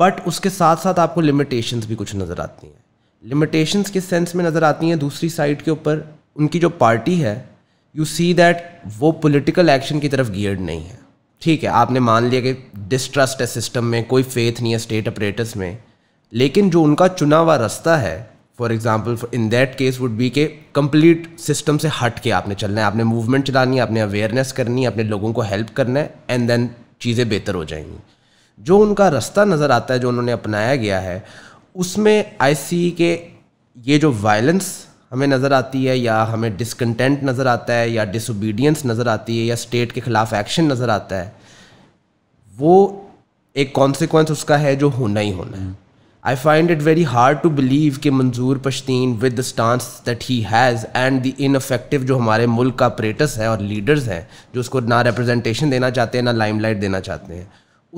but उसके साथ साथ आपको लिमिटेशंस भी कुछ नज़र आती हैं लिमिटेशंस किस सेंस में नज़र आती हैं दूसरी साइड के ऊपर उनकी जो पार्टी है यू सी दैट वो पोलिटिकल एक्शन की तरफ गियर्ड नहीं है ठीक है आपने मान लिया कि डिस्ट्रस्ट है सिस्टम में कोई फेथ नहीं है स्टेट अपरेटर्स में लेकिन जो उनका चुना हुआ रास्ता है for example in that case would be के कम्प्लीट सिस्टम से हट के आपने चलना है आपने मूवमेंट चलानी है आपने अवेयरनेस करनी है अपने लोगों को हेल्प करना है एंड देन चीज़ें बेहतर हो जाएंगी जो उनका रास्ता नज़र आता है जो उन्होंने अपनाया गया है उसमें आई सी e के ये जो वायलेंस हमें नज़र आती है या हमें डिसकंटेंट नज़र आता है या डिसोबीडियंस नज़र आती है या स्टेट के ख़िलाफ़ एक्शन नज़र आता है वो एक कॉन्सिक्वेंस उसका है जो होना ही होना है I find it very hard to believe कि Manzoor Pashteen with the stance that he has and the ineffective जो हमारे मुल्क का ऑपरेटर्स है और लीडर्स हैं जो उसको ना रिप्रेजेंटेशन देना चाहते हैं ना लाइमलाइट देना चाहते हैं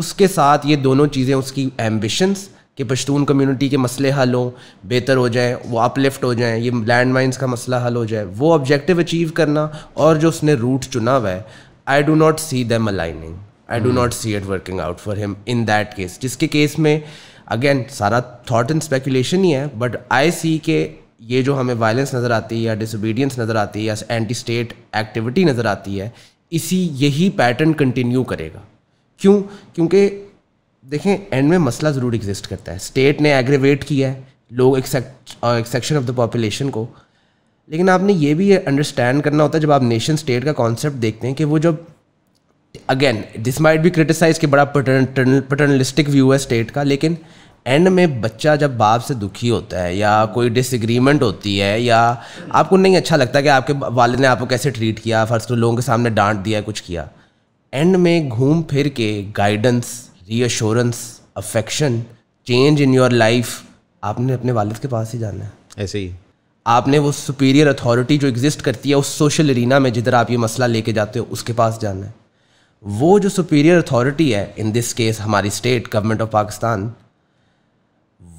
उसके साथ ये दोनों चीज़ें उसकी एम्बिशंस कि पश्तून कम्युनिटी के मसले हल हों बेहतर हो जाएं वो अपलिफ्ट हो जाएं ये लैंड माइन्स का मसला हल हो जाए वो ऑब्जेक्टिव अचीव करना और जो उसने रूट चुना हुआ है I do not see them aligning I do not see it working out for him in that case जिसके केस में अगेन सारा थाट एंड स्पेकुलेशन ही है बट आई सी के ये जो हमें वायलेंस नज़र आती है या डिसोबीडियंस नज़र आती है या एंटी स्टेट एक्टिविटी नज़र आती है इसी यही पैटर्न कंटिन्यू करेगा क्यों क्योंकि देखें एंड में मसला ज़रूर एग्जिस्ट करता है स्टेट ने एग्रेवेट किया है लोग एक सेक्शन ऑफ द पॉपुलेशन को लेकिन आपने ये भी अंडरस्टैंड करना होता है जब आप नेशन स्टेट का कॉन्सेप्ट देखते हैं कि वो जब अगेन दिस माइट भी क्रिटिसाइज कि बड़ा पटर्नलिस्टिक व्यू है स्टेट का लेकिन एंड में बच्चा जब बाप से दुखी होता है या कोई डिसग्रीमेंट होती है या आपको नहीं अच्छा लगता कि आपके वाले ने आपको कैसे ट्रीट किया फर्स्ट तो लोगों के सामने डांट दिया कुछ किया एंड में घूम फिर के guidance reassurance affection change in your life आपने अपने वालिद के पास ही जाना है ऐसे ही आपने वो सुपीरियर अथॉरिटी जो एग्जिस्ट करती है उस सोशल रीना में जिधर आप ये मसला लेके जाते हो उसके पास जाना है वो जो सुपीरियर अथॉरिटी है इन दिस केस हमारी स्टेट गवर्नमेंट ऑफ पाकिस्तान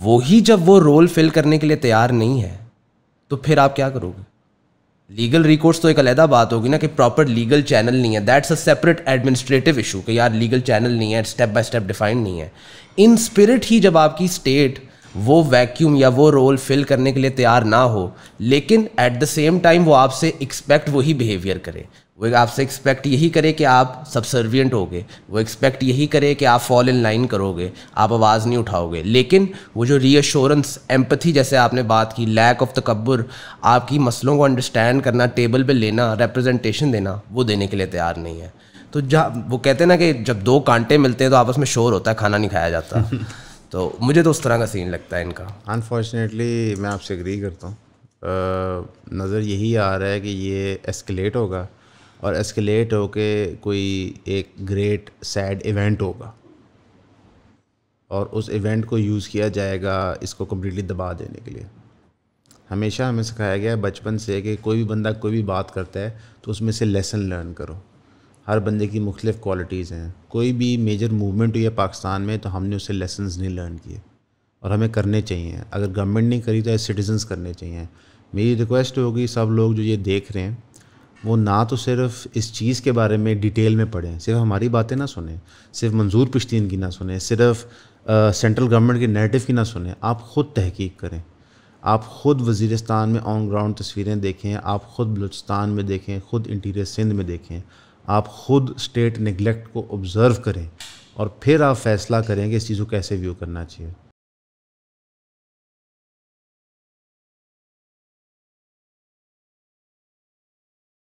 वो ही जब वो रोल फिल करने के लिए तैयार नहीं है तो फिर आप क्या करोगे लीगल रिकॉर्ड्स तो एक अलहदा बात होगी ना कि प्रॉपर लीगल चैनल नहीं है that's a separate administrative issue कि यार लीगल चैनल नहीं है स्टेप बाय स्टेप डिफाइंड नहीं है इन स्पिरिट ही जब आपकी स्टेट वो वैक्यूम या वो रोल फिल करने के लिए तैयार ना हो लेकिन एट द सेम टाइम वो आपसे एक्सपेक्ट वही बिहेवियर करे वो आपसे एक्सपेक्ट यही करे कि आप सबसर्वियंट होगे वो एक्सपेक्ट यही करे कि आप फॉल इन लाइन करोगे आप आवाज़ नहीं उठाओगे लेकिन वो जो रीअश्योरेंस एम्पथी जैसे आपने बात की लैक ऑफ तकबर आपकी मसलों को अंडरस्टैंड करना टेबल पे लेना रिप्रेजेंटेशन देना वो देने के लिए तैयार नहीं है तो जहाँ वो कहते हैं ना कि जब दो कांटे मिलते हैं तो आपस में शोर होता है खाना नहीं खाया जाता तो मुझे तो उस तरह का सीन लगता है इनका अनफॉर्चुनेटली मैं आपसे एग्री करता हूँ नज़र यही आ रहा है कि ये एस्केलेट होगा और एस्केलेट के कोई एक ग्रेट सैड इवेंट होगा और उस इवेंट को यूज़ किया जाएगा इसको कम्प्लीटली दबा देने के लिए हमेशा हमें सिखाया गया है बचपन से कि कोई भी बंदा कोई भी बात करता है तो उसमें से लेसन लर्न करो हर बंदे की मुख्तलिफ़ क्वालिटीज़ हैं कोई भी मेजर मूवमेंट हुई है पाकिस्तान में तो हमने उससे लेसन नहीं लर्न किए और हमें करने चाहिए अगर गवर्नमेंट नहीं करी तो सिटीज़न्स करने चाहिए मेरी रिक्वेस्ट होगी सब लोग जो ये देख रहे हैं वो ना तो सिर्फ इस चीज़ के बारे में डिटेल में पढ़ें सिर्फ हमारी बातें ना सुने सिर्फ मंजूर पश्तीन की ना सुने सिर्फ सेंट्रल गवर्नमेंट के नेरेटिव की ना सुने आप ख़ुद तहकीक करें आप ख़ुद वजीरस्तान में ऑन ग्राउंड तस्वीरें देखें आप ख़ुद बलूचिस्तान में देखें ख़ुद इंटीरियर सिंध में देखें आप ख़ुद स्टेट निगलेक्ट को ऑब्ज़र्व करें और फिर आप फैसला करें कि इस चीज़ को कैसे व्यू करना चाहिए